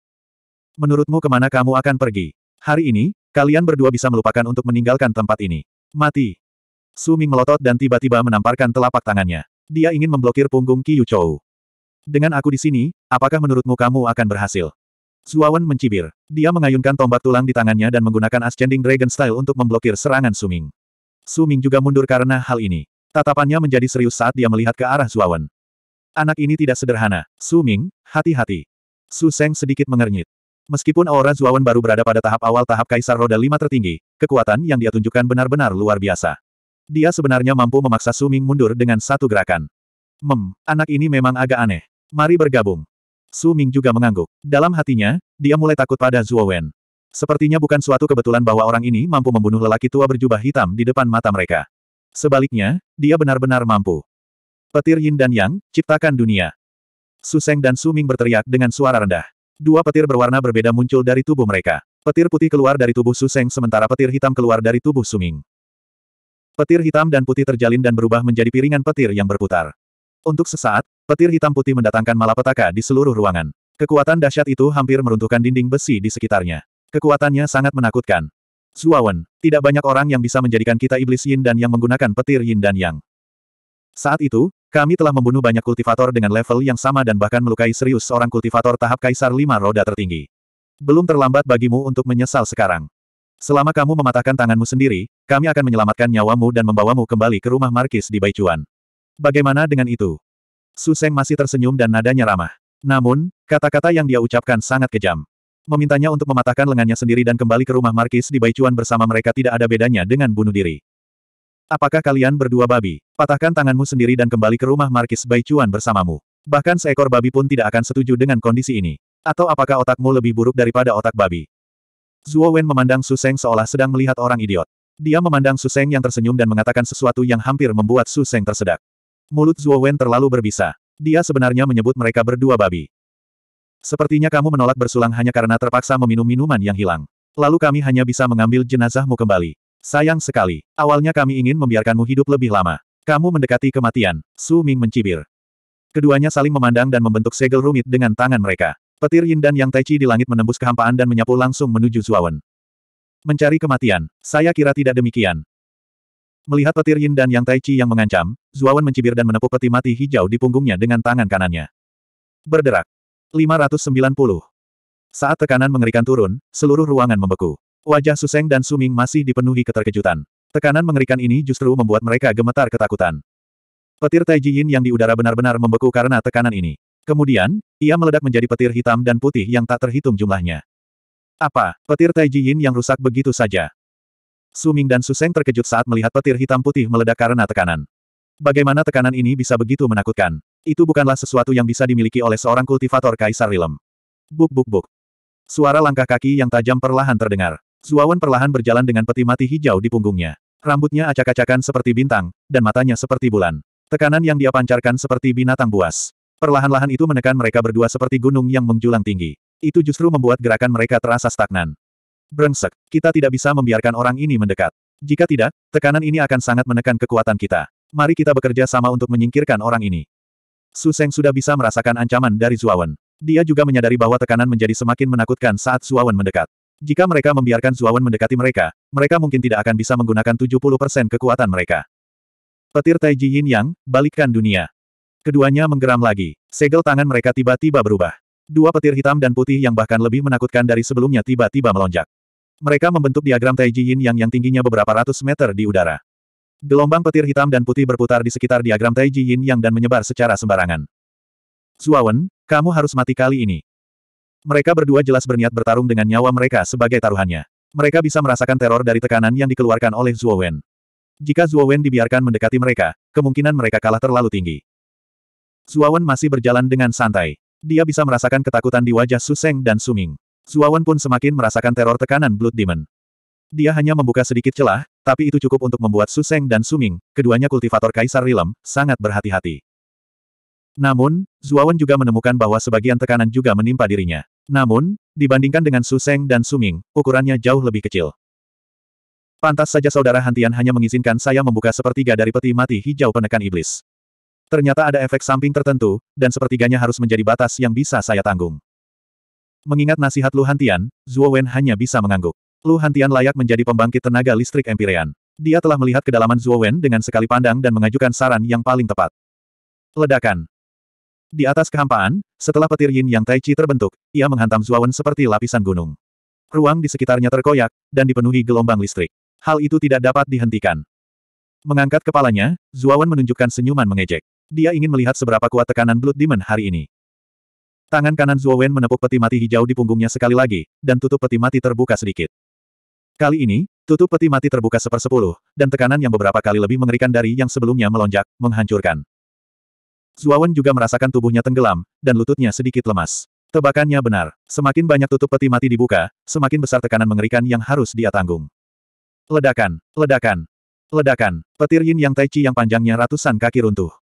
Menurutmu kemana kamu akan pergi? Hari ini, kalian berdua bisa melupakan untuk meninggalkan tempat ini. Mati. Su Ming melotot dan tiba-tiba menamparkan telapak tangannya. Dia ingin memblokir punggung Qiyu Chou. Dengan aku di sini, apakah menurutmu kamu akan berhasil? Zuawan mencibir. Dia mengayunkan tombak tulang di tangannya dan menggunakan Ascending Dragon Style untuk memblokir serangan Suming. Suming juga mundur karena hal ini. Tatapannya menjadi serius saat dia melihat ke arah Zuawan. Anak ini tidak sederhana. Suming, hati-hati. Su Seng sedikit mengernyit. Meskipun aura Zuawan baru berada pada tahap awal tahap Kaisar Roda 5 tertinggi, kekuatan yang dia tunjukkan benar-benar luar biasa. Dia sebenarnya mampu memaksa Suming mundur dengan satu gerakan. Mem, anak ini memang agak aneh. Mari bergabung. Suming juga mengangguk. Dalam hatinya, dia mulai takut pada Zhuo Wen. Sepertinya bukan suatu kebetulan bahwa orang ini mampu membunuh lelaki tua berjubah hitam di depan mata mereka. Sebaliknya, dia benar-benar mampu. Petir Yin dan Yang, ciptakan dunia. Suseng dan Suming berteriak dengan suara rendah. Dua petir berwarna berbeda muncul dari tubuh mereka. Petir putih keluar dari tubuh Suseng sementara petir hitam keluar dari tubuh Suming. Petir hitam dan putih terjalin dan berubah menjadi piringan petir yang berputar. Untuk sesaat, petir hitam putih mendatangkan malapetaka di seluruh ruangan. Kekuatan dahsyat itu hampir meruntuhkan dinding besi di sekitarnya. Kekuatannya sangat menakutkan. Zuawan, tidak banyak orang yang bisa menjadikan kita iblis yin dan yang menggunakan petir yin dan yang. Saat itu, kami telah membunuh banyak kultivator dengan level yang sama dan bahkan melukai serius seorang kultivator tahap kaisar lima roda tertinggi. Belum terlambat bagimu untuk menyesal sekarang. Selama kamu mematahkan tanganmu sendiri, kami akan menyelamatkan nyawamu dan membawamu kembali ke rumah Markis di Baicuan. Bagaimana dengan itu? Suseng masih tersenyum dan nadanya ramah. Namun, kata-kata yang dia ucapkan sangat kejam. Memintanya untuk mematahkan lengannya sendiri dan kembali ke rumah Markis di Baicuan bersama mereka tidak ada bedanya dengan bunuh diri. Apakah kalian berdua babi? Patahkan tanganmu sendiri dan kembali ke rumah Markis Baicuan bersamamu. Bahkan seekor babi pun tidak akan setuju dengan kondisi ini. Atau apakah otakmu lebih buruk daripada otak babi? Zuo Wen memandang Su Seng seolah sedang melihat orang idiot. Dia memandang Suseng yang tersenyum dan mengatakan sesuatu yang hampir membuat Suseng tersedak. Mulut Zhuo Wen terlalu berbisa. Dia sebenarnya menyebut mereka berdua babi. Sepertinya kamu menolak bersulang hanya karena terpaksa meminum minuman yang hilang. Lalu kami hanya bisa mengambil jenazahmu kembali. Sayang sekali. Awalnya kami ingin membiarkanmu hidup lebih lama. Kamu mendekati kematian. Su Ming mencibir. Keduanya saling memandang dan membentuk segel rumit dengan tangan mereka. Petir Yin dan Yang Taichi di langit menembus kehampaan dan menyapu langsung menuju Zuawan. Mencari kematian, saya kira tidak demikian. Melihat petir Yin dan Yang Tai Chi yang mengancam, Zuawan mencibir dan menepuk peti mati hijau di punggungnya dengan tangan kanannya. Berderak. 590. Saat tekanan mengerikan turun, seluruh ruangan membeku. Wajah Suseng dan Suming masih dipenuhi keterkejutan. Tekanan mengerikan ini justru membuat mereka gemetar ketakutan. Petir Taiji Yin yang di udara benar-benar membeku karena tekanan ini. Kemudian, ia meledak menjadi petir hitam dan putih yang tak terhitung jumlahnya. Apa, petir Taiji Yin yang rusak begitu saja? Su Ming dan Su Suseng terkejut saat melihat petir hitam putih meledak karena tekanan. Bagaimana tekanan ini bisa begitu menakutkan? Itu bukanlah sesuatu yang bisa dimiliki oleh seorang kultivator Kaisar Rilem. Buk buk buk. Suara langkah kaki yang tajam perlahan terdengar. Zuawan perlahan berjalan dengan peti mati hijau di punggungnya. Rambutnya acak-acakan seperti bintang, dan matanya seperti bulan. Tekanan yang dia pancarkan seperti binatang buas. Perlahan-lahan itu menekan mereka berdua seperti gunung yang menjulang tinggi. Itu justru membuat gerakan mereka terasa stagnan. Brengsek, kita tidak bisa membiarkan orang ini mendekat. Jika tidak, tekanan ini akan sangat menekan kekuatan kita. Mari kita bekerja sama untuk menyingkirkan orang ini. Su Seng sudah bisa merasakan ancaman dari Zuawan. Dia juga menyadari bahwa tekanan menjadi semakin menakutkan saat Zuawan mendekat. Jika mereka membiarkan Zuawan mendekati mereka, mereka mungkin tidak akan bisa menggunakan 70% kekuatan mereka. Petir Taiji Yin Yang, balikkan dunia. Keduanya menggeram lagi. Segel tangan mereka tiba-tiba berubah. Dua petir hitam dan putih yang bahkan lebih menakutkan dari sebelumnya tiba-tiba melonjak. Mereka membentuk diagram Taiji Yin yang yang tingginya beberapa ratus meter di udara. Gelombang petir hitam dan putih berputar di sekitar diagram Taiji Yin yang dan menyebar secara sembarangan. Zuawan, kamu harus mati kali ini. Mereka berdua jelas berniat bertarung dengan nyawa mereka sebagai taruhannya. Mereka bisa merasakan teror dari tekanan yang dikeluarkan oleh Zuowen. Jika Zuowen dibiarkan mendekati mereka, kemungkinan mereka kalah terlalu tinggi. Zuowen masih berjalan dengan santai. Dia bisa merasakan ketakutan di wajah Suseng dan Suming. Zuawan pun semakin merasakan teror tekanan Blood Demon. Dia hanya membuka sedikit celah, tapi itu cukup untuk membuat Suseng dan Suming, keduanya kultivator Kaisar Rilem, sangat berhati-hati. Namun, Zuawan juga menemukan bahwa sebagian tekanan juga menimpa dirinya. Namun, dibandingkan dengan Suseng dan Suming, ukurannya jauh lebih kecil. Pantas saja saudara Hantian hanya mengizinkan saya membuka sepertiga dari peti mati hijau penekan iblis ternyata ada efek samping tertentu, dan sepertiganya harus menjadi batas yang bisa saya tanggung. Mengingat nasihat Lu Hantian, Zhuo Wen hanya bisa mengangguk. Lu Hantian layak menjadi pembangkit tenaga listrik Empirean. Dia telah melihat kedalaman Zhuo Wen dengan sekali pandang dan mengajukan saran yang paling tepat. Ledakan. Di atas kehampaan, setelah petir yin yang Tai Chi terbentuk, ia menghantam Zhuo Wen seperti lapisan gunung. Ruang di sekitarnya terkoyak, dan dipenuhi gelombang listrik. Hal itu tidak dapat dihentikan. Mengangkat kepalanya, Zuawan menunjukkan senyuman mengejek. Dia ingin melihat seberapa kuat tekanan Blood Demon hari ini. Tangan kanan Zhuo Wen menepuk peti mati hijau di punggungnya sekali lagi, dan tutup peti mati terbuka sedikit. Kali ini, tutup peti mati terbuka sepersepuluh, dan tekanan yang beberapa kali lebih mengerikan dari yang sebelumnya melonjak, menghancurkan. Zhuo Wen juga merasakan tubuhnya tenggelam, dan lututnya sedikit lemas. Tebakannya benar. Semakin banyak tutup peti mati dibuka, semakin besar tekanan mengerikan yang harus dia tanggung. Ledakan, ledakan, ledakan. Petir Yin Yang Tai Chi yang panjangnya ratusan kaki runtuh.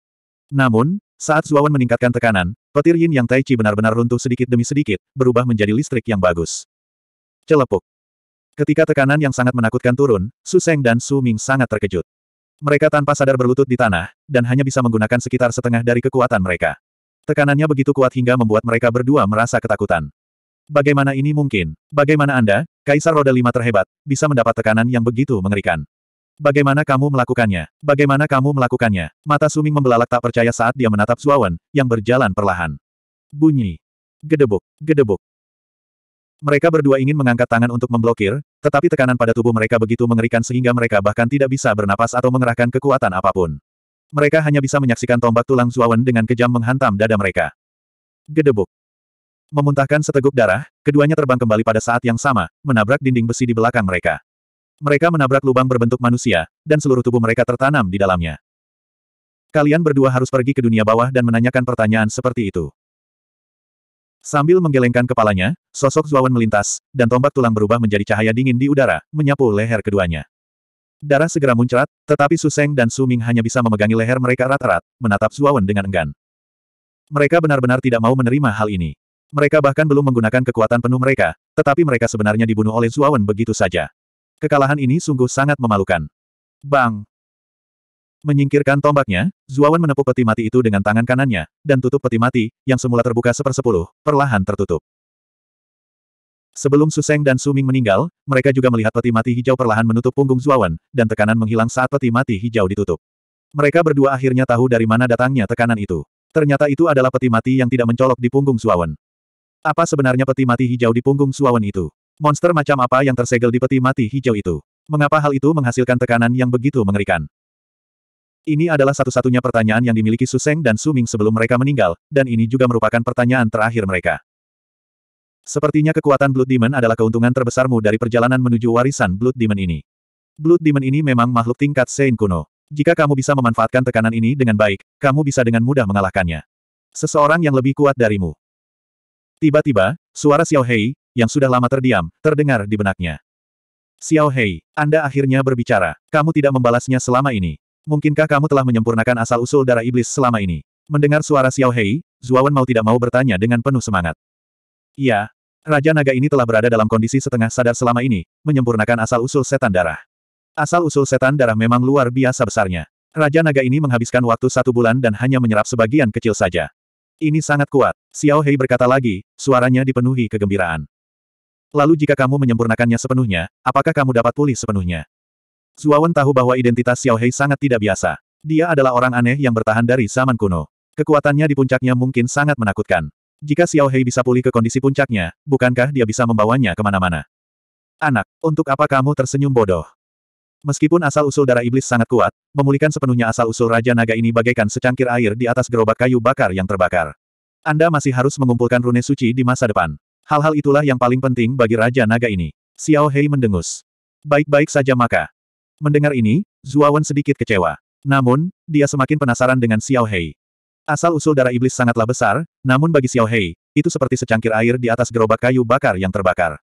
Namun, saat Zuawan meningkatkan tekanan, petir yin yang Tai Chi benar-benar runtuh sedikit demi sedikit, berubah menjadi listrik yang bagus. Celepuk. Ketika tekanan yang sangat menakutkan turun, Su Seng dan Su Ming sangat terkejut. Mereka tanpa sadar berlutut di tanah, dan hanya bisa menggunakan sekitar setengah dari kekuatan mereka. Tekanannya begitu kuat hingga membuat mereka berdua merasa ketakutan. Bagaimana ini mungkin? Bagaimana Anda, Kaisar Roda Lima terhebat, bisa mendapat tekanan yang begitu mengerikan? Bagaimana kamu melakukannya? Bagaimana kamu melakukannya? Mata Suming membelalak tak percaya saat dia menatap Suawan, yang berjalan perlahan. Bunyi. Gedebuk, gedebuk. Mereka berdua ingin mengangkat tangan untuk memblokir, tetapi tekanan pada tubuh mereka begitu mengerikan sehingga mereka bahkan tidak bisa bernapas atau mengerahkan kekuatan apapun. Mereka hanya bisa menyaksikan tombak tulang Zuawan dengan kejam menghantam dada mereka. Gedebuk. Memuntahkan seteguk darah, keduanya terbang kembali pada saat yang sama, menabrak dinding besi di belakang mereka. Mereka menabrak lubang berbentuk manusia, dan seluruh tubuh mereka tertanam di dalamnya. Kalian berdua harus pergi ke dunia bawah dan menanyakan pertanyaan seperti itu. Sambil menggelengkan kepalanya, sosok Zuawan melintas, dan tombak tulang berubah menjadi cahaya dingin di udara, menyapu leher keduanya. Darah segera muncrat, tetapi Suseng dan Suming hanya bisa memegangi leher mereka rata-rata, menatap Zuawan dengan enggan. Mereka benar-benar tidak mau menerima hal ini. Mereka bahkan belum menggunakan kekuatan penuh mereka, tetapi mereka sebenarnya dibunuh oleh Zuawan begitu saja. Kekalahan ini sungguh sangat memalukan. Bang! Menyingkirkan tombaknya, Zuawan menepuk peti mati itu dengan tangan kanannya, dan tutup peti mati, yang semula terbuka sepersepuluh, perlahan tertutup. Sebelum Suseng dan Suming meninggal, mereka juga melihat peti mati hijau perlahan menutup punggung Zuawan, dan tekanan menghilang saat peti mati hijau ditutup. Mereka berdua akhirnya tahu dari mana datangnya tekanan itu. Ternyata itu adalah peti mati yang tidak mencolok di punggung Zuawan. Apa sebenarnya peti mati hijau di punggung Zuawan itu? Monster macam apa yang tersegel di peti mati hijau itu? Mengapa hal itu menghasilkan tekanan yang begitu mengerikan? Ini adalah satu-satunya pertanyaan yang dimiliki Suseng dan Suming sebelum mereka meninggal, dan ini juga merupakan pertanyaan terakhir mereka. Sepertinya kekuatan Blood Demon adalah keuntungan terbesarmu dari perjalanan menuju warisan Blood Demon ini. Blood Demon ini memang makhluk tingkat Sein kuno. Jika kamu bisa memanfaatkan tekanan ini dengan baik, kamu bisa dengan mudah mengalahkannya. Seseorang yang lebih kuat darimu. Tiba-tiba, suara Xiao Hei, yang sudah lama terdiam, terdengar di benaknya. Xiao Hei, Anda akhirnya berbicara. Kamu tidak membalasnya selama ini. Mungkinkah kamu telah menyempurnakan asal-usul darah iblis selama ini? Mendengar suara Xiao Hei, Zuawan mau tidak mau bertanya dengan penuh semangat. Iya, Raja Naga ini telah berada dalam kondisi setengah sadar selama ini, menyempurnakan asal-usul setan darah. Asal-usul setan darah memang luar biasa besarnya. Raja Naga ini menghabiskan waktu satu bulan dan hanya menyerap sebagian kecil saja. Ini sangat kuat. Xiao Hei berkata lagi, suaranya dipenuhi kegembiraan. Lalu jika kamu menyempurnakannya sepenuhnya, apakah kamu dapat pulih sepenuhnya? Zuawan tahu bahwa identitas Xiao Hei sangat tidak biasa. Dia adalah orang aneh yang bertahan dari zaman kuno. Kekuatannya di puncaknya mungkin sangat menakutkan. Jika Xiao Hei bisa pulih ke kondisi puncaknya, bukankah dia bisa membawanya kemana-mana? Anak, untuk apa kamu tersenyum bodoh? Meskipun asal-usul darah iblis sangat kuat, memulihkan sepenuhnya asal-usul Raja Naga ini bagaikan secangkir air di atas gerobak kayu bakar yang terbakar. Anda masih harus mengumpulkan rune suci di masa depan. Hal-hal itulah yang paling penting bagi Raja Naga ini. Xiao Hei mendengus. Baik-baik saja maka. Mendengar ini, Zuawan sedikit kecewa. Namun, dia semakin penasaran dengan Xiao Hei. Asal-usul darah iblis sangatlah besar, namun bagi Xiao Hei, itu seperti secangkir air di atas gerobak kayu bakar yang terbakar.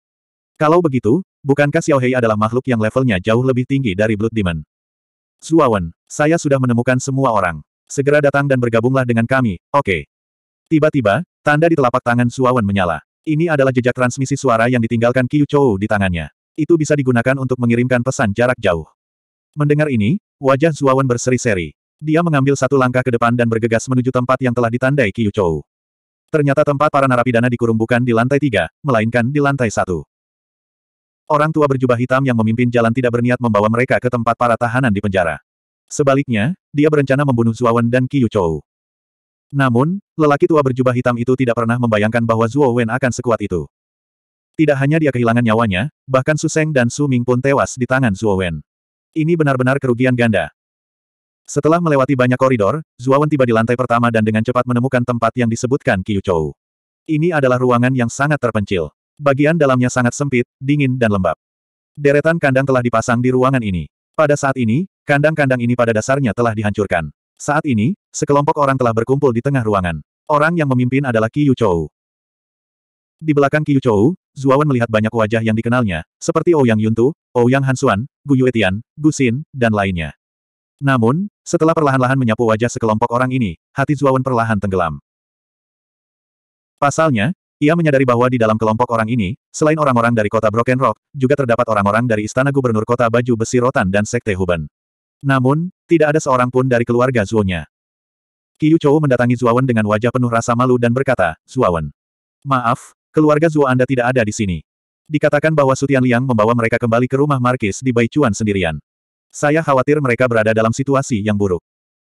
Kalau begitu, bukankah Xiao Hei adalah makhluk yang levelnya jauh lebih tinggi dari Blood Demon? Zuawan, saya sudah menemukan semua orang. Segera datang dan bergabunglah dengan kami, oke. Okay. Tiba-tiba, tanda di telapak tangan Zuawan menyala. Ini adalah jejak transmisi suara yang ditinggalkan Qiu Chou di tangannya. Itu bisa digunakan untuk mengirimkan pesan jarak jauh. Mendengar ini, wajah Zuawan berseri-seri. Dia mengambil satu langkah ke depan dan bergegas menuju tempat yang telah ditandai Qiu Chou. Ternyata tempat para narapidana dikurung bukan di lantai tiga, melainkan di lantai satu. Orang tua berjubah hitam yang memimpin jalan tidak berniat membawa mereka ke tempat para tahanan di penjara. Sebaliknya, dia berencana membunuh Zuawan dan Qiu Chou. Namun, lelaki tua berjubah hitam itu tidak pernah membayangkan bahwa Zuo Wen akan sekuat itu. Tidak hanya dia kehilangan nyawanya, bahkan Su Suseng dan Su Ming pun tewas di tangan Zuo Wen. Ini benar-benar kerugian ganda. Setelah melewati banyak koridor, Zuo Wen tiba di lantai pertama dan dengan cepat menemukan tempat yang disebutkan Qiu Chou. Ini adalah ruangan yang sangat terpencil. Bagian dalamnya sangat sempit, dingin dan lembab. Deretan kandang telah dipasang di ruangan ini. Pada saat ini, kandang-kandang ini pada dasarnya telah dihancurkan. Saat ini, sekelompok orang telah berkumpul di tengah ruangan. Orang yang memimpin adalah Qiyu Chou. Di belakang Qiyu Chou, Zuawan melihat banyak wajah yang dikenalnya, seperti Ouyang oh Yuntu, Ouyang oh Hansuan, Gu Yuetian, Gu Xin, dan lainnya. Namun, setelah perlahan-lahan menyapu wajah sekelompok orang ini, hati Zuawan perlahan tenggelam. Pasalnya, ia menyadari bahwa di dalam kelompok orang ini, selain orang-orang dari kota Broken Rock, juga terdapat orang-orang dari Istana Gubernur Kota Baju Besi Rotan dan Sekte Huban. Namun, tidak ada seorang pun dari keluarga Zuo-nya. Zuo-nya. Qiu Chou mendatangi Zuawan dengan wajah penuh rasa malu dan berkata, Wen, Maaf, keluarga Zuo Anda tidak ada di sini. Dikatakan bahwa Sutian Liang membawa mereka kembali ke rumah Markis di Bai Chuan sendirian. Saya khawatir mereka berada dalam situasi yang buruk.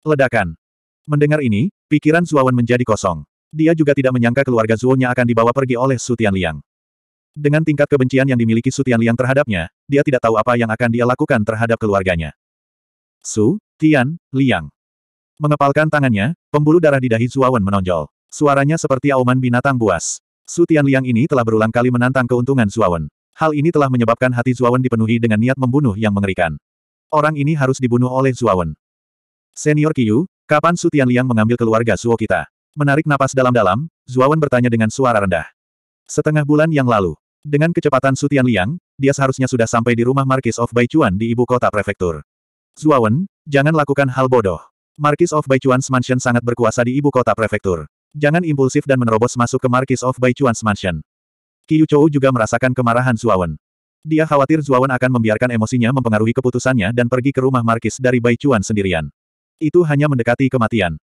Ledakan. Mendengar ini, pikiran Zuawan menjadi kosong. Dia juga tidak menyangka keluarga Zuo-nya akan dibawa pergi oleh Sutian Liang. Dengan tingkat kebencian yang dimiliki Sutian Liang terhadapnya, dia tidak tahu apa yang akan dia lakukan terhadap keluarganya. Su, Tian, Liang. Mengepalkan tangannya, pembuluh darah di dahi Zuawan menonjol. Suaranya seperti auman binatang buas. Su Tian Liang ini telah berulang kali menantang keuntungan Zuawan. Hal ini telah menyebabkan hati Zuawan dipenuhi dengan niat membunuh yang mengerikan. Orang ini harus dibunuh oleh Zuawan. Senior Yu, kapan Su Tian Liang mengambil keluarga Suo kita? Menarik napas dalam-dalam, Zuawan bertanya dengan suara rendah. Setengah bulan yang lalu, dengan kecepatan Su Tian Liang, dia seharusnya sudah sampai di rumah Marquis of Baichuan di ibu kota prefektur. Zuawan, jangan lakukan hal bodoh. Markis of Baichuan's Mansion sangat berkuasa di ibu kota prefektur. Jangan impulsif dan menerobos masuk ke Markis of Baichuan's Mansion. Qiu Chou juga merasakan kemarahan Zuawan. Dia khawatir Zuawan akan membiarkan emosinya mempengaruhi keputusannya dan pergi ke rumah Markis dari Baichuan sendirian. Itu hanya mendekati kematian.